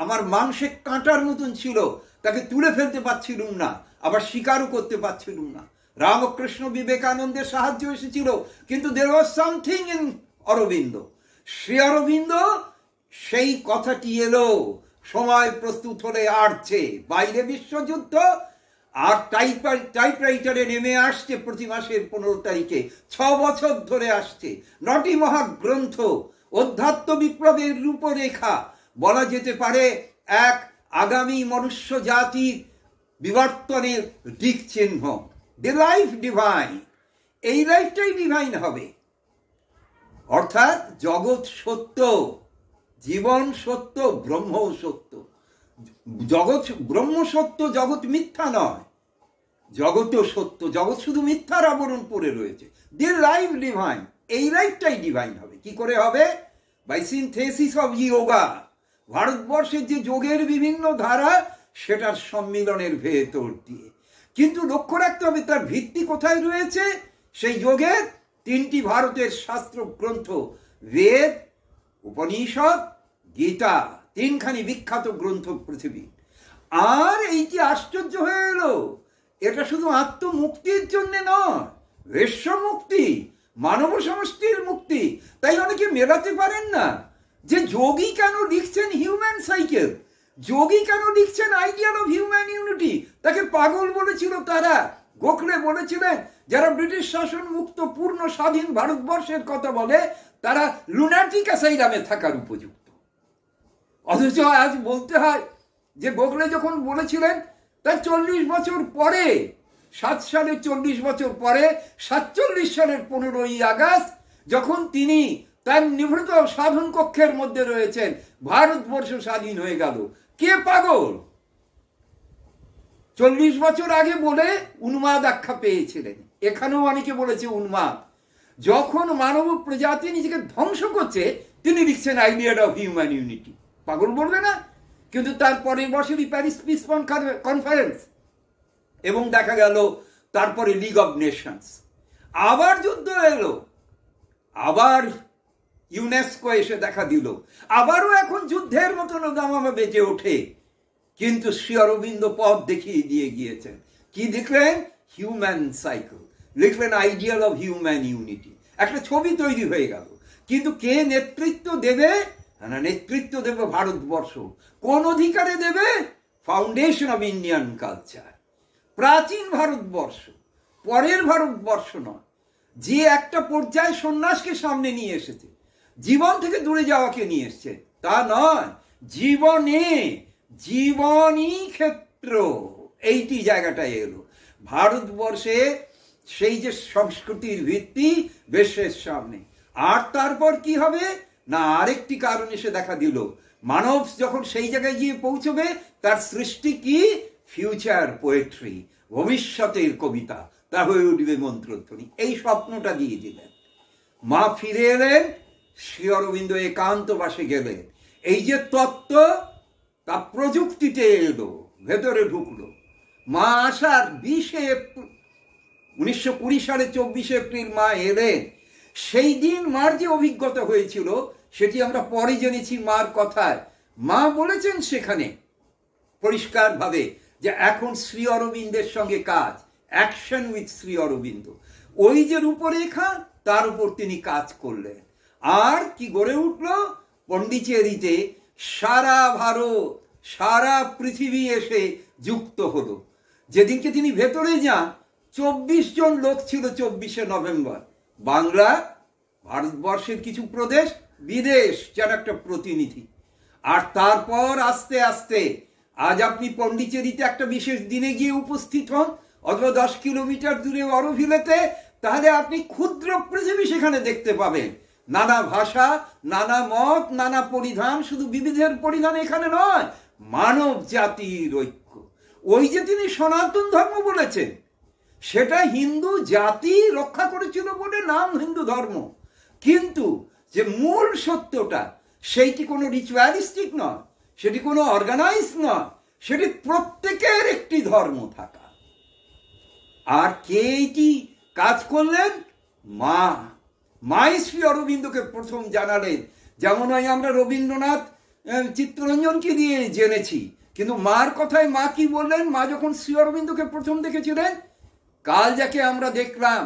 আমার মাংসে কাঁটার মতন ছিল তাকে তুলে ফেলতে পারছিলুম না আবার স্বীকারও করতে পারছিলুম না রামকৃষ্ণ বিবেকানন্দের সাহায্য এসেছিল কিন্তু there was something in Aurobindo Sri Aurobindo সেই কথাটি এলো সময় প্রস্তুত হলে আসছে বাইরে বিশ্বযুদ্ধ আর টাইপার টাইপরাইটারে নেমে আসছে প্রতি মাসের পনেরো তারিখে ছ বছর ধরে আসছে নটি মহাগ্রন্থ অধ্যাত্ম বিপ্লবের রূপরেখা বলা যেতে পারে এক আগামী মনুষ্য জাতির বিবর্তনের দিক চিহ্ন দি লাইফ ডিভাইন এই লাইফটাই ডিভাইন হবে অর্থাৎ জগৎ সত্য জীবন সত্য ব্রহ্ম সত্য জগৎ ব্রহ্ম সত্য জগৎ মিথ্যা নয় জগৎও সত্য জগৎ শুধু মিথ্যার আবরণ পড়ে রয়েছে দি লাইফ ডিভাইন এই লাইফটাই ডিভাইন হবে কি করে হবে বাই সিনথেসিস অব ইয়োগা ভারতবর্ষের যে যোগের বিভিন্ন ধারা সেটার সম্মিলনের ভেতর দিয়ে কিন্তু লক্ষ্য রাখতে হবে তার ভিত্তি কোথায় রয়েছে সেই যোগের তিনটি ভারতের শাস্ত্র গ্রন্থ বেদ উপনিষদ গীতা তিনখানি বিখ্যাত গ্রন্থ পৃথিবী আর এই যে আশ্চর্য হয়ে এলো এটা শুধু আত্মমুক্তির জন্য নয় বিশ্ব মুক্তি মানব সমষ্টির মুক্তি তাই অনেকে মেলাতে পারেন না যে যোগী কেন লিখছেন হিউম্যান সাইকেল যোগী কেন লিখছেন আইডিয়াল অফ হিউম্যান ইউনিটি তাকে পাগল বলেছিল তারা গোখলে বলেছিলেন যারা ব্রিটিশ শাসন মুক্ত পূর্ণ স্বাধীন ভারতবর্ষের কথা বলে তারা লুনাটিক আসাইরামে থাকার উপযুক্ত অথচ আজ বলতে হয় যে গোখলে যখন বলেছিলেন তার চল্লিশ বছর পরে সাত সালের চল্লিশ বছর পরে সাতচল্লিশ সালের পনেরোই আগস্ট যখন তিনি তার নিভৃত সাধন কক্ষের মধ্যে রয়েছেন ভারতবর্ষ স্বাধীন হয়ে গেল কে পাগল চল্লিশ বছর আগে বলে উন্মাদ আখ্যা পেয়েছিলেন এখানেও অনেকে বলেছে উন্মাদ যখন মানব প্রজাতি নিজেকে ধ্বংস করছে তিনি লিখছেন আইডিয়াড অফ হিউম্যান ইউনিটি পাগল বলবে না কিন্তু তার পরের বছরই প্যারিস পিস কনফারেন্স এবং দেখা গেল তারপরে লিগ অব নেশনস আবার যুদ্ধ এলো আবার ইউনেস্কো এসে দেখা দিল আবারও এখন যুদ্ধের মতন দামামা বেজে ওঠে কিন্তু শ্রী অরবিন্দ পথ দেখিয়ে দিয়ে গিয়েছেন কি দেখলেন হিউম্যান সাইকেল লিখলেন আইডিয়াল অফ হিউম্যান ইউনিটি একটা ছবি তৈরি হয়ে গেল কিন্তু কে নেতৃত্ব দেবে না নেতৃত্ব দেবে ভারতবর্ষ কোন অধিকারে দেবে ফাউন্ডেশন অব ইন্ডিয়ান কালচার প্রাচীন ভারতবর্ষ পরের ভারতবর্ষ নয় যে একটা পর্যায়ে সন্ন্যাসকে সামনে নিয়ে এসেছে জীবন থেকে দূরে যাওয়াকে নিয়ে এসছে তা নয় জীবনে জীবনই ক্ষেত্র এইটি জায়গাটা এলো ভারতবর্ষে সেই যে সংস্কৃতির ভিত্তি বিশ্বের সামনে আর তারপর কি হবে না আরেকটি কারণ এসে দেখা দিল মানব যখন সেই জায়গায় গিয়ে পৌঁছবে তার সৃষ্টি কি ফিউচার পোয়েট্রি ভবিষ্যতের কবিতা তা হয়ে উঠবে মন্ত্রধ্বনি এই স্বপ্নটা দিয়ে দিলেন মা ফিরে এলেন শ্রী অরবিন্দ একান্তবাসে গেলেন এই যে তত্ত্ব তা প্রযুক্তিতে এলো ভেতরে ঢুকলো মা আসার বিশে উনিশশো কুড়ি সালে চব্বিশে এপ্রিল মা এলেন সেই দিন মার যে অভিজ্ঞতা হয়েছিল সেটি আমরা পরে জেনেছি মার কথায় মা বলেছেন সেখানে পরিষ্কারভাবে যে এখন শ্রী অরবিন্দের সঙ্গে কাজ অ্যাকশন উইথ শ্রী অরবিন্দ ওই যে রূপরেখা তার উপর তিনি কাজ করলেন আর কি গড়ে উঠলো পন্ডিচেরিতে সারা ভারত সারা পৃথিবী এসে যুক্ত হলো যেদিনকে তিনি ভেতরে যান চব্বিশ জন লোক ছিল চব্বিশে নভেম্বর বাংলা ভারতবর্ষের কিছু প্রদেশ বিদেশ যার একটা প্রতিনিধি আর তারপর আস্তে আস্তে আজ আপনি পন্ডিচেরিতে একটা বিশেষ দিনে গিয়ে উপস্থিত হন অথবা দশ কিলোমিটার দূরে অরভিলেতে তাহলে আপনি ক্ষুদ্র পৃথিবী সেখানে দেখতে পাবেন নানা ভাষা নানা মত নানা পরিধান শুধু বিবিধের পরিধান এখানে নয় মানব জাতির ঐক্য ওই যে তিনি সনাতন ধর্ম বলেছেন সেটা হিন্দু জাতি রক্ষা করেছিল বলে নাম হিন্দু ধর্ম কিন্তু যে মূল সত্যটা সেইটি কোনো রিচুয়ালিস্টিক নয় সেটি কোনো অর্গানাইজ নয় সেটি প্রত্যেকের একটি ধর্ম থাকা আর কে কাজ করলেন মা মাহেশ্রী অরবিন্দকে প্রথম জানালেন যেমন আমরা রবীন্দ্রনাথ চিত্তরঞ্জনকে দিয়ে জেনেছি কিন্তু মার কথায় মা কি বললেন মা যখন শ্রী অরবিন্দকে প্রথম দেখেছিলেন কাল যাকে আমরা দেখলাম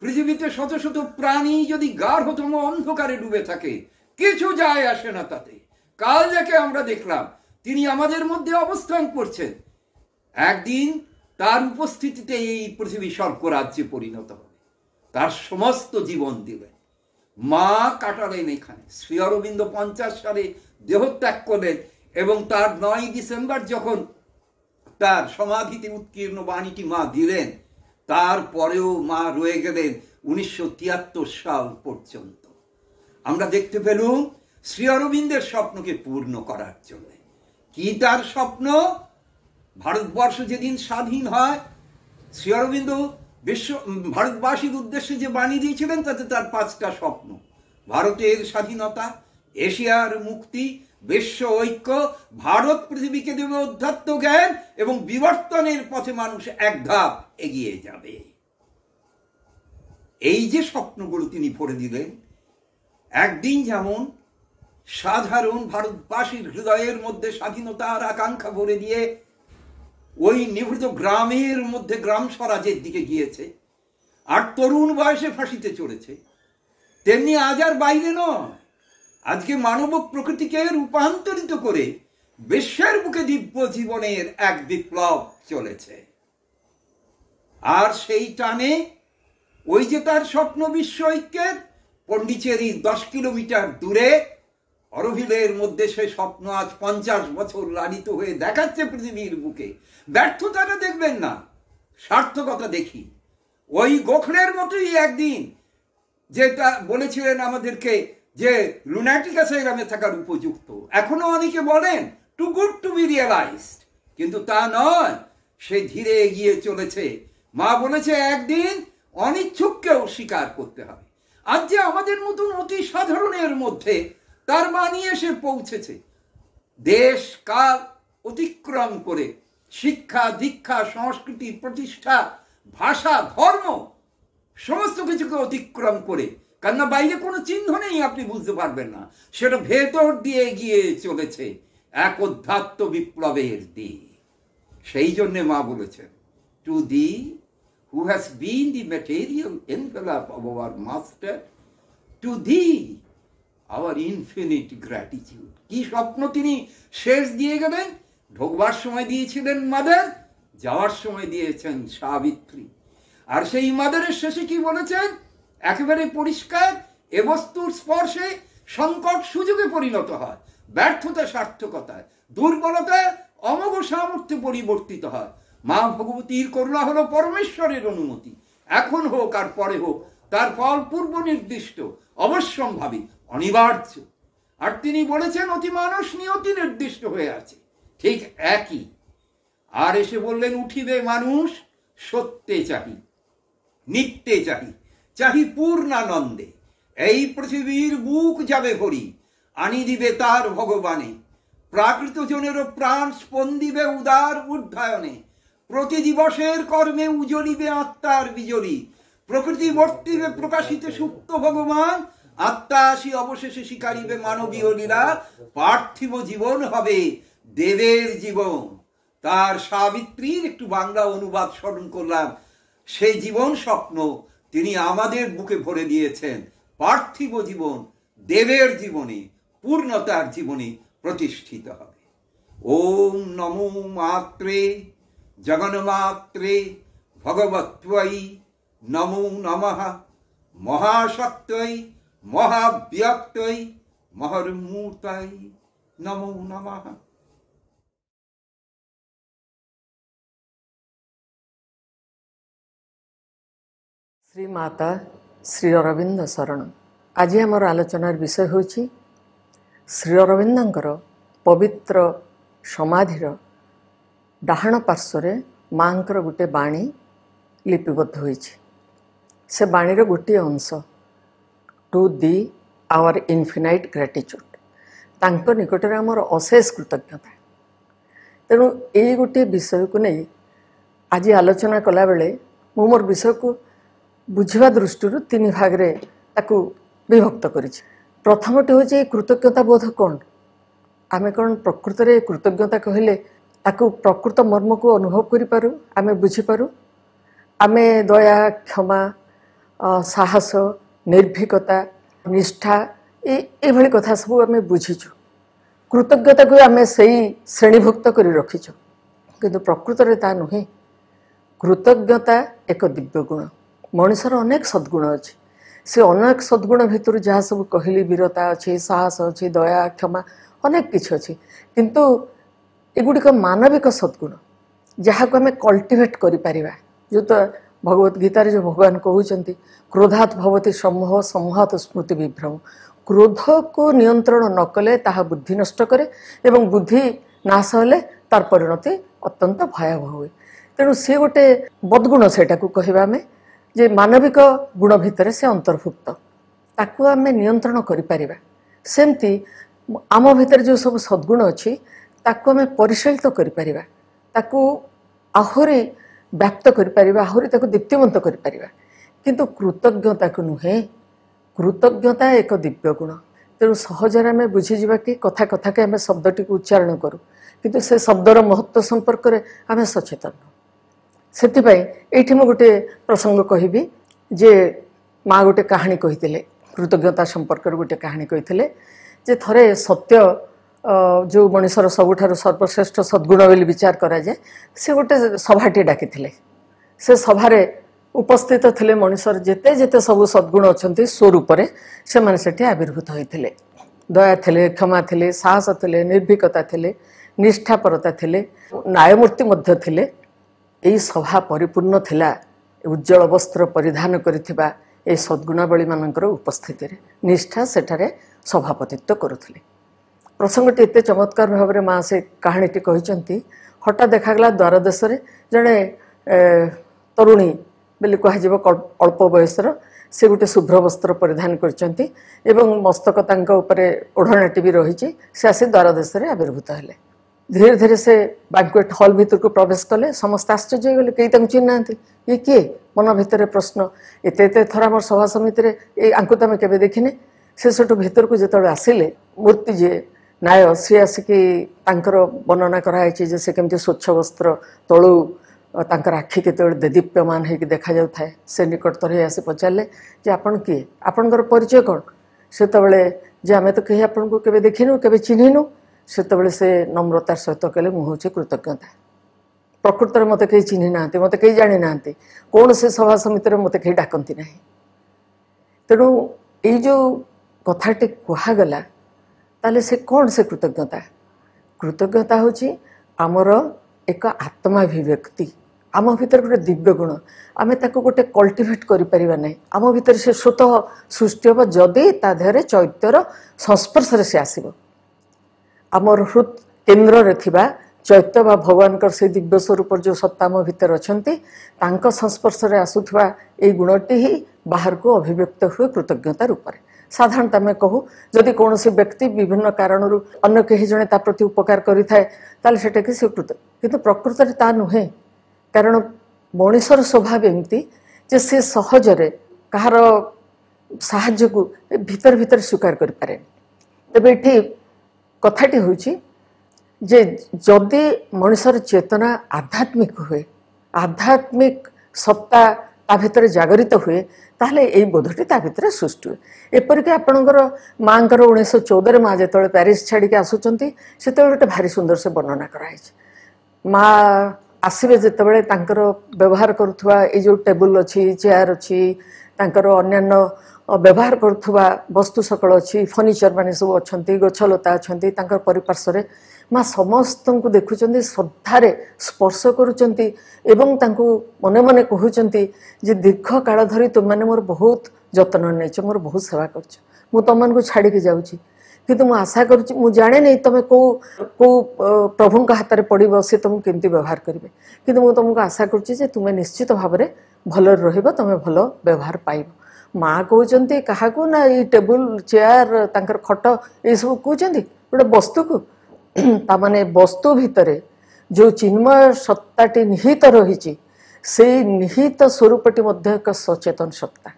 পৃথিবীতে শত শত প্রাণী যদি গাঢ়তম অন্ধকারে ডুবে থাকে কিছু যায় আসে না তাতে কাল যাকে আমরা দেখলাম তিনি আমাদের মধ্যে অবস্থান করছেন একদিন তার উপস্থিতিতে এই পৃথিবী স্বর্গরাজ্যে পরিণত হবে তার সমস্ত জীবন দিলেন মা কাটালেন এখানে শ্রী অরবিন্দ পঞ্চাশ সালে দেহত্যাগ করলেন এবং তার নয় ডিসেম্বর যখন তার সমাধিতে উৎকীর্ণ বাণীটি মা দিলেন তারপরেও মা রয়ে গেলেন উনিশশো সাল পর্যন্ত আমরা দেখতে পেলুম শ্রী অরবিন্দের স্বপ্নকে পূর্ণ করার জন্য কি তার স্বপ্ন ভারতবর্ষ যেদিন স্বাধীন হয় শ্রী অরবিন্দ বিশ্ব ভারতবাসীর উদ্দেশ্যে যে বাণী দিয়েছিলেন তাতে তার পাঁচটা স্বপ্ন ভারতের স্বাধীনতা এশিয়ার মুক্তি বিশ্ব ঐক্য ভারত পৃথিবীকে দেবে অধ্যাত্ম জ্ঞান এবং বিবর্তনের পথে মানুষ এক ধাপ এগিয়ে যাবে এই যে স্বপ্নগুলো তিনি পড়ে দিলেন একদিন যেমন সাধারণ ভারতবাসীর হৃদয়ের মধ্যে স্বাধীনতার আকাঙ্ক্ষা ভরে দিয়ে ওই নিভৃত গ্রামের মধ্যে গ্রাম স্বরাজের দিকে গিয়েছে আর তরুণ বয়সে ফাঁসিতে চড়েছে তেমনি আজ আর বাইরে নয় আজকে মানব প্রকৃতিকে রূপান্তরিত করে বিশ্বের বুকে দিব্য জীবনের এক বিপ্লব চলেছে আর সেই টানে ওই যে তার স্বপ্ন বিশ্ব ঐক্যের পন্ডিচেরির দশ কিলোমিটার দূরে অরভিলের মধ্যে সে স্বপ্ন আজ পঞ্চাশ বছর লালিত হয়ে দেখাচ্ছে পৃথিবীর বুকে ব্যর্থতাটা দেখবেন না সার্থকতা দেখি ওই গোখলের মতোই একদিন যেটা বলেছিলেন আমাদেরকে যে লুনাটিকা গ্রামে থাকার উপযুক্ত এখনো অনেকে বলেন too good to be realised কিন্তু তা নয় সে ধীরে এগিয়ে চলেছে মা বলেছে একদিন অনিচ্ছুককেও স্বীকার করতে হবে আজ যে আমাদের মতন অতি সাধারণের মধ্যে তার মানিয়ে সে পৌঁছেছে দেশ কাল অতিক্রম করে শিক্ষা দীক্ষা সংস্কৃতি প্রতিষ্ঠা ভাষা ধর্ম সমস্ত কিছুকে অতিক্রম করে কেননা বাইরে কোনো চিহ্ন নেই আপনি বুঝতে পারবেন না সেটা ভেতর দিয়ে গিয়ে চলেছে এক অধ্যাত্ম বিপ্লবের দিক সেই জন্যে মা বলেছেন to thee who has been the material envelope of our master to thee our infinite gratitude কি স্বপ্ন তিনি শেষ দিয়ে গেলেন ঢোকবার সময় দিয়েছিলেন মাদার যাওয়ার সময় দিয়েছেন সাবিত্রী আর সেই মাদারের শেষে কি বলেছেন একেবারে পরিষ্কার এ বস্তুর স্পর্শে সংকট সুযোগে পরিণত হয় ব্যর্থতা সার্থকতায় দুর্বলতায় অমোঘ সামর্থ্যে পরিবর্তিত হয় মা ভগবতীর করুণা হলো পরমেশ্বরের অনুমতি এখন হোক আর পরে হোক তার ফল পূর্ব নির্দিষ্ট অবশ্যম্ভাবী অনিবার্য আর তিনি বলেছেন অতি মানুষ নিয়তি নির্দিষ্ট হয়ে আছে ঠিক একই আর এসে বললেন উঠিবে মানুষ সত্যে চাহি নিত্যে চাহি চাহি পূর্ণানন্দে এই পৃথিবীর বুক যাবে ভরি আনি দিবে তার ভগবানে প্রাকৃত জনেরও প্রাণ স্পন্দিবে উদার উদ্ধায়নে প্রতি দিবসের কর্মে উজলিবে আত্মার বিজলি প্রকৃতি বর্তিবে প্রকাশিত সুপ্ত ভগবান আত্মা আসি অবশেষে শিকারিবে মানবীয় লীলা পার্থিব জীবন হবে দেবের জীবন তার সাবিত্রীর একটু বাংলা অনুবাদ স্মরণ করলাম সেই জীবন স্বপ্ন তিনি আমাদের বুকে ভরে দিয়েছেন পার্থিব জীবন দেবের জীবনে পূর্ণতার জীবনে প্রতিষ্ঠিত হবে ওম নমো মাত্রে জগন্মাত্রে ভগবত্বই নমো নমঃ মহাশক্তই মহাব্যক্তই মহর মূর্তাই নম নম ଶ୍ରୀ ମାତା ଶ୍ରୀ ଅରବିନ୍ଦ ଶରଣ ଆଜି ଆମର ଆଲୋଚନାର ବିଷୟ ହେଉଛି ଶ୍ରୀ ଅରବିନ୍ଦଙ୍କର ପବିତ୍ର ସମାଧିର ଡାହାଣ ପାର୍ଶ୍ୱରେ ମାଆଙ୍କର ଗୋଟିଏ ବାଣୀ ଲିପିବଦ୍ଧ ହୋଇଛି ସେ ବାଣୀର ଗୋଟିଏ ଅଂଶ ଟୁ ଦି ଆୱାର ଇନଫିନାଇଟ୍ ଗ୍ରାଟିଚ୍ୟୁଡ଼୍ ତାଙ୍କ ନିକଟରେ ଆମର ଅଶେଷ କୃତଜ୍ଞତା ତେଣୁ ଏଇ ଗୋଟିଏ ବିଷୟକୁ ନେଇ ଆଜି ଆଲୋଚନା କଲାବେଳେ ମୁଁ ମୋର ବିଷୟକୁ ବୁଝିବା ଦୃଷ୍ଟିରୁ ତିନି ଭାଗରେ ତାକୁ ବିଭକ୍ତ କରିଛି ପ୍ରଥମଟି ହେଉଛି ଏଇ କୃତଜ୍ଞତା ବୋଧ କ'ଣ ଆମେ କ'ଣ ପ୍ରକୃତରେ କୃତଜ୍ଞତା କହିଲେ ତାକୁ ପ୍ରକୃତ ମର୍ମକୁ ଅନୁଭବ କରିପାରୁ ଆମେ ବୁଝିପାରୁ ଆମେ ଦୟା କ୍ଷମା ସାହସ ନିର୍ଭୀକତା ନିଷ୍ଠା ଏଇଭଳି କଥା ସବୁ ଆମେ ବୁଝିଛୁ କୃତଜ୍ଞତାକୁ ଆମେ ସେଇ ଶ୍ରେଣୀଭୁକ୍ତ କରି ରଖିଛୁ କିନ୍ତୁ ପ୍ରକୃତରେ ତାହା ନୁହେଁ କୃତଜ୍ଞତା ଏକ ଦିବ୍ୟ ଗୁଣ ମଣିଷର ଅନେକ ସଦ୍ଗୁଣ ଅଛି ସେ ଅନେକ ସଦ୍ଗୁଣ ଭିତରୁ ଯାହା ସବୁ କହିଲି ବୀରତା ଅଛି ସାହସ ଅଛି ଦୟା କ୍ଷମା ଅନେକ କିଛି ଅଛି କିନ୍ତୁ ଏଗୁଡ଼ିକ ମାନବିକ ସଦ୍ଗୁଣ ଯାହାକୁ ଆମେ କଲ୍ଟିଭେଟ୍ କରିପାରିବା ଯେଉଁ ତ ଭଗବତ ଗୀତାରେ ଯେଉଁ ଭଗବାନ କହୁଛନ୍ତି କ୍ରୋଧାତ୍ ଭବତି ସମ୍ମୋହ ସମ୍ମୋହାତ ସ୍ମୃତି ବିଭ୍ରମ କ୍ରୋଧକୁ ନିୟନ୍ତ୍ରଣ ନ କଲେ ତାହା ବୁଦ୍ଧି ନଷ୍ଟ କରେ ଏବଂ ବୁଦ୍ଧି ନାଶ ହେଲେ ତାର ପରିଣତି ଅତ୍ୟନ୍ତ ଭୟାବହ ହୁଏ ତେଣୁ ସିଏ ଗୋଟେ ବଦଗୁଣ ସେଇଟାକୁ କହିବା ଆମେ ଯେ ମାନବିକ ଗୁଣ ଭିତରେ ସେ ଅନ୍ତର୍ଭୁକ୍ତ ତାକୁ ଆମେ ନିୟନ୍ତ୍ରଣ କରିପାରିବା ସେମିତି ଆମ ଭିତରେ ଯେଉଁ ସବୁ ସଦ୍ଗୁଣ ଅଛି ତାକୁ ଆମେ ପରିଶୀଳିତ କରିପାରିବା ତାକୁ ଆହୁରି ବ୍ୟାପ୍ତ କରିପାରିବା ଆହୁରି ତାକୁ ଦୀପ୍ତିମନ୍ତ କରିପାରିବା କିନ୍ତୁ କୃତଜ୍ଞତାକୁ ନୁହେଁ କୃତଜ୍ଞତା ଏକ ଦିବ୍ୟ ଗୁଣ ତେଣୁ ସହଜରେ ଆମେ ବୁଝିଯିବା କି କଥା କଥାକେ ଆମେ ଶବ୍ଦଟିକୁ ଉଚ୍ଚାରଣ କରୁ କିନ୍ତୁ ସେ ଶବ୍ଦର ମହତ୍ଵ ସମ୍ପର୍କରେ ଆମେ ସଚେତନ ସେଥିପାଇଁ ଏଇଠି ମୁଁ ଗୋଟିଏ ପ୍ରସଙ୍ଗ କହିବି ଯେ ମା ଗୋଟେ କାହାଣୀ କହିଥିଲେ କୃତଜ୍ଞତା ସମ୍ପର୍କରେ ଗୋଟେ କାହାଣୀ କହିଥିଲେ ଯେ ଥରେ ସତ୍ୟ ଯେଉଁ ମଣିଷର ସବୁଠାରୁ ସର୍ବଶ୍ରେଷ୍ଠ ସଦ୍ଗୁଣ ବୋଲି ବିଚାର କରାଯାଏ ସେ ଗୋଟେ ସଭାଟିଏ ଡାକିଥିଲେ ସେ ସଭାରେ ଉପସ୍ଥିତ ଥିଲେ ମଣିଷର ଯେତେ ଯେତେ ସବୁ ସଦ୍ଗୁଣ ଅଛନ୍ତି ସ୍ୱରୂପରେ ସେମାନେ ସେଠି ଆବିର୍ଭୂତ ହୋଇଥିଲେ ଦୟା ଥିଲେ କ୍ଷମା ଥିଲେ ସାହସ ଥିଲେ ନିର୍ଭୀକତା ଥିଲେ ନିଷ୍ଠାପରତା ଥିଲେ ନ୍ୟାୟମୂର୍ତ୍ତି ମଧ୍ୟ ଥିଲେ ଏହି ସଭା ପରିପୂର୍ଣ୍ଣ ଥିଲା ଉଜ୍ଜଳ ବସ୍ତ୍ର ପରିଧାନ କରିଥିବା ଏହି ସଦ୍ଗୁଣାବଳୀମାନଙ୍କର ଉପସ୍ଥିତିରେ ନିଷ୍ଠା ସେଠାରେ ସଭାପତିତ୍ୱ କରୁଥିଲେ ପ୍ରସଙ୍ଗଟି ଏତେ ଚମତ୍କାର ଭାବରେ ମା ସେ କାହାଣୀଟି କହିଛନ୍ତି ହଠାତ୍ ଦେଖାଗଲା ଦ୍ୱାରଦେଶରେ ଜଣେ ତରୁଣୀ ବୋଲି କୁହାଯିବ ଅଳ୍ପ ବୟସର ସେ ଗୋଟେ ଶୁଭ୍ର ବସ୍ତ୍ର ପରିଧାନ କରିଛନ୍ତି ଏବଂ ମସ୍ତକ ତାଙ୍କ ଉପରେ ଓଢ଼ଣାଟି ବି ରହିଛି ସେ ଆସି ଦ୍ୱାରଦେଶରେ ଆବିର୍ଭୂତ ହେଲେ ଧୀରେ ଧୀରେ ସେ ବ୍ୟାଙ୍କୁଏଟ୍ ହଲ୍ ଭିତରକୁ ପ୍ରବେଶ କଲେ ସମସ୍ତେ ଆଶ୍ଚର୍ଯ୍ୟ ହୋଇଗଲେ କେହି ତାଙ୍କୁ ଚିହ୍ନି ନାହାନ୍ତି ଇଏ କିଏ ମନ ଭିତରେ ପ୍ରଶ୍ନ ଏତେ ଏତେ ଥର ଆମର ସଭା ସମିତିରେ ଏ ଆଙ୍କୁ ତ ଆମେ କେବେ ଦେଖିନେ ସେ ସେଠୁ ଭିତରକୁ ଯେତେବେଳେ ଆସିଲେ ମୂର୍ତ୍ତି ଯିଏ ନାୟ ସିଏ ଆସିକି ତାଙ୍କର ବର୍ଣ୍ଣନା କରାହେଇଛି ଯେ ସେ କେମିତି ସ୍ୱଚ୍ଛ ବସ୍ତ୍ର ତଳୁ ତାଙ୍କର ଆଖି କେତେବେଳେ ଦେଦୀପ୍ୟମାନ ହେଇକି ଦେଖାଯାଉଥାଏ ସେ ନିକଟତର ହେଇ ଆସି ପଚାରିଲେ ଯେ ଆପଣ କିଏ ଆପଣଙ୍କର ପରିଚୟ କ'ଣ ସେତେବେଳେ ଯେ ଆମେ ତ କେହି ଆପଣଙ୍କୁ କେବେ ଦେଖିନୁ କେବେ ଚିହ୍ନିନୁ ସେତେବେଳେ ସେ ନମ୍ରତାର ସହିତ କହିଲେ ମୁଁ ହେଉଛି କୃତଜ୍ଞତା ପ୍ରକୃତରେ ମୋତେ କେହି ଚିହ୍ନି ନାହାନ୍ତି ମୋତେ କେହି ଜାଣିନାହାନ୍ତି କୌଣସି ସଭା ସମିତିରେ ମୋତେ କେହି ଡାକନ୍ତି ନାହିଁ ତେଣୁ ଏଇ ଯେଉଁ କଥାଟି କୁହାଗଲା ତାହେଲେ ସେ କ'ଣ ସେ କୃତଜ୍ଞତା କୃତଜ୍ଞତା ହେଉଛି ଆମର ଏକ ଆତ୍ମାଭିବ୍ୟକ୍ତି ଆମ ଭିତରେ ଗୋଟେ ଦିବ୍ୟ ଗୁଣ ଆମେ ତାକୁ ଗୋଟେ କଲ୍ଟିଭେଟ୍ କରିପାରିବା ନାହିଁ ଆମ ଭିତରେ ସେ ସ୍ୱତଃ ସୃଷ୍ଟି ହେବ ଯଦି ତା ଦେହରେ ଚୈତ୍ୟର ସଂସ୍ପର୍ଶରେ ସେ ଆସିବ ଆମର ହୃତ କେନ୍ଦ୍ରରେ ଥିବା ଚୈତ୍ୟ ବା ଭଗବାନଙ୍କର ସେଇ ଦିବ୍ୟ ସ୍ୱରୂପରେ ଯେଉଁ ସତ୍ତା ଆମ ଭିତରେ ଅଛନ୍ତି ତାଙ୍କ ସଂସ୍ପର୍ଶରେ ଆସୁଥିବା ଏଇ ଗୁଣଟି ହିଁ ବାହାରକୁ ଅଭିବ୍ୟକ୍ତ ହୁଏ କୃତଜ୍ଞତା ରୂପରେ साधारण आम कहू जदि कौन व्यक्ति विभिन्न कारण अन्न कहीं जन प्रति उपकार करेंटा कि स्वीकृत कितु प्रकृत ता नुहे कारण मनीषर स्वभाव एमती जे सी सहजरे कहार साज्य को भितर भितर स्वीकार करें तेब ये कथाटी हूँ जे जदि मनीषर चेतना आध्यात्मिक हुए आध्यात्मिक सत्ता ता भर जगृत हुए ତାହେଲେ ଏଇ ବୋଧଟି ତା ଭିତରେ ସୃଷ୍ଟି ହୁଏ ଏପରିକି ଆପଣଙ୍କର ମାଆଙ୍କର ଉଣେଇଶହ ଚଉଦରେ ମାଆ ଯେତେବେଳେ ପ୍ୟାରିସ୍ ଛାଡ଼ିକି ଆସୁଛନ୍ତି ସେତେବେଳେ ଗୋଟେ ଭାରି ସୁନ୍ଦର ସେ ବର୍ଣ୍ଣନା କରାହେଇଛି ମା ଆସିବେ ଯେତେବେଳେ ତାଙ୍କର ବ୍ୟବହାର କରୁଥିବା ଏଇ ଯେଉଁ ଟେବୁଲ୍ ଅଛି ଚେୟାର୍ ଅଛି ତାଙ୍କର ଅନ୍ୟାନ୍ୟ ବ୍ୟବହାର କରୁଥିବା ବସ୍ତୁ ସକଳ ଅଛି ଫର୍ଣ୍ଣିଚର୍ ମାନେ ସବୁ ଅଛନ୍ତି ଗଛଲତା ଅଛନ୍ତି ତାଙ୍କର ପରିପାର୍ଶ୍ୱରେ माँ समस्त देखुं श्रद्धार स्पर्श कर मन मन कहते दीर्घ काल धरी तुमने मोर बहुत जत्न नहीं मोर बहुत सेवा कर छाड़ी जाऊँगी कितु मुशा कर जाने नहीं तुम कौ कौ प्रभु हाथ में पड़ब सी तुमको कमी व्यवहार करेंगे कितु मुझ तुमको आशा करमें निश्चित भाव में भल रुमें भल व्यवहार पाइब माँ कहते क्या ना ये टेबुल चेयर तर खट ये सब कहते गोटे वस्तु को ତାମାନେ ବସ୍ତୁ ଭିତରେ ଯେଉଁ ଚିନ୍ମୟ ସତ୍ତାଟି ନିହିତ ରହିଛି ସେଇ ନିହିତ ସ୍ୱରୂପଟି ମଧ୍ୟ ଏକ ସଚେତନ ସତ୍ତା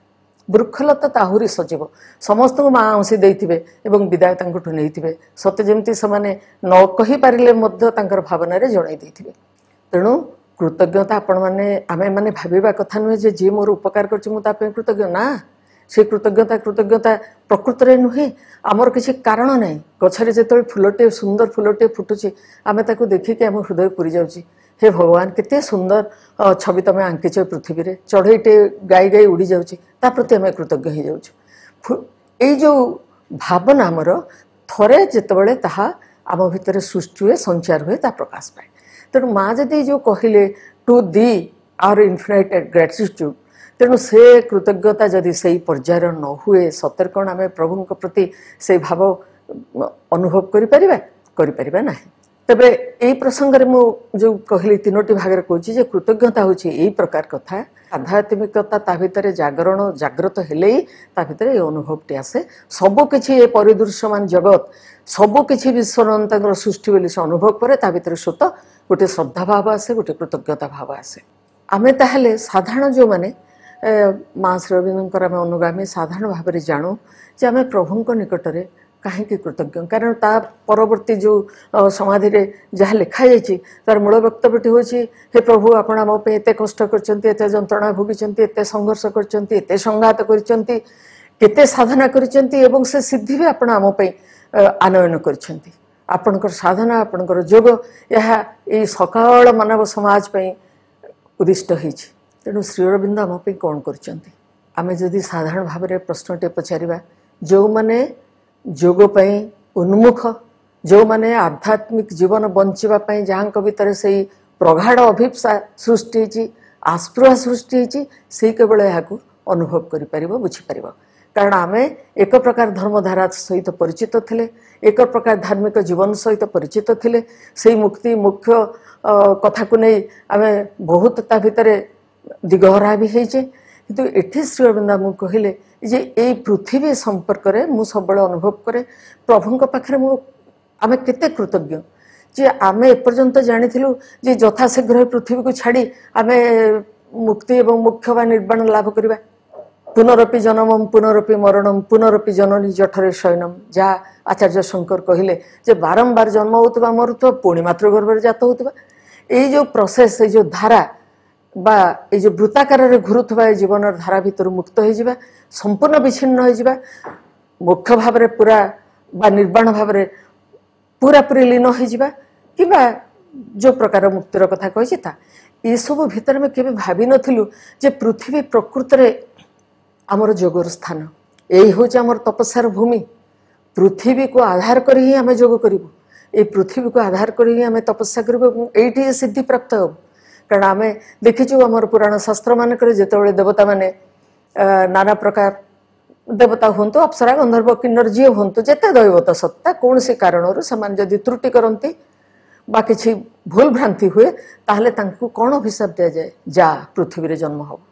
ବୃକ୍ଷଲତା ତ ଆହୁରି ସଜୀବ ସମସ୍ତଙ୍କୁ ମା ଅଂଶୀ ଦେଇଥିବେ ଏବଂ ବିଦାୟ ତାଙ୍କଠୁ ନେଇଥିବେ ସତେ ଯେମିତି ସେମାନେ ନ କହିପାରିଲେ ମଧ୍ୟ ତାଙ୍କର ଭାବନାରେ ଜଣାଇ ଦେଇଥିବେ ତେଣୁ କୃତଜ୍ଞତା ଆପଣମାନେ ଆମେମାନେ ଭାବିବା କଥା ନୁହେଁ ଯେ ଯିଏ ମୋର ଉପକାର କରିଛି ମୁଁ ତା ପାଇଁ କୃତଜ୍ଞ ନା ସେ କୃତଜ୍ଞତା କୃତଜ୍ଞତା ପ୍ରକୃତରେ ନୁହେଁ ଆମର କିଛି କାରଣ ନାହିଁ ଗଛରେ ଯେତେବେଳେ ଫୁଲଟିଏ ସୁନ୍ଦର ଫୁଲଟିଏ ଫୁଟୁଛି ଆମେ ତାକୁ ଦେଖିକି ଆମ ହୃଦୟ ପୁରୀ ଯାଉଛି ହେ ଭଗବାନ କେତେ ସୁନ୍ଦର ଛବି ତୁମେ ଆଙ୍କିଛ ପୃଥିବୀରେ ଚଢ଼େଇଟେ ଗାଇ ଗାଇ ଉଡ଼ିଯାଉଛି ତା ପ୍ରତି ଆମେ କୃତଜ୍ଞ ହେଇଯାଉଛୁ ଏଇ ଯେଉଁ ଭାବନା ଆମର ଥରେ ଯେତେବେଳେ ତାହା ଆମ ଭିତରେ ସୃଷ୍ଟି ହୁଏ ସଞ୍ଚାର ହୁଏ ତା ପ୍ରକାଶ ପାଏ ତେଣୁ ମା ଯଦି ଯେଉଁ କହିଲେ ଟୁ ଦି ଆର୍ ଇନଫିନାଇଟ୍ ଗ୍ରାଟିଚ୍ୟୁଡ଼୍ ତେଣୁ ସେ କୃତଜ୍ଞତା ଯଦି ସେଇ ପର୍ଯ୍ୟାୟର ନ ହୁଏ ସତରେ କ'ଣ ଆମେ ପ୍ରଭୁଙ୍କ ପ୍ରତି ସେଇ ଭାବ ଅନୁଭବ କରିପାରିବା କରିପାରିବା ନାହିଁ ତେବେ ଏଇ ପ୍ରସଙ୍ଗରେ ମୁଁ ଯେଉଁ କହିଲି ତିନୋଟି ଭାଗରେ କହୁଛି ଯେ କୃତଜ୍ଞତା ହେଉଛି ଏଇ ପ୍ରକାର କଥା ଆଧ୍ୟାତ୍ମିକତା ତା ଭିତରେ ଜାଗରଣ ଜାଗ୍ରତ ହେଲେ ହିଁ ତା ଭିତରେ ଏ ଅନୁଭବଟି ଆସେ ସବୁକିଛି ଏ ପରିଦୃଶ୍ୟମାନ ଜଗତ ସବୁକିଛି ବିଶ୍ୱନନ୍ତାଙ୍କର ସୃଷ୍ଟି ବୋଲି ସେ ଅନୁଭବ କରେ ତା ଭିତରେ ସତ ଗୋଟେ ଶ୍ରଦ୍ଧା ଭାବ ଆସେ ଗୋଟେ କୃତଜ୍ଞତା ଭାବ ଆସେ ଆମେ ତାହେଲେ ସାଧାରଣ ଯେଉଁମାନେ ମା' ଶ୍ରୀ ଅରବିନ୍ଦଙ୍କର ଆମେ ଅନୁଗାମୀ ସାଧାରଣ ଭାବରେ ଜାଣୁ ଯେ ଆମେ ପ୍ରଭୁଙ୍କ ନିକଟରେ କାହିଁକି କୃତଜ୍ଞ କାରଣ ତା ପରବର୍ତ୍ତୀ ଯେଉଁ ସମାଧିରେ ଯାହା ଲେଖାଯାଇଛି ତା'ର ମୂଳ ବକ୍ତବ୍ୟଟି ହେଉଛି ହେ ପ୍ରଭୁ ଆପଣ ଆମ ପାଇଁ ଏତେ କଷ୍ଟ କରିଛନ୍ତି ଏତେ ଯନ୍ତ୍ରଣା ଭୋଗିଛନ୍ତି ଏତେ ସଂଘର୍ଷ କରିଛନ୍ତି ଏତେ ସଂଘାତ କରିଛନ୍ତି କେତେ ସାଧନା କରିଛନ୍ତି ଏବଂ ସେ ସିଦ୍ଧି ବି ଆପଣ ଆମ ପାଇଁ ଆନୟନ କରିଛନ୍ତି ଆପଣଙ୍କର ସାଧନା ଆପଣଙ୍କର ଯୋଗ ଏହା ଏଇ ସକାଳ ମାନବ ସମାଜ ପାଇଁ ଉଦ୍ଦିଷ୍ଟ ହୋଇଛି ତେଣୁ ଶ୍ରୀଅରବିନ୍ଦ ଆମ ପାଇଁ କ'ଣ କରିଛନ୍ତି ଆମେ ଯଦି ସାଧାରଣ ଭାବରେ ପ୍ରଶ୍ନଟିଏ ପଚାରିବା ଯେଉଁମାନେ ଯୋଗ ପାଇଁ ଉନ୍ମୁଖ ଯେଉଁମାନେ ଆଧ୍ୟାତ୍ମିକ ଜୀବନ ବଞ୍ଚିବା ପାଇଁ ଯାହାଙ୍କ ଭିତରେ ସେଇ ପ୍ରଗାଢ଼ ଅଭିପ୍ସା ସୃଷ୍ଟି ହେଇଛି ଆସ୍ପୃହ ସୃଷ୍ଟି ହେଇଛି ସେଇ କେବଳ ଏହାକୁ ଅନୁଭବ କରିପାରିବ ବୁଝିପାରିବ କାରଣ ଆମେ ଏକ ପ୍ରକାର ଧର୍ମଧାରା ସହିତ ପରିଚିତ ଥିଲେ ଏକ ପ୍ରକାର ଧାର୍ମିକ ଜୀବନ ସହିତ ପରିଚିତ ଥିଲେ ସେଇ ମୁକ୍ତି ମୁଖ୍ୟ କଥାକୁ ନେଇ ଆମେ ବହୁତ ତା ଭିତରେ ଦିଗହରା ବି ହେଇଛେ କିନ୍ତୁ ଏଠି ଶ୍ରୀଅରବିନ୍ଦ ଆମକୁ କହିଲେ ଯେ ଏଇ ପୃଥିବୀ ସମ୍ପର୍କରେ ମୁଁ ସବୁବେଳେ ଅନୁଭବ କରେ ପ୍ରଭୁଙ୍କ ପାଖରେ ମୁଁ ଆମେ କେତେ କୃତଜ୍ଞ ଯେ ଆମେ ଏପର୍ଯ୍ୟନ୍ତ ଜାଣିଥିଲୁ ଯେ ଯଥାଶୀଘ୍ର ପୃଥିବୀକୁ ଛାଡ଼ି ଆମେ ମୁକ୍ତି ଏବଂ ମୁଖ୍ୟ ବା ନିର୍ବାଣ ଲାଭ କରିବା ପୁନରପି ଜନମମ୍ ପୁନରପି ମରଣମ୍ ପୁନରପି ଜନନୀ ଜଠରେ ଶୈନମ୍ ଯାହା ଆଚାର୍ଯ୍ୟ ଶଙ୍କର କହିଲେ ଯେ ବାରମ୍ବାର ଜନ୍ମ ହେଉଥିବା ମରୁଥିବା ପୁଣି ମାତୃଗର୍ଭରେ ଜାତ ହେଉଥିବା ଏଇ ଯେଉଁ ପ୍ରୋସେସ୍ ଏଇ ଯେଉଁ ଧାରା বা এই যে বৃত্তাকারে ঘুরুথিবা এই জীবনর ধারা ভিতর মুক্ত হয়েযা সম্পূর্ণ বিচ্ছিন্ন হয়েযা মোক্ষ ভাবে পুরা বা নির্বাণ ভাবে পুরাপুরি লীন হয়েযা কিংবা যে প্রকার মুক্তির কথা কী তা ଏସବୁ ଭିତରେ ଆମେ କେବେ ଭାବିନଥିଲୁ ଯେ ପୃଥିବୀ ପ୍ରକୃତରେ ଆମର ଯୋଗର ସ୍ଥାନ ଏଇ ହେଉଛି ଆମର ତପସ୍ୟାର ଭୂମି ପୃଥିବୀକୁ ଆଧାର କରି ହିଁ ଆମେ ଯୋଗ କରିବୁ ଏଇ ପୃଥିବୀକୁ ଆଧାର କରି ହିଁ ଆମେ ତପସ୍ୟା କରିବୁ ଏବଂ ଏଇଠି ସିଦ୍ଧିପ୍ରାପ୍ତ ହେବୁ พระนามে বকিচু আমর পুরাণা শাস্ত্র মানকরে জেতবেলে দেবতা মানে নানা প্রকার দেবতা হোনতো অপসরা গন্ধর বকিনর জি হোনতো জেতা দৈবতা সত্তা কোনসি কারণৰ সমান যদি ত্রুটি কৰন্তি বা কিছি ভুল ভান্তি হুয়ে তাহলে তাককো কোন অভিষাত দিয়া যায় যা পৃথিবিৰ জন্ম হয়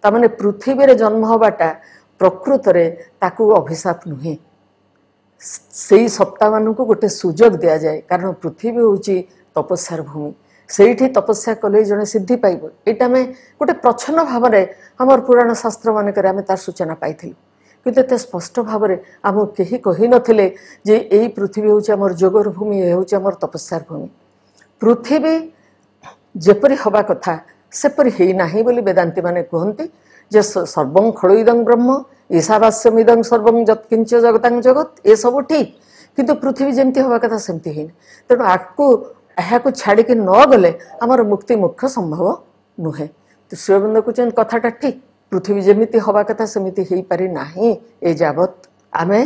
তা মানে পৃথিবিৰ জন্ম হোবাটা প্রকৃতিৰে তাকো অভিষাত নহৈ সেই সপটা মানুক গটে সুযোগ দিয়া যায় কারণ পৃথিবি হউচি তপসৰ ভূমি ସେଇଠି ତପସ୍ୟା କଲେ ଜଣେ ସିଦ୍ଧି ପାଇବ ଏଇଟା ଆମେ ଗୋଟେ ପ୍ରଚ୍ଛନ୍ନ ଭାବରେ ଆମର ପୁରାଣ ଶାସ୍ତ୍ରମାନଙ୍କରେ ଆମେ ତାର ସୂଚନା ପାଇଥିଲୁ କିନ୍ତୁ ଏତେ ସ୍ପଷ୍ଟ ଭାବରେ ଆମକୁ କେହି କହିନଥିଲେ ଯେ ଏଇ ପୃଥିବୀ ହେଉଛି ଆମର ଯୋଗର ଭୂମି ହେଉଛି ଆମର ତପସ୍ୟାର ଭୂମି ପୃଥିବୀ ଯେପରି ହେବା କଥା ସେପରି ହେଇନାହିଁ ବୋଲି ବେଦାନ୍ତୀମାନେ କୁହନ୍ତି ଯେ ସର୍ବଂ ଖୋଳ ଇଦଂ ବ୍ରହ୍ମ ଈଶାବାସ୍ୟମ ଇଦଂ ସର୍ବଂ ଯତ୍କିଞ୍ଚ ଜଗତାଂ ଜଗତ ଏସବୁ ଠିକ୍ କିନ୍ତୁ ପୃଥିବୀ ଯେମିତି ହେବା କଥା ସେମିତି ହେଇନି ତେଣୁ ଆକୁ ଏହାକୁ ଛାଡ଼ିକି ନ ଗଲେ ଆମର ମୁକ୍ତି ମୁଖ୍ୟ ସମ୍ଭବ ନୁହେଁ ତ ଶିବବିନ୍ଦ କହୁଛନ୍ତି କଥାଟା ଠିକ୍ ପୃଥିବୀ ଯେମିତି ହେବା କଥା ସେମିତି ହେଇପାରି ନାହିଁ ଏ ଯାବତ୍ ଆମେ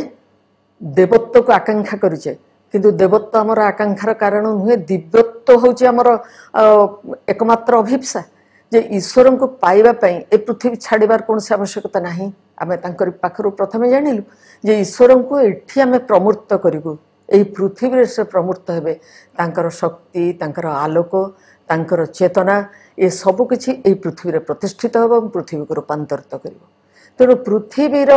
ଦେବତ୍ୱକୁ ଆକାଂକ୍ଷା କରିଛେ କିନ୍ତୁ ଦେବତ୍ୱ ଆମର ଆକାଂକ୍ଷାର କାରଣ ନୁହେଁ ଦିବ୍ୟତ୍ୱ ହେଉଛି ଆମର ଏକମାତ୍ର ଅଭିପ୍ସା ଯେ ଈଶ୍ୱରଙ୍କୁ ପାଇବା ପାଇଁ ଏ ପୃଥିବୀ ଛାଡ଼ିବାର କୌଣସି ଆବଶ୍ୟକତା ନାହିଁ ଆମେ ତାଙ୍କରି ପାଖରୁ ପ୍ରଥମେ ଜାଣିଲୁ ଯେ ଈଶ୍ୱରଙ୍କୁ ଏଠି ଆମେ ପ୍ରମୂର୍ତ୍ତ କରିବୁ ଏହି ପୃଥିବୀରେ ସେ ପ୍ରମୃତ ହେବେ ତାଙ୍କର ଶକ୍ତି ତାଙ୍କର ଆଲୋକ ତାଙ୍କର ଚେତନା ଏସବୁ କିଛି ଏହି ପୃଥିବୀରେ ପ୍ରତିଷ୍ଠିତ ହେବ ଏବଂ ପୃଥିବୀକୁ ରୂପାନ୍ତରିତ କରିବ ତେଣୁ ପୃଥିବୀର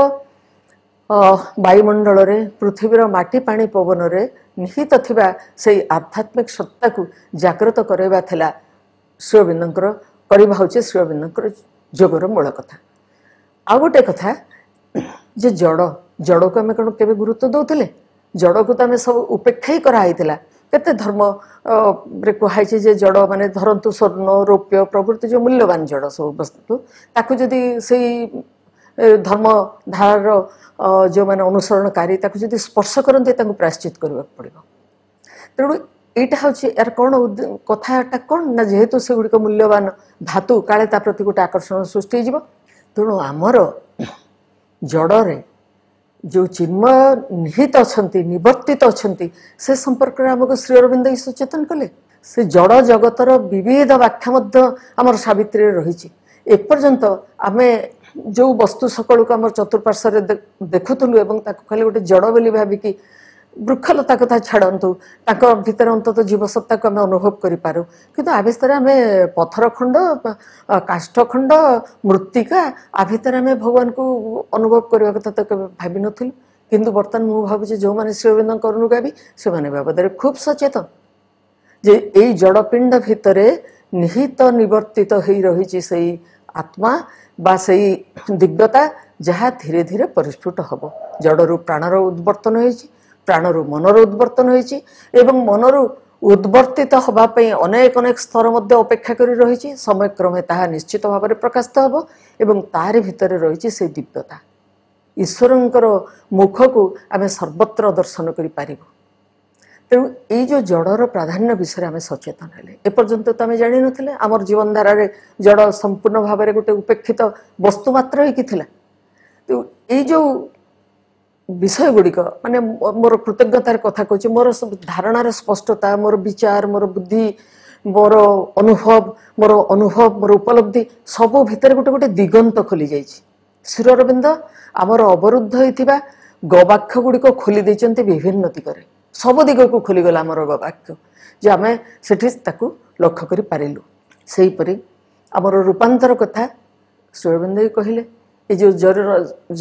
ବାୟୁମଣ୍ଡଳରେ ପୃଥିବୀର ମାଟି ପାଣି ପବନରେ ନିହିତ ଥିବା ସେଇ ଆଧ୍ୟାତ୍ମିକ ସତ୍ତାକୁ ଜାଗ୍ରତ କରାଇବା ଥିଲା ଶ୍ରୀଅବିନ୍ଦଙ୍କର କରିବା ହେଉଛି ଶ୍ରୀଅବିନ୍ଦଙ୍କର ଯୋଗର ମୂଳ କଥା ଆଉ ଗୋଟେ କଥା ଯେ ଜଡ଼ ଜଡ଼କୁ ଆମେ କ'ଣ କେବେ ଗୁରୁତ୍ୱ ଦେଉଥିଲେ ଜଡ଼କୁ ତ ଆମେ ସବୁ ଉପେକ୍ଷା ହିଁ କରାହେଇଥିଲା କେତେ ଧର୍ମରେ କୁହାହେଇଛି ଯେ ଜଡ଼ ମାନେ ଧରନ୍ତୁ ସ୍ୱର୍ଣ୍ଣ ରୌପ୍ୟ ପ୍ରଭୃତି ଯେଉଁ ମୂଲ୍ୟବାନ ଜଡ଼ ସବୁ ବସ୍ତୁ ତାକୁ ଯଦି ସେଇ ଧର୍ମ ଧାରାର ଯେଉଁମାନେ ଅନୁସରଣକାରୀ ତାକୁ ଯଦି ସ୍ପର୍ଶ କରନ୍ତି ତାଙ୍କୁ ପ୍ରାଶ୍ଚିତ କରିବାକୁ ପଡ଼ିବ ତେଣୁ ଏଇଟା ହେଉଛି ଏହାର କ'ଣ କଥାଟା କ'ଣ ନା ଯେହେତୁ ସେଗୁଡ଼ିକ ମୂଲ୍ୟବାନ ଧାତୁ କାଳେ ତା ପ୍ରତି ଗୋଟେ ଆକର୍ଷଣ ସୃଷ୍ଟି ହେଇଯିବ ତେଣୁ ଆମର ଜଡ଼ରେ ଯେଉଁ ଚିନ୍ମୟ ନିହିତ ଅଛନ୍ତି ନିବର୍ତ୍ତିତ ଅଛନ୍ତି ସେ ସମ୍ପର୍କରେ ଆମକୁ ଶ୍ରୀ ଅରବିନ୍ଦ ହିଁ ସଚେତନ କଲେ ସେ ଜଡ଼ ଜଗତର ବିବିଧ ବ୍ୟାଖ୍ୟା ମଧ୍ୟ ଆମର ସାବିତ୍ରୀରେ ରହିଛି ଏପର୍ଯ୍ୟନ୍ତ ଆମେ ଯେଉଁ ବସ୍ତୁ ସକଳକୁ ଆମର ଚତୁଃପାର୍ଶ୍ୱରେ ଦେଖୁଥିଲୁ ଏବଂ ତାକୁ ଖାଲି ଗୋଟେ ଜଡ଼ ବୋଲି ଭାବିକି ବୃକ୍ଷଲତା କଥା ଛାଡ଼ନ୍ତୁ ତାଙ୍କ ଭିତରେ ଅନ୍ତତଃ ଜୀବସତ୍ତାକୁ ଆମେ ଅନୁଭବ କରିପାରୁ କିନ୍ତୁ ଆ ଭିତରେ ଆମେ ପଥର ଖଣ୍ଡ କାଷ୍ଠ ଖଣ୍ଡ ମୃତ୍ତିକା ଆ ଭିତରେ ଆମେ ଭଗବାନଙ୍କୁ ଅନୁଭବ କରିବା କଥା ତ କେବେ ଭାବିନଥିଲୁ କିନ୍ତୁ ବର୍ତ୍ତମାନ ମୁଁ ଭାବୁଛି ଯେଉଁମାନେ ଶ୍ରୀଅରବିନ୍ଦଙ୍କ ଅନୁଗାମୀ ସେମାନେ ବାବଦରେ ଖୁବ୍ ସଚେତନ ଯେ ଏଇ ଜଡ଼ପିଣ୍ଡ ଭିତରେ ନିହିତ ନିବର୍ତ୍ତିତ ହେଇ ରହିଛି ସେଇ ଆତ୍ମା ବା ସେଇ ଦିବ୍ୟତା ଯାହା ଧୀରେ ଧୀରେ ପରିସ୍ଫୁଟ ହେବ ଜଡ଼ରୁ ପ୍ରାଣର ଉଦ୍ବର୍ତ୍ତନ ହୋଇଛି ପ୍ରାଣରୁ ମନର ଉଦ୍ବର୍ତ୍ତନ ହୋଇଛି ଏବଂ ମନରୁ ଉଦ୍ବର୍ତ୍ତିତ ହେବା ପାଇଁ ଅନେକ ଅନେକ ସ୍ତର ମଧ୍ୟ ଅପେକ୍ଷା କରି ରହିଛି ସମୟକ୍ରମେ ତାହା ନିଶ୍ଚିତ ଭାବରେ ପ୍ରକାଶିତ ହେବ ଏବଂ ତାରି ଭିତରେ ରହିଛି ସେ ଦିବ୍ୟତା ଈଶ୍ୱରଙ୍କର ମୁଖକୁ ଆମେ ସର୍ବତ୍ର ଦର୍ଶନ କରିପାରିବୁ ତେଣୁ ଏଇ ଯେଉଁ ଜଡ଼ର ପ୍ରାଧାନ୍ୟ ବିଷୟରେ ଆମେ ସଚେତନ ହେଲେ ଏପର୍ଯ୍ୟନ୍ତ ତ ଆମେ ଜାଣିନଥିଲେ ଆମର ଜୀବନଧାରାରେ ଜଡ଼ ସମ୍ପୂର୍ଣ୍ଣ ଭାବରେ ଗୋଟେ ଉପେକ୍ଷିତ ବସ୍ତୁ ମାତ୍ର ହେଇକି ଥିଲା ତେଣୁ ଏଇ ଯେଉଁ ବିଷୟ ଗୁଡ଼ିକ ମାନେ ମୋର କୃତଜ୍ଞତାର କଥା କହୁଛି ମୋର ଧାରଣାର ସ୍ପଷ୍ଟତା ମୋର ବିଚାର ମୋର ବୁଦ୍ଧି ମୋର ଅନୁଭବ ମୋର ଅନୁଭବ ମୋର ଉପଲବ୍ଧି ସବୁ ଭିତରେ ଗୋଟେ ଗୋଟେ ଦିଗନ୍ତ ଖୋଲିଯାଇଛି ଶ୍ରୀରବିନ୍ଦ ଆମର ଅବରୁଦ୍ଧ ହୋଇଥିବା ଗବାକ୍ଷ ଗୁଡ଼ିକ ଖୋଲି ଦେଇଛନ୍ତି ବିଭିନ୍ନ ଦିଗରେ ସବୁ ଦିଗକୁ ଖୋଲିଗଲା ଆମର ଗବାକ୍ଷ ଯେ ଆମେ ସେଠି ତାକୁ ଲକ୍ଷ୍ୟ କରିପାରିଲୁ ସେହିପରି ଆମର ରୂପାନ୍ତର କଥା ଶ୍ରୀରବିନ୍ଦ କହିଲେ ଏ ଯେଉଁ ଜରୀର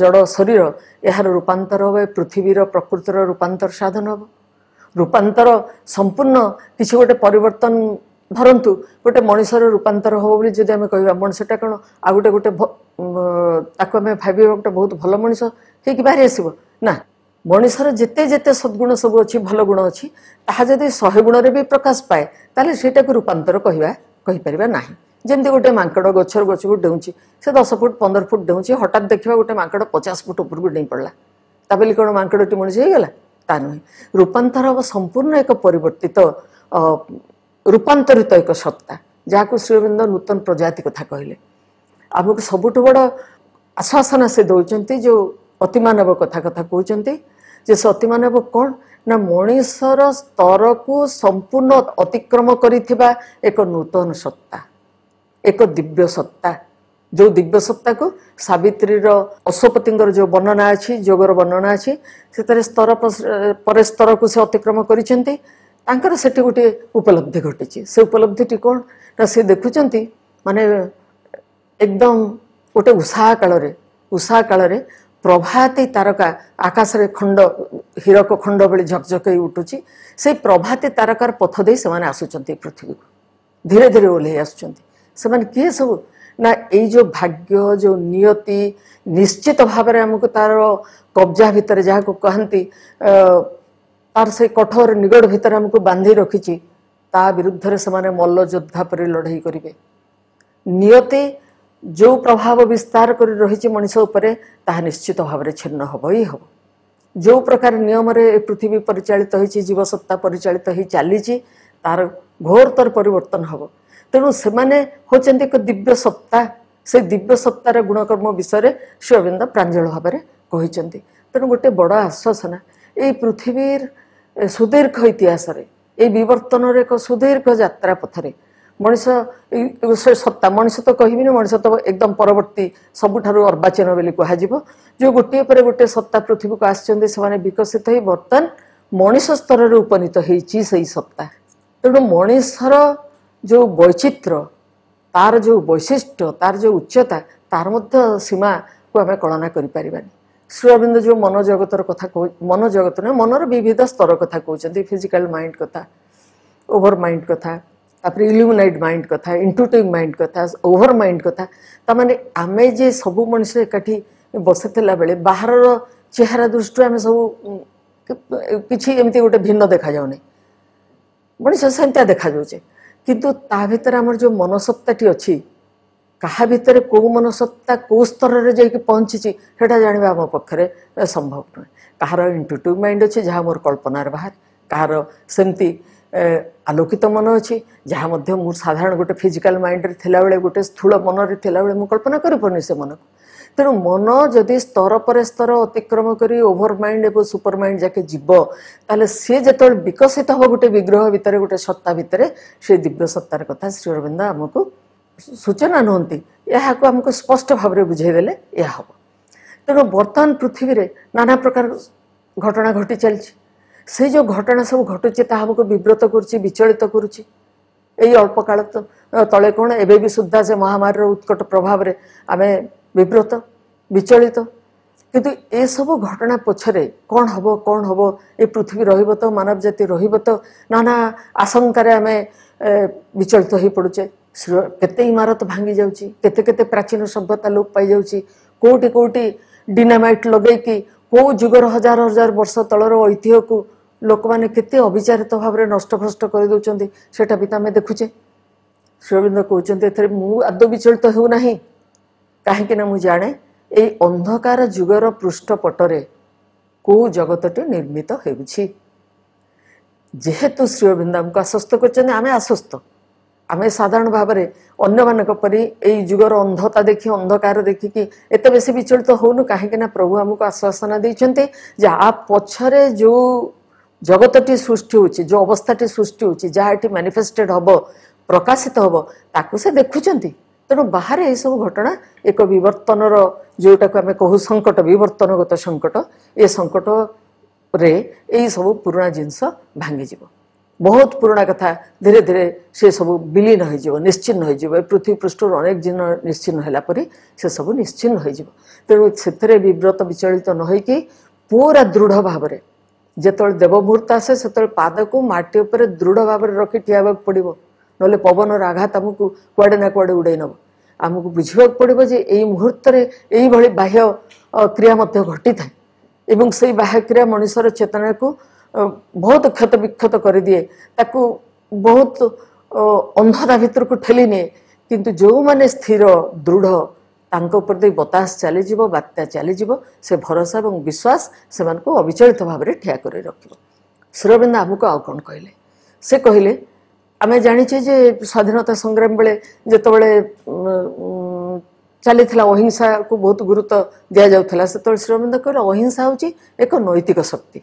ଜଡ଼ ଶରୀର ଏହାର ରୂପାନ୍ତର ହେବ ପୃଥିବୀର ପ୍ରକୃତିର ରୂପାନ୍ତର ସାଧନ ହେବ ରୂପାନ୍ତର ସମ୍ପୂର୍ଣ୍ଣ କିଛି ଗୋଟେ ପରିବର୍ତ୍ତନ ଧରନ୍ତୁ ଗୋଟେ ମଣିଷର ରୂପାନ୍ତର ହେବ ବୋଲି ଯଦି ଆମେ କହିବା ମଣିଷଟା କ'ଣ ଆଉ ଗୋଟେ ଗୋଟେ ତାକୁ ଆମେ ଭାବିବା ଗୋଟେ ବହୁତ ଭଲ ମଣିଷ ହେଇକି ବାହାରି ଆସିବ ନା ମଣିଷର ଯେତେ ଯେତେ ସଦ୍ଗୁଣ ସବୁ ଅଛି ଭଲ ଗୁଣ ଅଛି ତାହା ଯଦି ଶହେ ଗୁଣରେ ବି ପ୍ରକାଶ ପାଏ ତାହେଲେ ସେଇଟାକୁ ରୂପାନ୍ତର କହିବା କହିପାରିବା ନାହିଁ ଯେମିତି ଗୋଟେ ମାଙ୍କଡ଼ ଗଛରୁ ଗଛକୁ ଡେଉଁଛି ସେ ଦଶ ଫୁଟ ପନ୍ଦର ଫୁଟ ଡେଉଁଛି ହଠାତ୍ ଦେଖିବା ଗୋଟେ ମାଙ୍କଡ଼ ପଚାଶ ଫୁଟ ଉପରକୁ ଡେଇଁ ପଡ଼ିଲା ତା କ'ଣ ମାଙ୍କଡ଼ଟି ମଣିଷ ହେଇଗଲା ତା ନୁହେଁ ରୂପାନ୍ତର ହେବ ସମ୍ପୂର୍ଣ୍ଣ ଏକ ପରିବର୍ତ୍ତିତ ରୂପାନ୍ତରିତ ଏକ ସତ୍ତା ଯାହାକୁ ଶ୍ରୀବିନ୍ଦ ନୂତନ ପ୍ରଜାତି କଥା କହିଲେ ଆମକୁ ସବୁଠୁ ବଡ଼ ଆଶ୍ୱାସନା ସେ ଦେଉଛନ୍ତି ଯେଉଁ ଅତିମାନବ କଥା କଥା କହୁଛନ୍ତି ଯେ ସେ ଅତିମାନବ କ'ଣ ନା ମଣିଷର ସ୍ତରକୁ ସମ୍ପୂର୍ଣ୍ଣ ଅତିକ୍ରମ କରିଥିବା ଏକ ନୂତନ ସତ୍ତା ଏକ ଦିବ୍ୟ ସତ୍ତା ଯେଉଁ ଦିବ୍ୟ ସତ୍ତାକୁ ସାବିତ୍ରୀର ଅଶୁପତିଙ୍କର ଯେଉଁ ବର୍ଣ୍ଣନା ଅଛି ଯୋଗର ବର୍ଣ୍ଣନା ଅଛି ସେଥିରେ ସ୍ତର ପରେ ସ୍ତରକୁ ସେ ଅତିକ୍ରମ କରିଛନ୍ତି ତାଙ୍କର ସେଠି ଗୋଟିଏ ଉପଲବ୍ଧି ଘଟିଛି ସେ ଉପଲବ୍ଧିଟି କ'ଣ ନା ସେ ଦେଖୁଛନ୍ତି ମାନେ ଏକଦମ ଗୋଟେ ଉତ୍ସାହ କାଳରେ ଉତ୍ସାହ କାଳରେ ପ୍ରଭାତୀ ତାରକା ଆକାଶରେ ଖଣ୍ଡ ହୀରକ ଖଣ୍ଡ ଭଳି ଝକଝକ ହେଇ ଉଠୁଛି ସେଇ ପ୍ରଭାତୀ ତାରକାର ପଥ ଦେଇ ସେମାନେ ଆସୁଛନ୍ତି ପୃଥିବୀକୁ ଧୀରେ ଧୀରେ ଓହ୍ଲେଇ ଆସୁଛନ୍ତି से मैंने किए सब ना यो भाग्य जो नियति निश्चित भाव आमको तार कब्जा भितर जहाँ को कहती तार से कठोर निगड़ भितर आमको बांधि रखी ताद्ध से योद्धा पर लड़ई करेंगे नियति जो प्रभाव विस्तार कर रही मनिषित भाव छिन्न हम ही हम जो प्रकार नियम पृथ्वी परिचालित तो जीवसत्ता परिचालित तो चली तार घोरतर पर हम ତେଣୁ ସେମାନେ ହେଉଛନ୍ତି ଏକ ଦିବ୍ୟ ସତ୍ତା ସେ ଦିବ୍ୟ ସତ୍ତାର ଗୁଣକର୍ମ ବିଷୟରେ ଶ୍ରୀ ଅରବିନ୍ଦ ପ୍ରାଞ୍ଜଳ ଭାବରେ କହିଛନ୍ତି ତେଣୁ ଗୋଟିଏ ବଡ଼ ଆଶ୍ୱାସନା ଏଇ ପୃଥିବୀର ସୁଦୀର୍ଘ ଇତିହାସରେ ଏଇ ବିବର୍ତ୍ତନର ଏକ ସୁଦୀର୍ଘ ଯାତ୍ରା ପଥରେ ମଣିଷ ସତ୍ତା ମଣିଷ ତ କହିବିନି ମଣିଷ ତ ଏକଦମ ପରବର୍ତ୍ତୀ ସବୁଠାରୁ ଅର୍ବାଚୀନ ବୋଲି କୁହାଯିବ ଯେଉଁ ଗୋଟିଏ ପରେ ଗୋଟିଏ ସତ୍ତା ପୃଥିବୀକୁ ଆସିଛନ୍ତି ସେମାନେ ବିକଶିତ ହେଇ ବର୍ତ୍ତମାନ ମଣିଷ ସ୍ତରରେ ଉପନୀତ ହେଇଛି ସେଇ ସତ୍ତା ତେଣୁ ମଣିଷର ଯେଉଁ ବୈଚିତ୍ର୍ୟ ତାର ଯେଉଁ ବୈଶିଷ୍ଟ୍ୟ ତାର ଯେଉଁ ଉଚ୍ଚତା ତାର ମଧ୍ୟ ସୀମାକୁ ଆମେ କଳନା କରିପାରିବାନି ଶ୍ରୀଅରବିନ୍ଦ ଯେଉଁ ମନୋଜଗତର କଥା କହୁ ମନୋଜଗତ ନୁହେଁ ମନର ବିବିଧ ସ୍ତର କଥା କହୁଛନ୍ତି ଫିଜିକାଲ ମାଇଣ୍ଡ କଥା ଓଭର ମାଇଣ୍ଡ କଥା ତାପରେ ଇଲ୍ୟୁମିନାଇଟ୍ ମାଇଣ୍ଡ କଥା ଇଣ୍ଟୁଟିଭ୍ ମାଇଣ୍ଡ କଥା ଓଭର ମାଇଣ୍ଡ କଥା ତାମାନେ ଆମେ ଯେ ସବୁ ମଣିଷ ଏକାଠି ବସିଥିଲା ବେଳେ ବାହାରର ଚେହେରା ଦୃଷ୍ଟିରୁ ଆମେ ସବୁ କିଛି ଏମିତି ଗୋଟେ ଭିନ୍ନ ଦେଖାଯାଉନି ମଣିଷ ସେମିତିଆ ଦେଖାଯାଉଛେ কিন্তু তা ভিতর আমোর যে মনসত্তাটি আছে কহা ভিতর কো মনসত্তা কো স্তরের জায়গা কি পৌঁছেছে সেটা জানিব আমরা পক্ষে সম্ভব না তাহার ইনটু মাইন্ড আছে যাহা মোর কল্পনার বাইরে তাহার সেমতি আলোকিত মন আছে যাহা মধ্যে মোর সাধারণ গটে ফিজিক্যাল মাইন্ড থলাবেলে গটে স্থূল মনরে থলাবেলে মু কল্পনা করি পারনি সে মন ତେଣୁ ମନ ଯଦି ସ୍ତର ପରେ ସ୍ତର ଅତିକ୍ରମ କରି ଓଭର ମାଇଣ୍ଡ ଏବଂ ସୁପର ମାଇଣ୍ଡ ଯାକେ ଯିବ ତାହେଲେ ସିଏ ଯେତେବେଳେ ବିକଶିତ ହେବ ଗୋଟେ ବିଗ୍ରହ ଭିତରେ ଗୋଟେ ସତ୍ତା ଭିତରେ ସେ ଦିବ୍ୟ ସତ୍ତାର କଥା ଶ୍ରୀ ଅରବିନ୍ଦ ଆମକୁ ସୂଚନା ନୁହନ୍ତି ଏହାକୁ ଆମକୁ ସ୍ପଷ୍ଟ ଭାବରେ ବୁଝାଇଦେଲେ ଏହା ହେବ ତେଣୁ ବର୍ତ୍ତମାନ ପୃଥିବୀରେ ନାନା ପ୍ରକାର ଘଟଣା ଘଟି ଚାଲିଛି ସେ ଯେଉଁ ଘଟଣା ସବୁ ଘଟୁଛି ତାହା ଆମକୁ ବିବ୍ରତ କରୁଛି ବିଚଳିତ କରୁଛି ଏଇ ଅଳ୍ପ କାଳ ତଳେ କ'ଣ ଏବେ ବି ସୁଦ୍ଧା ସେ ମହାମାରୀର ଉତ୍କଟ ପ୍ରଭାବରେ ଆମେ ବିବ୍ରତ ବିଚଳିତ କିନ୍ତୁ ଏସବୁ ଘଟଣା ପଛରେ କ'ଣ ହେବ କ'ଣ ହେବ ଏ ପୃଥିବୀ ରହିବ ତ ମାନବ ଜାତି ରହିବ ତ ନାନା ଆଶଙ୍କାରେ ଆମେ ବିଚଳିତ ହୋଇପଡ଼ୁଛେ କେତେ ଇମାରତ ଭାଙ୍ଗି ଯାଉଛି କେତେ କେତେ ପ୍ରାଚୀନ ସଭ୍ୟତା ଲୋପ ପାଇଯାଉଛି କେଉଁଠି କେଉଁଠି ଡିନାମାଇଟ୍ ଲଗେଇକି କେଉଁ ଯୁଗର ହଜାର ହଜାର ବର୍ଷ ତଳର ଐତିହ୍ୟକୁ ଲୋକମାନେ କେତେ ଅବିଚାରିତ ଭାବରେ ନଷ୍ଟଭ୍ରଷ୍ଟ କରିଦେଉଛନ୍ତି ସେଇଟା ବି ତ ଆମେ ଦେଖୁଛେ ଶ୍ରୀଅରବିନ୍ଦ କହୁଛନ୍ତି ଏଥିରେ ମୁଁ ଆଦୌ ବିଚଳିତ ହେଉନାହିଁ କାହିଁକିନା ମୁଁ ଜାଣେ ଏହି ଅନ୍ଧକାର ଯୁଗର ପୃଷ୍ଠପଟରେ କେଉଁ ଜଗତଟି ନିର୍ମିତ ହେଉଛି ଯେହେତୁ ଶ୍ରୀଅରବିନ୍ଦ ଆମକୁ ଆଶ୍ୱସ୍ତ କରିଛନ୍ତି ଆମେ ଆଶ୍ୱସ୍ତ ଆମେ ସାଧାରଣ ଭାବରେ ଅନ୍ୟମାନଙ୍କ ପରି ଏଇ ଯୁଗର ଅନ୍ଧତା ଦେଖି ଅନ୍ଧକାର ଦେଖିକି ଏତେ ବେଶୀ ବିଚଳିତ ହେଉନୁ କାହିଁକିନା ପ୍ରଭୁ ଆମକୁ ଆଶ୍ୱାସନା ଦେଇଛନ୍ତି ଯେ ଆ ପଛରେ ଯେଉଁ ଜଗତଟି ସୃଷ୍ଟି ହେଉଛି ଯେଉଁ ଅବସ୍ଥାଟି ସୃଷ୍ଟି ହେଉଛି ଯାହା ଏଠି ମ୍ୟାନିଫେଷ୍ଟେଡ୍ ହେବ ପ୍ରକାଶିତ ହେବ ତାକୁ ସେ ଦେଖୁଛନ୍ତି ତେଣୁ ବାହାରେ ଏହିସବୁ ଘଟଣା ଏକ ବିବର୍ତ୍ତନର ଯେଉଁଟାକୁ ଆମେ କହୁ ସଙ୍କଟ ବିବର୍ତ୍ତନଗତ ସଙ୍କଟ ଏ ସଙ୍କଟରେ ଏଇସବୁ ପୁରୁଣା ଜିନିଷ ଭାଙ୍ଗିଯିବ ବହୁତ ପୁରୁଣା କଥା ଧୀରେ ଧୀରେ ସେ ସବୁ ବିଲୀନ ହୋଇଯିବ ନିଶ୍ଚିହ୍ନ ହୋଇଯିବ ଏ ପୃଥିବୀ ପୃଷ୍ଠରୁ ଅନେକ ଦିନ ନିଶ୍ଚିନ୍ନ ହେଲା ପରେ ସେସବୁ ନିଶ୍ଚିନ୍ନ ହୋଇଯିବ ତେଣୁ ସେଥିରେ ବିବ୍ରତ ବିଚଳିତ ନ ହୋଇକି ପୁରା ଦୃଢ଼ ଭାବରେ ଯେତେବେଳେ ଦେବମୁହୂର୍ତ୍ତ ଆସେ ସେତେବେଳେ ପାଦକୁ ମାଟି ଉପରେ ଦୃଢ଼ ଭାବରେ ରଖି ଠିଆ ହେବାକୁ ପଡ଼ିବ ନହେଲେ ପବନର ଆଘାତ ଆମକୁ କୁଆଡ଼େ ନା କୁଆଡ଼େ ଉଡ଼େଇ ନେବ ଆମକୁ ବୁଝିବାକୁ ପଡ଼ିବ ଯେ ଏଇ ମୁହୂର୍ତ୍ତରେ ଏଇଭଳି ବାହ୍ୟ କ୍ରିୟା ମଧ୍ୟ ଘଟିଥାଏ ଏବଂ ସେଇ ବାହ୍ୟ କ୍ରିୟା ମଣିଷର ଚେତନାକୁ ବହୁତ କ୍ଷତ ବିକ୍ଷତ କରିଦିଏ ତାକୁ ବହୁତ ଅନ୍ଧତା ଭିତରକୁ ଠେଲି ନିଏ କିନ୍ତୁ ଯେଉଁମାନେ ସ୍ଥିର ଦୃଢ଼ ତାଙ୍କ ଉପରେ ଦେଇ ବତାସ ଚାଲିଯିବ ବାତ୍ୟା ଚାଲିଯିବ ସେ ଭରସା ଏବଂ ବିଶ୍ୱାସ ସେମାନଙ୍କୁ ଅବିଚଳିତ ଭାବରେ ଠିଆ କରି ରଖିବ ସୁରବିନ୍ଦ ଆମକୁ ଆଉ କ'ଣ କହିଲେ ସେ କହିଲେ ଆମେ ଜାଣିଛେ ଯେ ସ୍ୱାଧୀନତା ସଂଗ୍ରାମ ବେଳେ ଯେତେବେଳେ ଚାଲିଥିଲା ଅହିଂସାକୁ ବହୁତ ଗୁରୁତ୍ୱ ଦିଆଯାଉଥିଲା ସେତେବେଳେ ଶ୍ରୀରବିନ୍ଦ କହିଲେ ଅହିଂସା ହେଉଛି ଏକ ନୈତିକ ଶକ୍ତି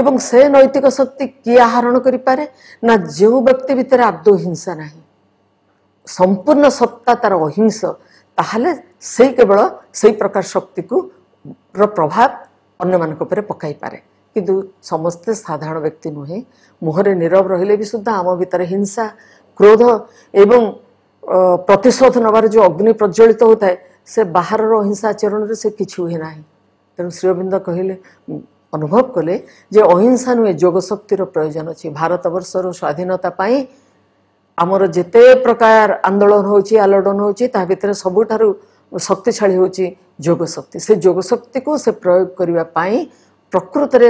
ଏବଂ ସେ ନୈତିକ ଶକ୍ତି କିଏ ଆହରଣ କରିପାରେ ନା ଯେଉଁ ବ୍ୟକ୍ତି ଭିତରେ ଆଦୌ ହିଂସା ନାହିଁ ସମ୍ପୂର୍ଣ୍ଣ ସତ୍ତା ତାର ଅହିଂସ ତାହେଲେ ସେଇ କେବଳ ସେଇ ପ୍ରକାର ଶକ୍ତିକୁ ର ପ୍ରଭାବ ଅନ୍ୟମାନଙ୍କ ଉପରେ ପକାଇପାରେ କିନ୍ତୁ ସମସ୍ତେ ସାଧାରଣ ବ୍ୟକ୍ତି ନୁହେଁ ମୁହଁରେ ନୀରବ ରହିଲେ ବି ସୁଦ୍ଧା ଆମ ଭିତରେ ହିଂସା କ୍ରୋଧ ଏବଂ ପ୍ରତିଶୋଧ ନେବାର ଯେଉଁ ଅଗ୍ନି ପ୍ରଜ୍ୱଳିତ ହେଉଥାଏ ସେ ବାହାରର ଅହିଂସାଚରଣରେ ସେ କିଛି ହୁଏ ନାହିଁ ତେଣୁ ଶ୍ରୀଅବିନ୍ଦ କହିଲେ ଅନୁଭବ କଲେ ଯେ ଅହିଂସା ନୁହେଁ ଯୋଗଶକ୍ତିର ପ୍ରୟୋଜନ ଅଛି ଭାରତବର୍ଷର ସ୍ୱାଧୀନତା ପାଇଁ ଆମର ଯେତେ ପ୍ରକାର ଆନ୍ଦୋଳନ ହେଉଛି ଆଲୋଡ଼ନ ହେଉଛି ତା ଭିତରେ ସବୁଠାରୁ ଶକ୍ତିଶାଳୀ ହେଉଛି ଯୋଗଶକ୍ତି ସେ ଯୋଗଶକ୍ତିକୁ ସେ ପ୍ରୟୋଗ କରିବା ପାଇଁ প্রকৃতরে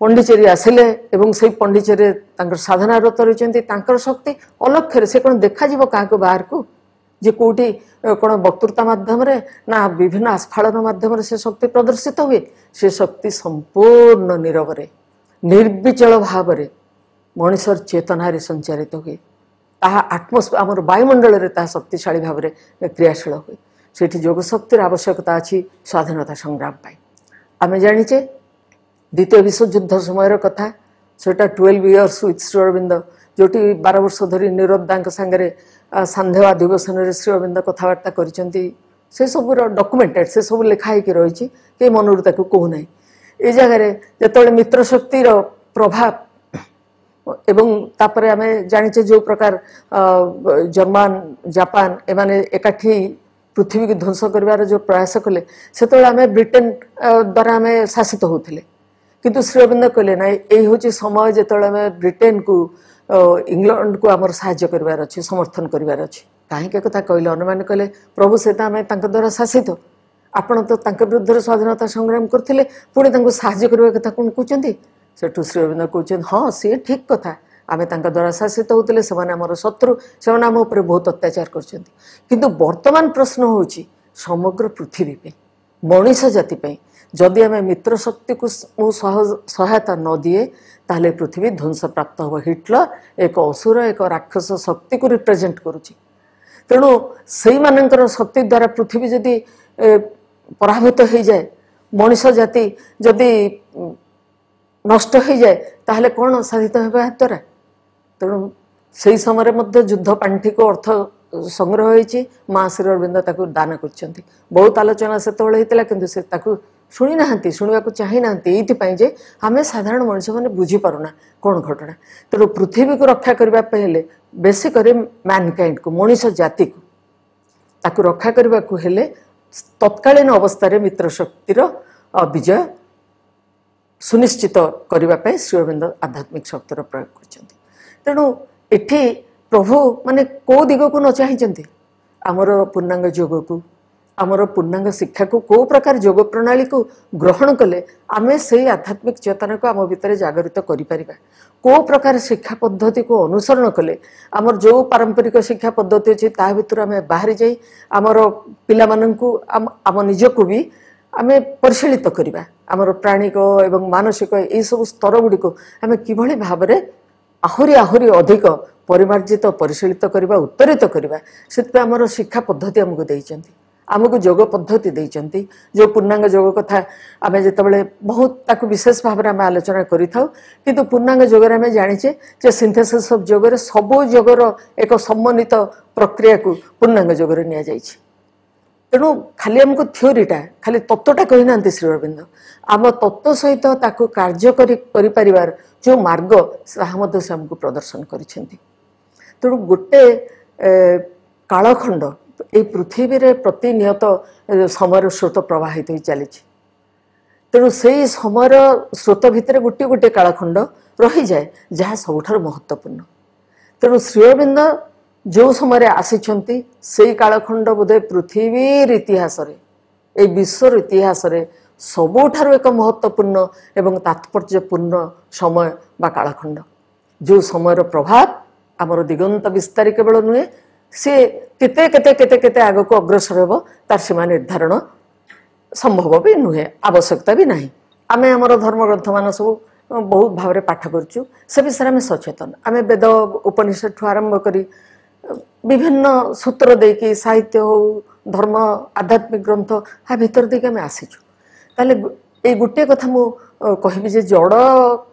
পণ্ডিচেরি আসলে এবং সেই পণ্ডিচেরি তাঁর সাধনারত রয়েছেন তাঁর শক্তি অলক্ষরে সে কোণ দেখা যাব কাহকু বাহারকু যে কোটি কোণ বক্তৃতা মাধ্যমে না বিভিন্ন আস্ফাড়ন মাধ্যমে সে শক্তি প্রদর্শিত হুয়ে সে শক্তি সম্পূর্ণ নীরবরে নির্বিচল ভাবরে ମଣିଷର ଚେତନାରେ ସଞ୍ଚାରିତ ହୁଏ ତାହା ଆଟମୋସ୍ଫିୟର ଆମର ବାୟୁମଣ୍ଡଳରେ ତାହା ଶକ୍ତିଶାଳୀ ଭାବରେ କ୍ରିୟାଶୀଳ ହୁଏ ସେଠି ଯୋଗ ଶକ୍ତିର ଆବଶ୍ୟକତା ଅଛି ସ୍ୱାଧୀନତା ସଂଗ୍ରାମ ପାଇଁ ଆମେ ଜାଣିଛେ ଦ୍ୱିତୀୟ ବିଶ୍ୱଯୁଦ୍ଧ ସମୟର କଥା ସେଇଟା ଟୁଏଲ୍ଭ ଇୟର୍ସ ୱିଥ୍ ଶ୍ରୀଅରବିନ୍ଦ ଯେଉଁଠି ବାର ବର୍ଷ ଧରି ଦାଙ୍କ ସାଙ୍ଗରେ ସାନ୍ଧ୍ୟ ଅଧିବେଶନରେ ଶ୍ରୀଅରବିନ୍ଦ କଥାବାର୍ତ୍ତା କରିଛନ୍ତି ସେସବୁର ଡକୁମେଣ୍ଟେଡ୍ ସେସବୁ ଲେଖା ହେଇକି ରହିଛି କେହି ମନରୁ ତାକୁ କହୁନାହିଁ ଏ ଜାଗାରେ ଯେତେବେଳେ ମିତ୍ରଶକ୍ତିର ପ୍ରଭାବ ଏବଂ ତାପରେ ଆମେ ଜାଣିଛେ ଯେଉଁ ପ୍ରକାର ଜର୍ମାନ ଜାପାନ ଏମାନେ ଏକାଠି पृथ्वी को ध्वंस कर जो प्रयास कले से आम ब्रिटेन द्वारा आम शासित होते कि श्रीअरबिंद कह ना यही समय जो आम ब्रिटेन को इंग्लैंड को आम सावर अच्छे समर्थन करार अच्छे कहीं कथा कहले अनुमान कले प्रभु से द्वारा शासित आपण तो विरुद्ध स्वाधीनता संग्राम करते पुणी साय कथा कौन कहते श्रीअरबिंद कहते हाँ सी ठीक कथा ଆମେ ତାଙ୍କ ଦ୍ୱାରା ଶାସିତ ହେଉଥିଲେ ସେମାନେ ଆମର ଶତ୍ରୁ ସେମାନେ ଆମ ଉପରେ ବହୁତ ଅତ୍ୟାଚାର କରୁଛନ୍ତି କିନ୍ତୁ ବର୍ତ୍ତମାନ ପ୍ରଶ୍ନ ହେଉଛି ସମଗ୍ର ପୃଥିବୀ ପାଇଁ ମଣିଷ ଜାତି ପାଇଁ ଯଦି ଆମେ ମିତ୍ର ଶକ୍ତିକୁ ମୁଁ ସହାୟତା ନ ଦିଏ ତାହେଲେ ପୃଥିବୀ ଧ୍ୱଂସପ୍ରାପ୍ତ ହେବ ହିଟଲର ଏକ ଅସୁର ଏକ ରାକ୍ଷସ ଶକ୍ତିକୁ ରିପ୍ରେଜେଣ୍ଟ କରୁଛି ତେଣୁ ସେଇମାନଙ୍କର ଶକ୍ତି ଦ୍ୱାରା ପୃଥିବୀ ଯଦି ପରାଭୂତ ହୋଇଯାଏ ମଣିଷ ଜାତି ଯଦି ନଷ୍ଟ ହୋଇଯାଏ ତାହେଲେ କ'ଣ ସାଧିତ ହେବା ଦ୍ୱାରା ତେଣୁ ସେହି ସମୟରେ ମଧ୍ୟ ଯୁଦ୍ଧ ପାଣ୍ଠିକୁ ଅର୍ଥ ସଂଗ୍ରହ ହୋଇଛି ମା ଶ୍ରୀ ଅରବିନ୍ଦ ତାକୁ ଦାନ କରିଛନ୍ତି ବହୁତ ଆଲୋଚନା ସେତେବେଳେ ହେଇଥିଲା କିନ୍ତୁ ସେ ତାକୁ ଶୁଣି ନାହାନ୍ତି ଶୁଣିବାକୁ ଚାହିଁ ନାହାନ୍ତି ଏଇଥିପାଇଁ ଯେ ଆମେ ସାଧାରଣ ମଣିଷମାନେ ବୁଝିପାରୁନା କ'ଣ ଘଟଣା ତେଣୁ ପୃଥିବୀକୁ ରକ୍ଷା କରିବା ପାଇଁ ହେଲେ ବେଶୀ କରି ମ୍ୟାନ୍କାଇଣ୍ଡକୁ ମଣିଷ ଜାତିକୁ ତାକୁ ରକ୍ଷା କରିବାକୁ ହେଲେ ତତ୍କାଳୀନ ଅବସ୍ଥାରେ ମିତ୍ରଶକ୍ତିର ବିଜୟ ସୁନିଶ୍ଚିତ କରିବା ପାଇଁ ଶ୍ରୀ ଅରବିନ୍ଦ ଆଧ୍ୟାତ୍ମିକ ଶକ୍ତିର ପ୍ରୟୋଗ କରିଛନ୍ତି ତେଣୁ ଏଠି ପ୍ରଭୁ ମାନେ କେଉଁ ଦିଗକୁ ନ ଚାହିଁଛନ୍ତି ଆମର ପୂର୍ଣ୍ଣାଙ୍ଗ ଯୋଗକୁ ଆମର ପୂର୍ଣ୍ଣାଙ୍ଗ ଶିକ୍ଷାକୁ କେଉଁ ପ୍ରକାର ଯୋଗ ପ୍ରଣାଳୀକୁ ଗ୍ରହଣ କଲେ ଆମେ ସେଇ ଆଧ୍ୟାତ୍ମିକ ଚେତନାକୁ ଆମ ଭିତରେ ଜାଗରିତ କରିପାରିବା କେଉଁ ପ୍ରକାର ଶିକ୍ଷା ପଦ୍ଧତିକୁ ଅନୁସରଣ କଲେ ଆମର ଯେଉଁ ପାରମ୍ପରିକ ଶିକ୍ଷା ପଦ୍ଧତି ଅଛି ତା ଭିତରୁ ଆମେ ବାହାରି ଯାଇ ଆମର ପିଲାମାନଙ୍କୁ ଆମ ନିଜକୁ ବି ଆମେ ପରିଶୀଳିତ କରିବା ଆମର ପ୍ରାଣିକ ଏବଂ ମାନସିକ ଏଇସବୁ ସ୍ତର ଗୁଡ଼ିକୁ ଆମେ କିଭଳି ଭାବରେ ଆହୁରି ଆହୁରି ଅଧିକ ପରିମାର୍ଜିତ ପରିଶୀଳିତ କରିବା ଉତ୍ତରିତ କରିବା ସେଥିପାଇଁ ଆମର ଶିକ୍ଷା ପଦ୍ଧତି ଆମକୁ ଦେଇଛନ୍ତି ଆମକୁ ଯୋଗ ପଦ୍ଧତି ଦେଇଛନ୍ତି ଯେଉଁ ପୂର୍ଣ୍ଣାଙ୍ଗ ଯୋଗ କଥା ଆମେ ଯେତେବେଳେ ବହୁତ ତାକୁ ବିଶେଷ ଭାବରେ ଆମେ ଆଲୋଚନା କରିଥାଉ କିନ୍ତୁ ପୂର୍ଣ୍ଣାଙ୍ଗ ଯୋଗରେ ଆମେ ଜାଣିଛେ ଯେ ସିନ୍ଥେସିସ୍ ଅଫ୍ ଯୋଗରେ ସବୁ ଯୋଗର ଏକ ସମ୍ମନିତ ପ୍ରକ୍ରିୟାକୁ ପୂର୍ଣ୍ଣାଙ୍ଗ ଯୋଗରେ ନିଆଯାଇଛି ତେଣୁ ଖାଲି ଆମକୁ ଥିଓରିଟା ଖାଲି ତତ୍ତ୍ୱଟା କହିନାହାନ୍ତି ଶ୍ରୀ ଅରବିନ୍ଦ ଆମ ତତ୍ତ୍ୱ ସହିତ ତାକୁ କାର୍ଯ୍ୟ କରି କରିପାରିବାର ଯେଉଁ ମାର୍ଗ ତାହା ମଧ୍ୟ ସେ ଆମକୁ ପ୍ରଦର୍ଶନ କରିଛନ୍ତି ତେଣୁ ଗୋଟେ କାଳଖଣ୍ଡ ଏଇ ପୃଥିବୀରେ ପ୍ରତି ପ୍ରତିନିୟତ ସମୟର ସ୍ରୋତ ପ୍ରବାହିତ ହୋଇ ଚାଲିଛି ତେଣୁ ସେଇ ସମୟର ସ୍ରୋତ ଭିତରେ ଗୋଟିଏ ଗୋଟିଏ କାଳଖଣ୍ଡ ରହିଯାଏ ଯାହା ସବୁଠାରୁ ମହତ୍ତ୍ୱପୂର୍ଣ୍ଣ ତେଣୁ ଶ୍ରୀଅବିନ୍ଦ ଯେଉଁ ସମୟରେ ଆସିଛନ୍ତି ସେଇ କାଳଖଣ୍ଡ ବୋଧେ ପୃଥିବୀର ଇତିହାସରେ ଏଇ ବିଶ୍ୱର ଇତିହାସରେ ସବୁଠାରୁ ଏକ ମହତ୍ତ୍ୱପୂର୍ଣ୍ଣ ଏବଂ ତାତ୍ପର୍ଯ୍ୟପୂର୍ଣ୍ଣ ସମୟ ବା କାଳଖଣ୍ଡ ଯେଉଁ ସମୟର ପ୍ରଭାବ ଆମର ଦିଗନ୍ତ ବିସ୍ତାରୀ କେବଳ ନୁହେଁ ସିଏ କେତେ କେତେ କେତେ କେତେ ଆଗକୁ ଅଗ୍ରସର ହେବ ତାର ସୀମା ନିର୍ଦ୍ଧାରଣ ସମ୍ଭବ ବି ନୁହେଁ ଆବଶ୍ୟକତା ବି ନାହିଁ ଆମେ ଆମର ଧର୍ମଗ୍ରନ୍ଥମାନ ସବୁ ବହୁତ ଭାବରେ ପାଠ କରୁଛୁ ସେ ବିଷୟରେ ଆମେ ସଚେତନ ଆମେ ବେଦ ଉପନିଷଦଠୁ ଆରମ୍ଭ କରି विभिन्न सूत्र दे कि साहित्य हो धर्म आध्यात्मिक ग्रंथ हा भर देखिए आम आसीचु ताले ये गोटे कथा मु कहबी जे जड़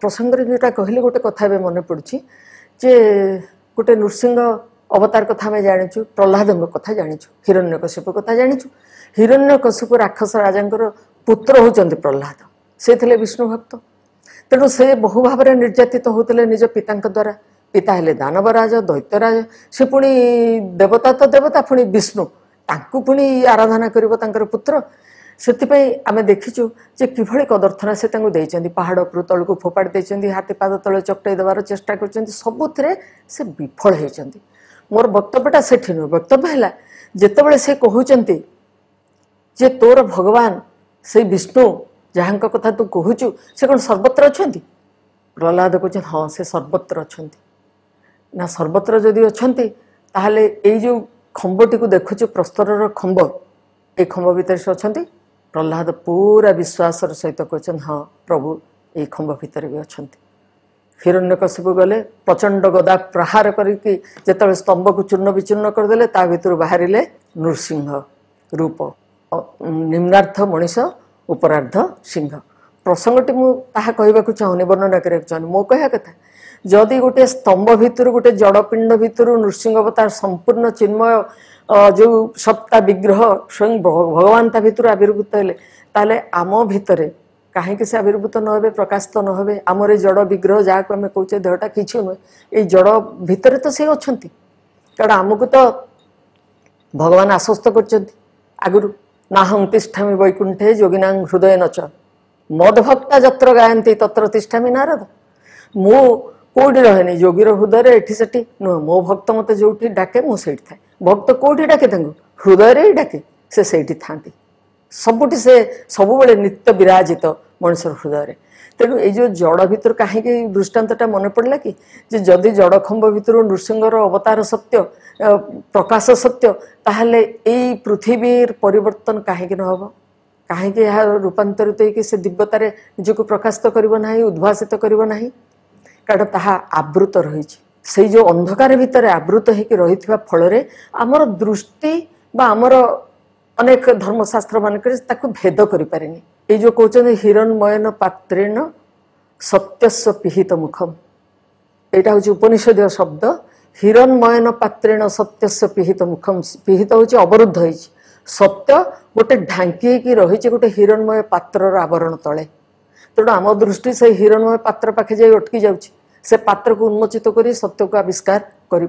प्रसंग कहले गोटे कथा मन पड़ी जे गोटे नृसिंह अवतार कथा जाणीचु प्रहलाद कथा जाणीचु हिरण्यकश्यप कथा जाणीचु हिरण्यकश्यप राक्षस राजा पुत्र होंगे प्रहलाद से थे विष्णु भक्त तेणु से बहु भाव निर्यात होते द्वारा ପିତା ହେଲେ ଦାନବରାଜ ଦୈତ୍ୟରାଜ ସେ ପୁଣି ଦେବତା ତ ଦେବତା ପୁଣି ବିଷ୍ଣୁ ତାଙ୍କୁ ପୁଣି ଆରାଧନା କରିବ ତାଙ୍କର ପୁତ୍ର ସେଥିପାଇଁ ଆମେ ଦେଖିଛୁ ଯେ କିଭଳି କଦର୍ଥନା ସେ ତାଙ୍କୁ ଦେଇଛନ୍ତି ପାହାଡ଼ ଉପରୁ ତଳକୁ ଫୋପାଡ଼ି ଦେଇଛନ୍ତି ହାତୀ ପାଦ ତଳେ ଚକଟାଇ ଦେବାର ଚେଷ୍ଟା କରିଛନ୍ତି ସବୁଥିରେ ସେ ବିଫଳ ହେଇଛନ୍ତି ମୋର ବକ୍ତବ୍ୟଟା ସେଠି ନୁହେଁ ବକ୍ତବ୍ୟ ହେଲା ଯେତେବେଳେ ସେ କହୁଛନ୍ତି ଯେ ତୋର ଭଗବାନ ସେଇ ବିଷ୍ଣୁ ଯାହାଙ୍କ କଥା ତୁ କହୁଛୁ ସେ କ'ଣ ସର୍ବତ୍ର ଅଛନ୍ତି ପ୍ରହ୍ଲାଦ କହୁଛନ୍ତି ହଁ ସେ ସର୍ବତ୍ର ଅଛନ୍ତି ନା ସର୍ବତ୍ର ଯଦି ଅଛନ୍ତି ତାହେଲେ ଏଇ ଯେଉଁ ଖମ୍ବଟିକୁ ଦେଖୁଛୁ ପ୍ରସ୍ତରର ଖମ୍ବ ଏଇ ଖମ୍ବ ଭିତରେ ସେ ଅଛନ୍ତି ପ୍ରହ୍ଲାଦ ପୁରା ବିଶ୍ୱାସର ସହିତ କହିଛନ୍ତି ହଁ ପ୍ରଭୁ ଏଇ ଖମ୍ବ ଭିତରେ ବି ଅଛନ୍ତି ହିରଣ୍ୟ ହିରଣ୍ୟକଶିପୁ ଗଲେ ପ୍ରଚଣ୍ଡ ଗଦା ପ୍ରହାର କରିକି ଯେତେବେଳେ ସ୍ତମ୍ଭକୁ ଚୂର୍ଣ୍ଣ ବିଚୂର୍ଣ୍ଣ କରିଦେଲେ ତା ଭିତରୁ ବାହାରିଲେ ନୃସିଂହ ରୂପ ନିମ୍ନାର୍ଥ ମଣିଷ ଉପରାର୍ଦ୍ଧ ସିଂହ ପ୍ରସଙ୍ଗଟି ମୁଁ ତାହା କହିବାକୁ ଚାହୁଁନି ବର୍ଣ୍ଣନା କରିବାକୁ ଚାହୁଁନି ମୋ କହିବା କଥା ଯଦି ଗୋଟେ ସ୍ତମ୍ଭ ଭିତରୁ ଗୋଟିଏ ଜଡ଼ପିଣ୍ଡ ଭିତରୁ ନୃସିଂହ ସମ୍ପୂର୍ଣ୍ଣ ଚିନ୍ମୟ ଯେଉଁ ସପ୍ତା ବିଗ୍ରହ ସ୍ୱୟଂ ଭଗବାନ ତା ଭିତରୁ ଆବିର୍ଭୂତ ହେଲେ ତାହେଲେ ଆମ ଭିତରେ କାହିଁକି ସେ ଆବିର୍ଭୂତ ନ ହେବେ ପ୍ରକାଶିତ ନ ହେବେ ଆମର ଏ ଜଡ଼ ବିଗ୍ରହ ଯାହାକୁ ଆମେ କହୁଛେ ଦେହଟା କିଛି ନୁହେଁ ଏଇ ଜଡ଼ ଭିତରେ ତ ସେ ଅଛନ୍ତି କାରଣ ଆମକୁ ତ ଭଗବାନ ଆଶ୍ୱସ୍ତ କରିଛନ୍ତି ଆଗରୁ ନା ତିଷ୍ଠାମି ବୈକୁଣ୍ଠେ ଯୋଗିନାଂ ହୃଦୟ ନଚ ମଦଭକ୍ତା ଯତ୍ର ଗାୟନ୍ତି ତତ୍ର ତିଷ୍ଠାମି ନାରଦ ମୁଁ কোটি রহেনি যোগীর হৃদয়ের এটি সেটি নুহ মো ভক্ত মতো যেটি ডাকে মু সেইটি থাকে ভক্ত কোটি ডাকে তাঁকু হৃদয়ের ডাকে সে সেইটি থাকে ସବୁଠି ସେ ସବୁବେଳେ ନିତ୍ୟ ବିରାଜିତ ମଣିଷର ହୃଦୟରେ ତେଣୁ ଏଇ ଯେଉଁ ଜଡ଼ ଭିତରୁ କାହିଁକି ଦୃଷ୍ଟାନ୍ତଟା ମନେ ପଡ଼ିଲା କି ଯେ ଯଦି ଜଡ଼ଖମ୍ବ ଭିତରୁ ନୃସିଂହର ଅବତାର ସତ୍ୟ ପ୍ରକାଶ ସତ୍ୟ ତାହେଲେ ଏଇ ପୃଥିବୀର ପରିବର୍ତ୍ତନ କାହିଁକି ନ ହେବ କାହିଁକି ଏହା ରୂପାନ୍ତରିତ ହେଇକି ସେ ଦିବ୍ୟତାରେ ନିଜକୁ ପ୍ରକାଶିତ କରିବ ନାହିଁ ଉଦ୍ଭାସିତ କରିବ ନାହିଁ କାରଣ ତାହା ଆବୃତ ରହିଛି ସେଇ ଯେଉଁ ଅନ୍ଧକାର ଭିତରେ ଆବୃତ ହେଇକି ରହିଥିବା ଫଳରେ ଆମର ଦୃଷ୍ଟି ବା ଆମର ଅନେକ ଧର୍ମଶାସ୍ତ୍ର ମାନଙ୍କରେ ତାକୁ ଭେଦ କରିପାରେନି ଏଇ ଯେଉଁ କହୁଛନ୍ତି ହିରଣ୍ମୟନ ପାତ୍ରେନ ସତ୍ୟସ୍ୱ ପିହିତ ମୁଖମ୍ ଏଇଟା ହେଉଛି ଉପନିଷଦୀୟ ଶବ୍ଦ ହିରଣ୍ମୟନ ପାତ୍ରେଣ ସତ୍ୟସ୍ୱ ପିହିତ ମୁଖମ୍ ପିହିତ ହେଉଛି ଅବରୁଦ୍ଧ ହେଇଛି ସତ୍ୟ ଗୋଟେ ଢାଙ୍କି ହେଇକି ରହିଛି ଗୋଟେ ହିରଣ୍ମୟ ପାତ୍ରର ଆବରଣ ତଳେ ତେଣୁ ଆମ ଦୃଷ୍ଟି ସେଇ ହିରଣ୍ମୟ ପାତ୍ର ପାଖେ ଯାଇ ଅଟକି ଯାଉଛି से पात्र को उन्मोचित कर सत्य को आविष्कार कर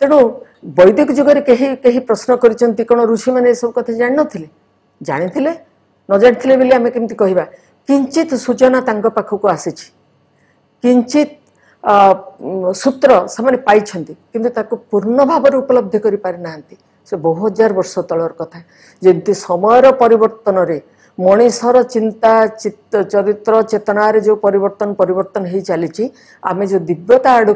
तेणु वैदिक जुगर के प्रश्न कर ऋषि मैंने सब कथा जान नें जानी न जानी बोली आम कमी कह किंचित सूचना पाखक आसी किंचित सूत्र से पाई कि पूर्ण भाव उपलब्धि पारिना से बहु हजार वर्ष तलर कथा जमी समय परन में मनीषर चिंता चित्त चरित्र चेतनारे जो परिवर्तन परिवर्तन पर चली आमे जो दिव्यता आड़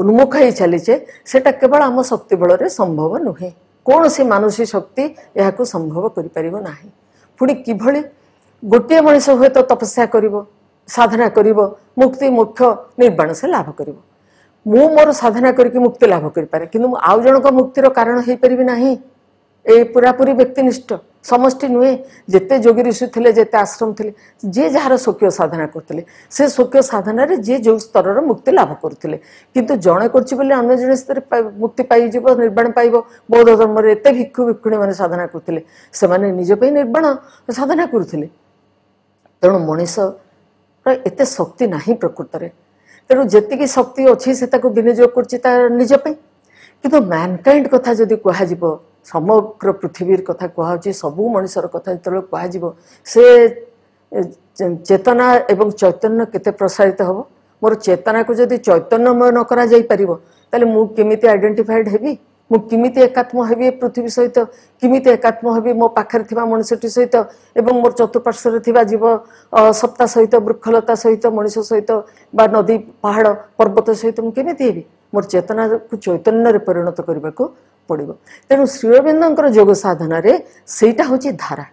उन्मुख हो चलीचे से केवल आम शक्ति बल संभव नुहे कौन सी मानसी शक्ति यह संभव करना पी कि गोटे मनीष हे तो तपस्या कर साधना कर मुक्ति मुख्य निर्वाण से लाभ कर मु मोर साधना करके मुक्ति लाभ करें कि आउ जन मुक्तिर कारण हो पारिना ଏ ପୁରାପୁରି ବ୍ୟକ୍ତିନିଷ୍ଠ ସମସ୍ତେ ନୁହେଁ ଯେତେ ଯୋଗୀ ଋଷି ଥିଲେ ଯେତେ ଆଶ୍ରମ ଥିଲେ ଯିଏ ଯାହାର ସ୍ୱକୀୟ ସାଧନା କରୁଥିଲେ ସେ ସ୍ୱକୀୟ ସାଧନାରେ ଯିଏ ଯେଉଁ ସ୍ତରର ମୁକ୍ତି ଲାଭ କରୁଥିଲେ କିନ୍ତୁ ଜଣେ କରୁଛି ବୋଲି ଅନ୍ୟ ଜଣେ ସ୍ତରରେ ମୁକ୍ତି ପାଇଯିବ ନିର୍ବାଣ ପାଇବ ବୌଦ୍ଧ ଧର୍ମରେ ଏତେ ଭିକ୍ଷୁ ଭିକ୍ଷୁଣୀମାନେ ସାଧନା କରୁଥିଲେ ସେମାନେ ନିଜ ପାଇଁ ନିର୍ବାଣ ସାଧନା କରୁଥିଲେ ତେଣୁ ମଣିଷର ଏତେ ଶକ୍ତି ନାହିଁ ପ୍ରକୃତରେ ତେଣୁ ଯେତିକି ଶକ୍ତି ଅଛି ସେ ତାକୁ ବିନିଯୋଗ କରୁଛି ତା ନିଜ ପାଇଁ କିନ୍ତୁ ମ୍ୟାନକାଇଣ୍ଡ କଥା ଯଦି କୁହାଯିବ ସମଗ୍ର ପୃଥିବୀର କଥା କୁହାହେଉଛି ସବୁ ମଣିଷର କଥା ଯେତେବେଳେ କୁହାଯିବ ସେ ଚେତନା ଏବଂ ଚୈତନ୍ୟ କେତେ ପ୍ରସାରିତ ହେବ ମୋର ଚେତନାକୁ ଯଦି ଚୈତନ୍ୟମୟ ନ କରାଯାଇପାରିବ ତାହେଲେ ମୁଁ କେମିତି ଆଇଡେଣ୍ଟିଫାଏଡ୍ ହେବି ମୁଁ କେମିତି ଏକାତ୍ମ ହେବି ଏ ପୃଥିବୀ ସହିତ କେମିତି ଏକାତ୍ମ ହେବି ମୋ ପାଖରେ ଥିବା ମଣିଷଟି ସହିତ ଏବଂ ମୋର ଚତୁଃପାର୍ଶ୍ୱରେ ଥିବା ଜୀବ ସତ୍ତା ସହିତ ବୃକ୍ଷଲତା ସହିତ ମଣିଷ ସହିତ ବା ନଦୀ ପାହାଡ଼ ପର୍ବତ ସହିତ ମୁଁ କେମିତି ହେବି ମୋର ଚେତନାକୁ ଚୈତନ୍ୟରେ ପରିଣତ କରିବାକୁ ପଡ଼ିବ ତେଣୁ ଶ୍ରୀଅରବିନ୍ଦଙ୍କର ଯୋଗ ସାଧନାରେ ସେଇଟା ହେଉଛି ଧାରା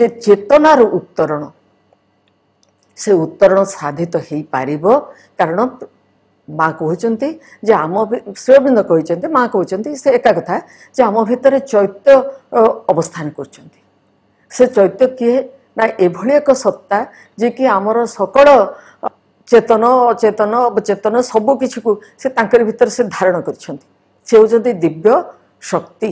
ଯେ ଚେତନାର ଉତ୍ତରଣ ସେ ଉତ୍ତରଣ ସାଧିତ ହେଇପାରିବ କାରଣ ମା କହୁଛନ୍ତି ଯେ ଆମ ଶ୍ରୀଅରବିନ୍ଦ କହିଛନ୍ତି ମା କହୁଛନ୍ତି ସେ ଏକା କଥା ଯେ ଆମ ଭିତରେ ଚୈତ୍ୟ ଅବସ୍ଥାନ କରୁଛନ୍ତି ସେ ଚୈତ୍ୟ କିଏ ନା ଏଭଳି ଏକ ସତ୍ତା ଯିଏକି ଆମର ସକଳ ଚେତନ ଅଚେତନ ଅବଚେତନ ସବୁ କିଛିକୁ ସେ ତାଙ୍କରି ଭିତରେ ସେ ଧାରଣ କରିଛନ୍ତି ସେ ହେଉଛନ୍ତି ଦିବ୍ୟ ଶକ୍ତି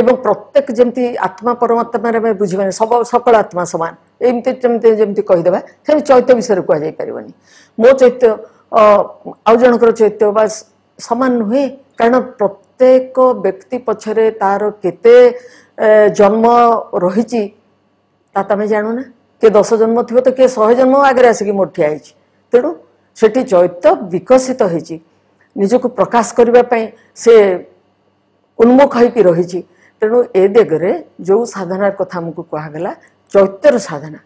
ଏବଂ ପ୍ରତ୍ୟେକ ଯେମିତି ଆତ୍ମା ପରମାତ୍ମାରେ ଆମେ ବୁଝିବାନି ସବ ସକଳ ଆତ୍ମା ସମାନ ଏମିତି ଯେମିତି ଯେମିତି କହିଦେବା ସେମିତି ଚୈତ୍ୟ ବିଷୟରେ କୁହାଯାଇପାରିବନି ମୋ ଚୈତ୍ୟ ଆଉ ଜଣଙ୍କର ଚୈତ୍ୟ ବା ସମାନ ନୁହେଁ କାରଣ ପ୍ରତ୍ୟେକ ବ୍ୟକ୍ତି ପଛରେ ତାର କେତେ ଜନ୍ମ ରହିଛି ତା ତମେ ଜାଣୁନା କିଏ ଦଶ ଜନ୍ମ ଥିବ ତ କିଏ ଶହେ ଜନ୍ମ ଆଗରେ ଆସିକି ମୋର ଠିଆ ହେଇଛି ତେଣୁ ସେଠି ଚୈତ୍ୟ ବିକଶିତ ହେଇଛି ନିଜକୁ ପ୍ରକାଶ କରିବା ପାଇଁ ସେ ଉନ୍ମୁଖ ହୋଇକି ରହିଛି ତେଣୁ ଏ ଦିଗରେ ଯେଉଁ ସାଧନା କଥା ଆମକୁ କୁହାଗଲା ଚୈତ୍ୟର ସାଧନା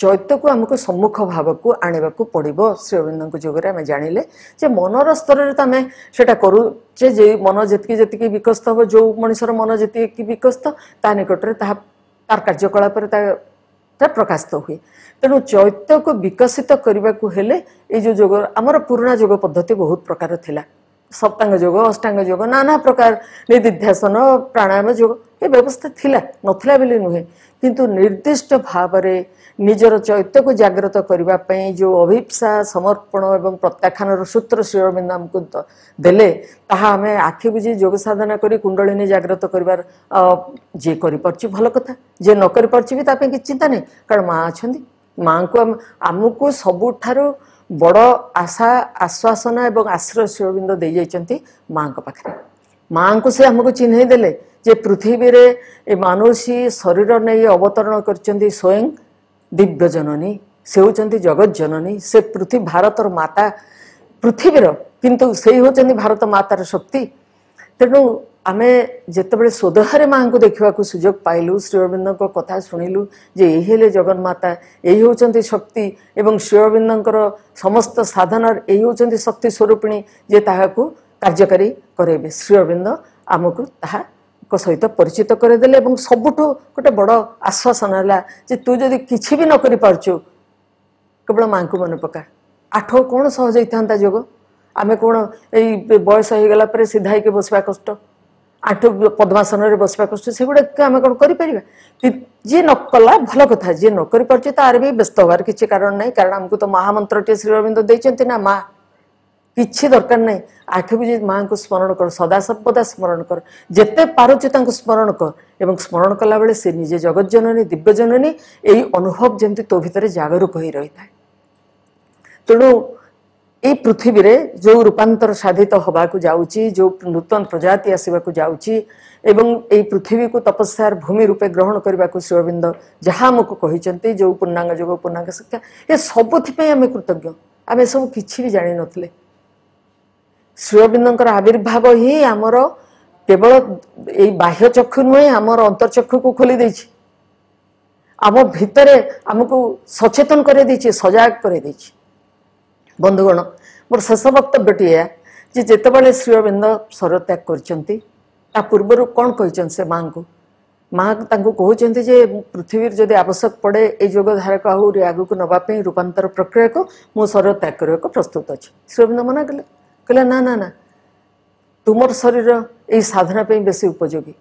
ଚୈତ୍ୟକୁ ଆମକୁ ସମ୍ମୁଖ ଭାବକୁ ଆଣିବାକୁ ପଡ଼ିବ ଶ୍ରୀଅରବିନ୍ଦଙ୍କ ଯୋଗରେ ଆମେ ଜାଣିଲେ ଯେ ମନର ସ୍ତରରେ ତ ଆମେ ସେଇଟା କରୁଛେ ଯେ ମନ ଯେତିକି ଯେତିକି ବିକଶିତ ହେବ ଯେଉଁ ମଣିଷର ମନ ଯେତିକି ବିକଶିତ ତା ନିକଟରେ ତାହା ତାର କାର୍ଯ୍ୟକଳାପରେ ତା ଟା ପ୍ରକାଶିତ ହୁଏ ତେଣୁ ଚୈତ୍ୟକୁ ବିକଶିତ କରିବାକୁ ହେଲେ ଏ ଯେଉଁ ଯୋଗ ଆମର ପୁରୁଣା ଯୋଗ ପଦ୍ଧତି ବହୁତ ପ୍ରକାର ଥିଲା ସପ୍ତାଙ୍ଗ ଯୋଗ ଅଷ୍ଟାଙ୍ଗ ଯୋଗ ନାନା ପ୍ରକାର ନିଦିଧ୍ୟାସନ ପ୍ରାଣାୟାମ ଯୋଗ ଏ ବ୍ୟବସ୍ଥା ଥିଲା ନଥିଲା ବୋଲି ନୁହେଁ କିନ୍ତୁ ନିର୍ଦ୍ଦିଷ୍ଟ ଭାବରେ ନିଜର ଚୈତ୍ୟକୁ ଜାଗ୍ରତ କରିବା ପାଇଁ ଯେଉଁ ଅଭିପ୍ସା ସମର୍ପଣ ଏବଂ ପ୍ରତ୍ୟାଖ୍ୟାନର ସୂତ୍ର ଶ୍ରୀରବିନ୍ଦ ଆମକୁ ଦେଲେ ତାହା ଆମେ ଆଖି ବୁଝି ଯୋଗ ସାଧନା କରି କୁଣ୍ଡଳିନୀ ଜାଗ୍ରତ କରିବାର ଯିଏ କରିପାରୁଛି ଭଲ କଥା ଯିଏ ନ କରିପାରୁଛି ବି ତା ପାଇଁ କିଛି ଚିନ୍ତା ନାହିଁ କାରଣ ମା ଅଛନ୍ତି ମାଙ୍କୁ ଆମକୁ ସବୁଠାରୁ ବଡ଼ ଆଶା ଆଶ୍ୱାସନା ଏବଂ ଆଶ୍ରୟ ଶ୍ରୀରବିନ୍ଦ ଦେଇଯାଇଛନ୍ତି ମାଙ୍କ ପାଖରେ ମାଆଙ୍କୁ ସେ ଆମକୁ ଚିହ୍ନେଇ ଦେଲେ ଯେ ପୃଥିବୀରେ ଏ ମାନୁଷୀ ଶରୀର ନେଇ ଅବତରଣ କରିଛନ୍ତି ସ୍ୱୟଂ ଦିବ୍ୟ ଜନନୀ ସେ ହେଉଛନ୍ତି ଜଗତ ଜନନୀ ସେ ପୃଥିବୀ ଭାରତର ମାତା ପୃଥିବୀର କିନ୍ତୁ ସେଇ ହେଉଛନ୍ତି ଭାରତ ମାତାର ଶକ୍ତି ତେଣୁ ଆମେ ଯେତେବେଳେ ସ୍ୱଦେହରେ ମାଆଙ୍କୁ ଦେଖିବାକୁ ସୁଯୋଗ ପାଇଲୁ ଶ୍ରୀଅରବିନ୍ଦଙ୍କ କଥା ଶୁଣିଲୁ ଯେ ଏହି ହେଲେ ଜଗନ୍ମାତା ଏହି ହେଉଛନ୍ତି ଶକ୍ତି ଏବଂ ଶ୍ରୀଅରବିନ୍ଦଙ୍କର ସମସ୍ତ ସାଧନାର ଏହି ହେଉଛନ୍ତି ଶକ୍ତି ସ୍ୱରୂପିଣୀ ଯେ ତାହାକୁ କାର୍ଯ୍ୟକାରୀ କରାଇବେ ଶ୍ରୀଅରବିନ୍ଦ ଆମକୁ ତାହା ଙ୍କ ସହିତ ପରିଚିତ କରାଇଦେଲେ ଏବଂ ସବୁଠୁ ଗୋଟେ ବଡ଼ ଆଶ୍ୱାସନା ହେଲା ଯେ ତୁ ଯଦି କିଛି ବି ନ କରିପାରୁଛୁ କେବଳ ମାଆଙ୍କୁ ମନେ ପକା ଆଠ କ'ଣ ସହଜ ହେଇଥାନ୍ତା ଯୋଗ ଆମେ କ'ଣ ଏଇ ବୟସ ହେଇଗଲା ପରେ ସିଧା ହେଇକି ବସିବା କଷ୍ଟ ଆଣ୍ଠୁ ପଦ୍ମାସନରେ ବସିବା କଷ୍ଟ ସେଗୁଡ଼ାକ ଆମେ କ'ଣ କରିପାରିବା ଯିଏ ନ କଲା ଭଲ କଥା ଯିଏ ନ କରିପାରୁଛି ତାର ବି ବ୍ୟସ୍ତ ହେବାର କିଛି କାରଣ ନାହିଁ କାରଣ ଆମକୁ ତ ମହାମନ୍ତ୍ରଟିଏ ଶ୍ରୀଅରବିନ୍ଦ ଦେଇଛନ୍ତି ନା ମା' କିଛି ଦରକାର ନାହିଁ ଆଖିକୁ ଯେ ମାଆଙ୍କୁ ସ୍ମରଣ କର ସଦାସର୍ବଦା ସ୍ମରଣ କର ଯେତେ ପାରୁଛୁ ତାଙ୍କୁ ସ୍ମରଣ କର ଏବଂ ସ୍ମରଣ କଲାବେଳେ ସେ ନିଜେ ଜଗତଜନନୀ ଦିବ୍ୟଜନନୀ ଏଇ ଅନୁଭବ ଯେମିତି ତୋ ଭିତରେ ଜାଗରୁକ ହୋଇ ରହିଥାଏ ତେଣୁ ଏଇ ପୃଥିବୀରେ ଯେଉଁ ରୂପାନ୍ତର ସାଧିତ ହେବାକୁ ଯାଉଛି ଯେଉଁ ନୂତନ ପ୍ରଜାତି ଆସିବାକୁ ଯାଉଛି ଏବଂ ଏଇ ପୃଥିବୀକୁ ତପସ୍ୟାର ଭୂମି ରୂପେ ଗ୍ରହଣ କରିବାକୁ ଶ୍ରୀଅରବିନ୍ଦ ଯାହା ଆମକୁ କହିଛନ୍ତି ଯେଉଁ ପୂର୍ଣ୍ଣାଙ୍ଗ ଯୋଗ ପୂର୍ଣ୍ଣାଙ୍ଗ ଶିକ୍ଷା ଏ ସବୁଥିପାଇଁ ଆମେ କୃତଜ୍ଞ ଆମେ ସବୁ କିଛି ବି ଜାଣିନଥିଲେ ଶ୍ରୀଅବିନ୍ଦଙ୍କର ଆବିର୍ଭାବ ହିଁ ଆମର କେବଳ ଏଇ ବାହ୍ୟ ଚକ୍ଷୁ ନୁହେଁ ଆମର ଅନ୍ତର୍ଚକ୍ଷୁକୁ ଖୋଲି ଦେଇଛି ଆମ ଭିତରେ ଆମକୁ ସଚେତନ କରାଇ ଦେଇଛି ସଜାଗ କରାଇ ଦେଇଛି ବନ୍ଧୁଗଣ ମୋର ଶେଷ ବକ୍ତବ୍ୟଟି ଏହା ଯେ ଯେତେବେଳେ ଶ୍ରୀଅବିନ୍ଦ ସ୍ୱରତ୍ୟାଗ କରିଛନ୍ତି ତା ପୂର୍ବରୁ କ'ଣ କହିଛନ୍ତି ସେ ମାଙ୍କୁ ମା ତାଙ୍କୁ କହୁଛନ୍ତି ଯେ ପୃଥିବୀରେ ଯଦି ଆବଶ୍ୟକ ପଡ଼େ ଏଇ ଯୋଗଧାରାକୁ ଆହୁରି ଆଗକୁ ନେବା ପାଇଁ ରୂପାନ୍ତର ପ୍ରକ୍ରିୟାକୁ ମୁଁ ସ୍ୱରତ୍ୟାଗ କରିବାକୁ ପ୍ରସ୍ତୁତ ଅଛି ଶ୍ରୀଅବିନ୍ଦ ମନା କଲେ କହିଲା ନା ନା ନା ତୁମର ଶରୀର ଏଇ ସାଧନା ପାଇଁ ବେଶୀ ଉପଯୋଗୀ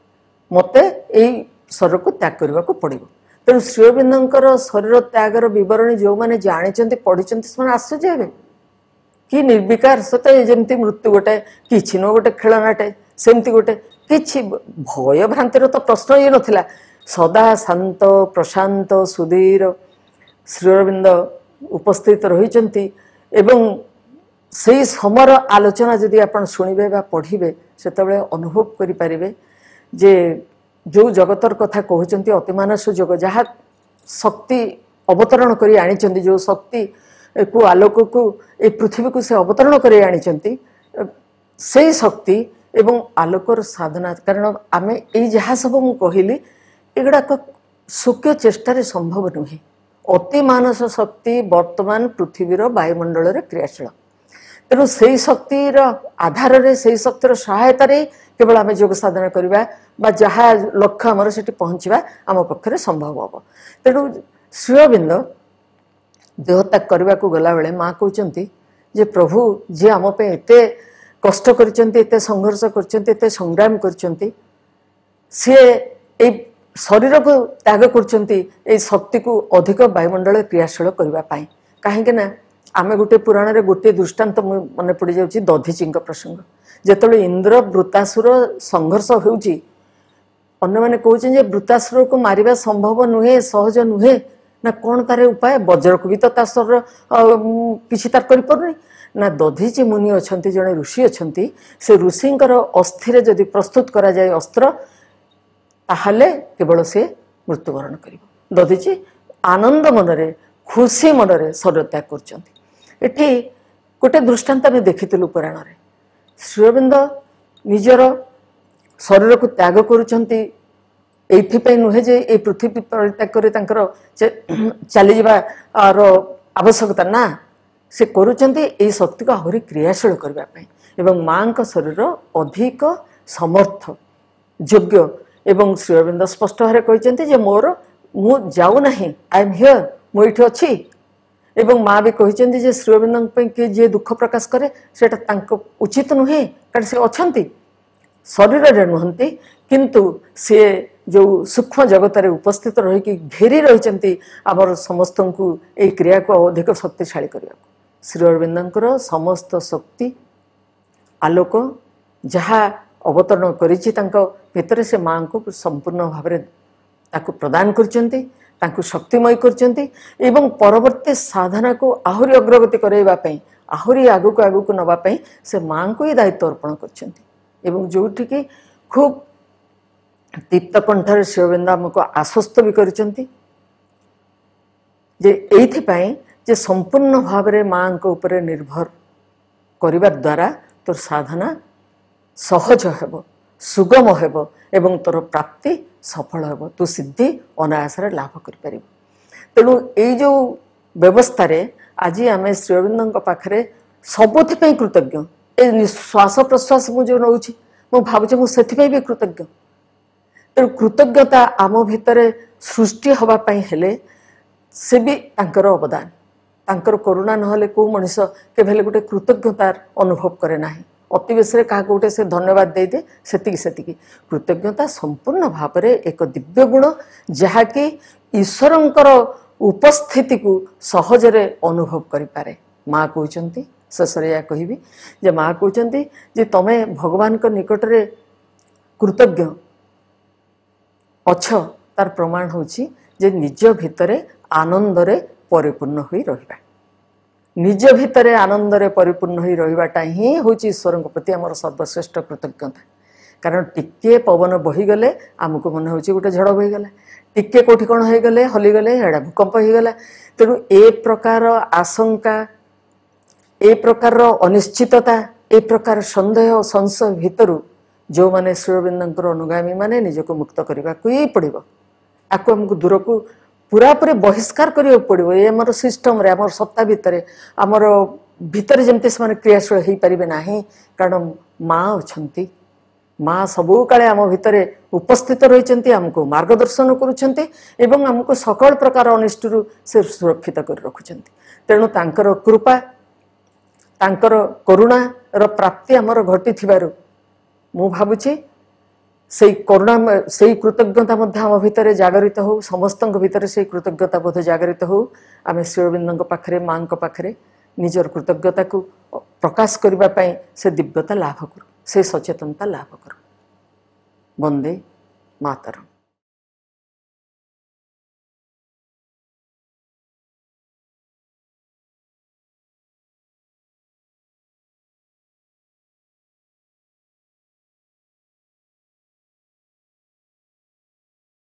ମୋତେ ଏଇ ଶରୀରକୁ ତ୍ୟାଗ କରିବାକୁ ପଡ଼ିବ ତେଣୁ ଶ୍ରୀଅବିନ୍ଦଙ୍କର ଶରୀର ତ୍ୟାଗର ବିବରଣୀ ଯେଉଁମାନେ ଜାଣିଛନ୍ତି ପଢ଼ିଛନ୍ତି ସେମାନେ ଆଶ୍ଚର୍ଯ୍ୟ ହେବେ କି ନିର୍ବିକାର ସତ ଯେମିତି ମୃତ୍ୟୁ ଗୋଟେ କିଛି ନୁହଁ ଗୋଟେ ଖେଳନାଟେ ସେମିତି ଗୋଟେ କିଛି ଭୟଭ୍ରାନ୍ତିର ତ ପ୍ରଶ୍ନ ଇଏ ନଥିଲା ସଦା ଶାନ୍ତ ପ୍ରଶାନ୍ତ ସୁଧୀର ଶ୍ରୀଅରବିନ୍ଦ ଉପସ୍ଥିତ ରହିଛନ୍ତି ଏବଂ ସେଇ ସମୟର ଆଲୋଚନା ଯଦି ଆପଣ ଶୁଣିବେ ବା ପଢ଼ିବେ ସେତେବେଳେ ଅନୁଭବ କରିପାରିବେ ଯେ ଯେଉଁ ଜଗତର କଥା କହୁଛନ୍ତି ଅତିମାନସ ଯୋଗ ଯାହା ଶକ୍ତି ଅବତରଣ କରି ଆଣିଛନ୍ତି ଯେଉଁ ଶକ୍ତିକୁ ଆଲୋକକୁ ଏ ପୃଥିବୀକୁ ସେ ଅବତରଣ କରି ଆଣିଛନ୍ତି ସେଇ ଶକ୍ତି ଏବଂ ଆଲୋକର ସାଧନା କାରଣ ଆମେ ଏଇ ଯାହା ସବୁ ମୁଁ କହିଲି ଏଗୁଡ଼ାକ ସୁକ୍ଷ ଚେଷ୍ଟାରେ ସମ୍ଭବ ନୁହେଁ ଅତିମାନସ ଶକ୍ତି ବର୍ତ୍ତମାନ ପୃଥିବୀର ବାୟୁମଣ୍ଡଳରେ କ୍ରିୟାଶୀଳ ତେଣୁ ସେଇ ଶକ୍ତିର ଆଧାରରେ ସେଇ ଶକ୍ତିର ସହାୟତାରେ କେବଳ ଆମେ ଯୋଗ ସାଧନା କରିବା ବା ଯାହା ଲକ୍ଷ୍ୟ ଆମର ସେଠି ପହଞ୍ଚିବା ଆମ ପକ୍ଷରେ ସମ୍ଭବ ହେବ ତେଣୁ ଶ୍ରୀଅବିନ୍ଦ ଦେହତ୍ୟାଗ କରିବାକୁ ଗଲାବେଳେ ମା କହୁଛନ୍ତି ଯେ ପ୍ରଭୁ ଯିଏ ଆମ ପାଇଁ ଏତେ କଷ୍ଟ କରିଛନ୍ତି ଏତେ ସଂଘର୍ଷ କରିଛନ୍ତି ଏତେ ସଂଗ୍ରାମ କରିଛନ୍ତି ସିଏ ଏଇ ଶରୀରକୁ ତ୍ୟାଗ କରୁଛନ୍ତି ଏଇ ଶକ୍ତିକୁ ଅଧିକ ବାୟୁମଣ୍ଡଳ କ୍ରିୟାଶୀଳ କରିବା ପାଇଁ କାହିଁକିନା ଆମେ ଗୋଟିଏ ପୁରାଣରେ ଗୋଟିଏ ଦୃଷ୍ଟାନ୍ତ ମନେ ପଡ଼ିଯାଉଛି ଦଧିଚିଙ୍କ ପ୍ରସଙ୍ଗ ଯେତେବେଳେ ଇନ୍ଦ୍ର ବୃତାସୁର ସଂଘର୍ଷ ହେଉଛି ଅନ୍ୟମାନେ କହୁଛନ୍ତି ଯେ ବୃତାସୁରକୁ ମାରିବା ସମ୍ଭବ ନୁହେଁ ସହଜ ନୁହେଁ ନା କ'ଣ ତାର ଉପାୟ ବଜ୍ରକୁ ବି ତ ତା ସ୍ୱର କିଛି ତାର କରିପାରୁନି ନା ଦଧିଚି ମୁନି ଅଛନ୍ତି ଜଣେ ଋଷି ଅଛନ୍ତି ସେ ଋଷିଙ୍କର ଅସ୍ଥିରେ ଯଦି ପ୍ରସ୍ତୁତ କରାଯାଏ ଅସ୍ତ୍ର ତାହେଲେ କେବଳ ସେ ମୃତ୍ୟୁବରଣ କରିବ ଦଧିଚି ଆନନ୍ଦ ମନରେ ଖୁସି ମନରେ ଶରୀର ତ୍ୟାଗ କରୁଛନ୍ତି ଏଠି ଗୋଟେ ଦୃଷ୍ଟାନ୍ତ ଆମେ ଦେଖିଥିଲୁ ପୁରାଣରେ ଶ୍ରୀରବିନ୍ଦ ନିଜର ଶରୀରକୁ ତ୍ୟାଗ କରୁଛନ୍ତି ଏଇଥିପାଇଁ ନୁହେଁ ଯେ ଏଇ ପୃଥିବୀ ପରିତ୍ୟାଗ କରି ତାଙ୍କର ଚାଲିଯିବା ର ଆବଶ୍ୟକତା ନା ସେ କରୁଛନ୍ତି ଏଇ ଶକ୍ତିକୁ ଆହୁରି କ୍ରିୟାଶୀଳ କରିବା ପାଇଁ ଏବଂ ମାଆଙ୍କ ଶରୀର ଅଧିକ ସମର୍ଥ ଯୋଗ୍ୟ ଏବଂ ଶ୍ରୀ ସ୍ପଷ୍ଟ ଭାବରେ କହିଛନ୍ତି ଯେ ମୋର ମୁଁ ଯାଉନାହିଁ ଆଇ ଏମ୍ ହିୟର ମୁଁ ଏଇଠି ଅଛି ଏବଂ ମା ବି କହିଛନ୍ତି ଯେ ଶ୍ରୀଅବିନ୍ଦଙ୍କ ପାଇଁ କିଏ ଯିଏ ଦୁଃଖ ପ୍ରକାଶ କରେ ସେଇଟା ତାଙ୍କ ଉଚିତ ନୁହେଁ କାରଣ ସେ ଅଛନ୍ତି ଶରୀରରେ ନୁହନ୍ତି କିନ୍ତୁ ସେ ଯେଉଁ ସୂକ୍ଷ୍ମ ଜଗତରେ ଉପସ୍ଥିତ ରହିକି ଘେରି ରହିଛନ୍ତି ଆମର ସମସ୍ତଙ୍କୁ ଏଇ କ୍ରିୟାକୁ ଆଉ ଅଧିକ ଶକ୍ତିଶାଳୀ କରିବାକୁ ଶ୍ରୀ ଅରବିନ୍ଦଙ୍କର ସମସ୍ତ ଶକ୍ତି ଆଲୋକ ଯାହା ଅବତରଣ କରିଛି ତାଙ୍କ ଭିତରେ ସେ ମାଆଙ୍କୁ ସମ୍ପୂର୍ଣ୍ଣ ଭାବରେ ତାକୁ ପ୍ରଦାନ କରିଛନ୍ତି ତାଙ୍କୁ ଶକ୍ତିମୟ କରିଛନ୍ତି ଏବଂ ପରବର୍ତ୍ତୀ ସାଧନାକୁ ଆହୁରି ଅଗ୍ରଗତି କରାଇବା ପାଇଁ ଆହୁରି ଆଗକୁ ଆଗକୁ ନେବା ପାଇଁ ସେ ମାଆଙ୍କୁ ହିଁ ଦାୟିତ୍ୱ ଅର୍ପଣ କରିଛନ୍ତି ଏବଂ ଯେଉଁଠିକି ଖୁବ୍ ତୀପ୍ତକଣ୍ଠରେ ଶିବବିନ୍ଦ ଆମକୁ ଆଶ୍ୱସ୍ତ ବି କରିଛନ୍ତି ଯେ ଏଇଥିପାଇଁ ଯେ ସମ୍ପୂର୍ଣ୍ଣ ଭାବରେ ମାଆଙ୍କ ଉପରେ ନିର୍ଭର କରିବା ଦ୍ୱାରା ତୋର ସାଧନା ସହଜ ହେବ ସୁଗମ ହେବ ଏବଂ ତୋର ପ୍ରାପ୍ତି ସଫଳ ହେବ ତୁ ସିଦ୍ଧି ଅନାୟାସରେ ଲାଭ କରିପାରିବୁ ତେଣୁ ଏଇ ଯେଉଁ ବ୍ୟବସ୍ଥାରେ ଆଜି ଆମେ ଶ୍ରୀ ଅରବିନ୍ଦଙ୍କ ପାଖରେ ସବୁଥିପାଇଁ କୃତଜ୍ଞ ଏ ଶ୍ୱାସ ପ୍ରଶ୍ୱାସ ମୁଁ ଯେଉଁ ନେଉଛି ମୁଁ ଭାବୁଛି ମୁଁ ସେଥିପାଇଁ ବି କୃତଜ୍ଞ ତେଣୁ କୃତଜ୍ଞତା ଆମ ଭିତରେ ସୃଷ୍ଟି ହେବା ପାଇଁ ହେଲେ ସେ ବି ତାଙ୍କର ଅବଦାନ ତାଙ୍କର କରୁଣା ନହେଲେ କେଉଁ ମଣିଷ କେବେ ହେଲେ ଗୋଟେ କୃତଜ୍ଞତାର ଅନୁଭବ କରେ ନାହିଁ ଅତିବେଶରେ କାହାକୁ ଗୋଟେ ସେ ଧନ୍ୟବାଦ ଦେଇଦିଏ ସେତିକି ସେତିକି କୃତଜ୍ଞତା ସମ୍ପୂର୍ଣ୍ଣ ଭାବରେ ଏକ ଦିବ୍ୟ ଗୁଣ ଯାହାକି ଈଶ୍ୱରଙ୍କର ଉପସ୍ଥିତିକୁ ସହଜରେ ଅନୁଭବ କରିପାରେ ମା କହୁଛନ୍ତି ଶେଷରେ ଏହା କହିବି ଯେ ମା କହୁଛନ୍ତି ଯେ ତମେ ଭଗବାନଙ୍କ ନିକଟରେ କୃତଜ୍ଞ ଅଛ ତାର ପ୍ରମାଣ ହେଉଛି ଯେ ନିଜ ଭିତରେ ଆନନ୍ଦରେ ପରିପୂର୍ଣ୍ଣ ହୋଇ ରହିବା ନିଜ ଭିତରେ ଆନନ୍ଦରେ ପରିପୂର୍ଣ୍ଣ ହୋଇ ରହିବାଟା ହିଁ ହେଉଛି ଈଶ୍ୱରଙ୍କ ପ୍ରତି ଆମର ସର୍ବଶ୍ରେଷ୍ଠ କୃତଜ୍ଞତା କାରଣ ଟିକିଏ ପବନ ବହିଗଲେ ଆମକୁ ମନେ ହେଉଛି ଗୋଟେ ଝଡ଼ ବହିଗଲା ଟିକିଏ କେଉଁଠି କ'ଣ ହୋଇଗଲେ ହଲିଗଲେ ଏଇଟା ଭୂକମ୍ପ ହୋଇଗଲା ତେଣୁ ଏ ପ୍ରକାର ଆଶଙ୍କା ଏ ପ୍ରକାରର ଅନିଶ୍ଚିତତା ଏ ପ୍ରକାର ସନ୍ଦେହ ସଂଶୟ ଭିତରୁ ଯେଉଁମାନେ ଶ୍ରୀଅରବିନ୍ଦଙ୍କର ଅନୁଗାମୀମାନେ ନିଜକୁ ମୁକ୍ତ କରିବାକୁ ହିଁ ପଡ଼ିବ ଆକୁ ଆମକୁ ଦୂରକୁ ପୁରାପୁରି ବହିଷ୍କାର କରିବାକୁ ପଡ଼ିବ ଏ ଆମର ସିଷ୍ଟମରେ ଆମର ସତ୍ତା ଭିତରେ ଆମର ଭିତରେ ଯେମିତି ସେମାନେ କ୍ରିୟାଶୀଳ ହେଇପାରିବେ ନାହିଁ କାରଣ ମା ଅଛନ୍ତି ମା ସବୁକାଳେ ଆମ ଭିତରେ ଉପସ୍ଥିତ ରହିଛନ୍ତି ଆମକୁ ମାର୍ଗଦର୍ଶନ କରୁଛନ୍ତି ଏବଂ ଆମକୁ ସକଳ ପ୍ରକାର ଅନିଷ୍ଟରୁ ସେ ସୁରକ୍ଷିତ କରି ରଖୁଛନ୍ତି ତେଣୁ ତାଙ୍କର କୃପା ତାଙ୍କର କରୁଣାର ପ୍ରାପ୍ତି ଆମର ଘଟିଥିବାରୁ ମୁଁ ଭାବୁଛି से करुणा से कृतज्ञता आम भितर जगरित हो समस्त भितर से कृतज्ञता बोध जगरित हो आम श्रीअरबिंद माँ का पाखे निजर कृतज्ञता को प्रकाश करने से दिव्यता लाभ करू से सचेतनता लाभ करू वंदे मातरम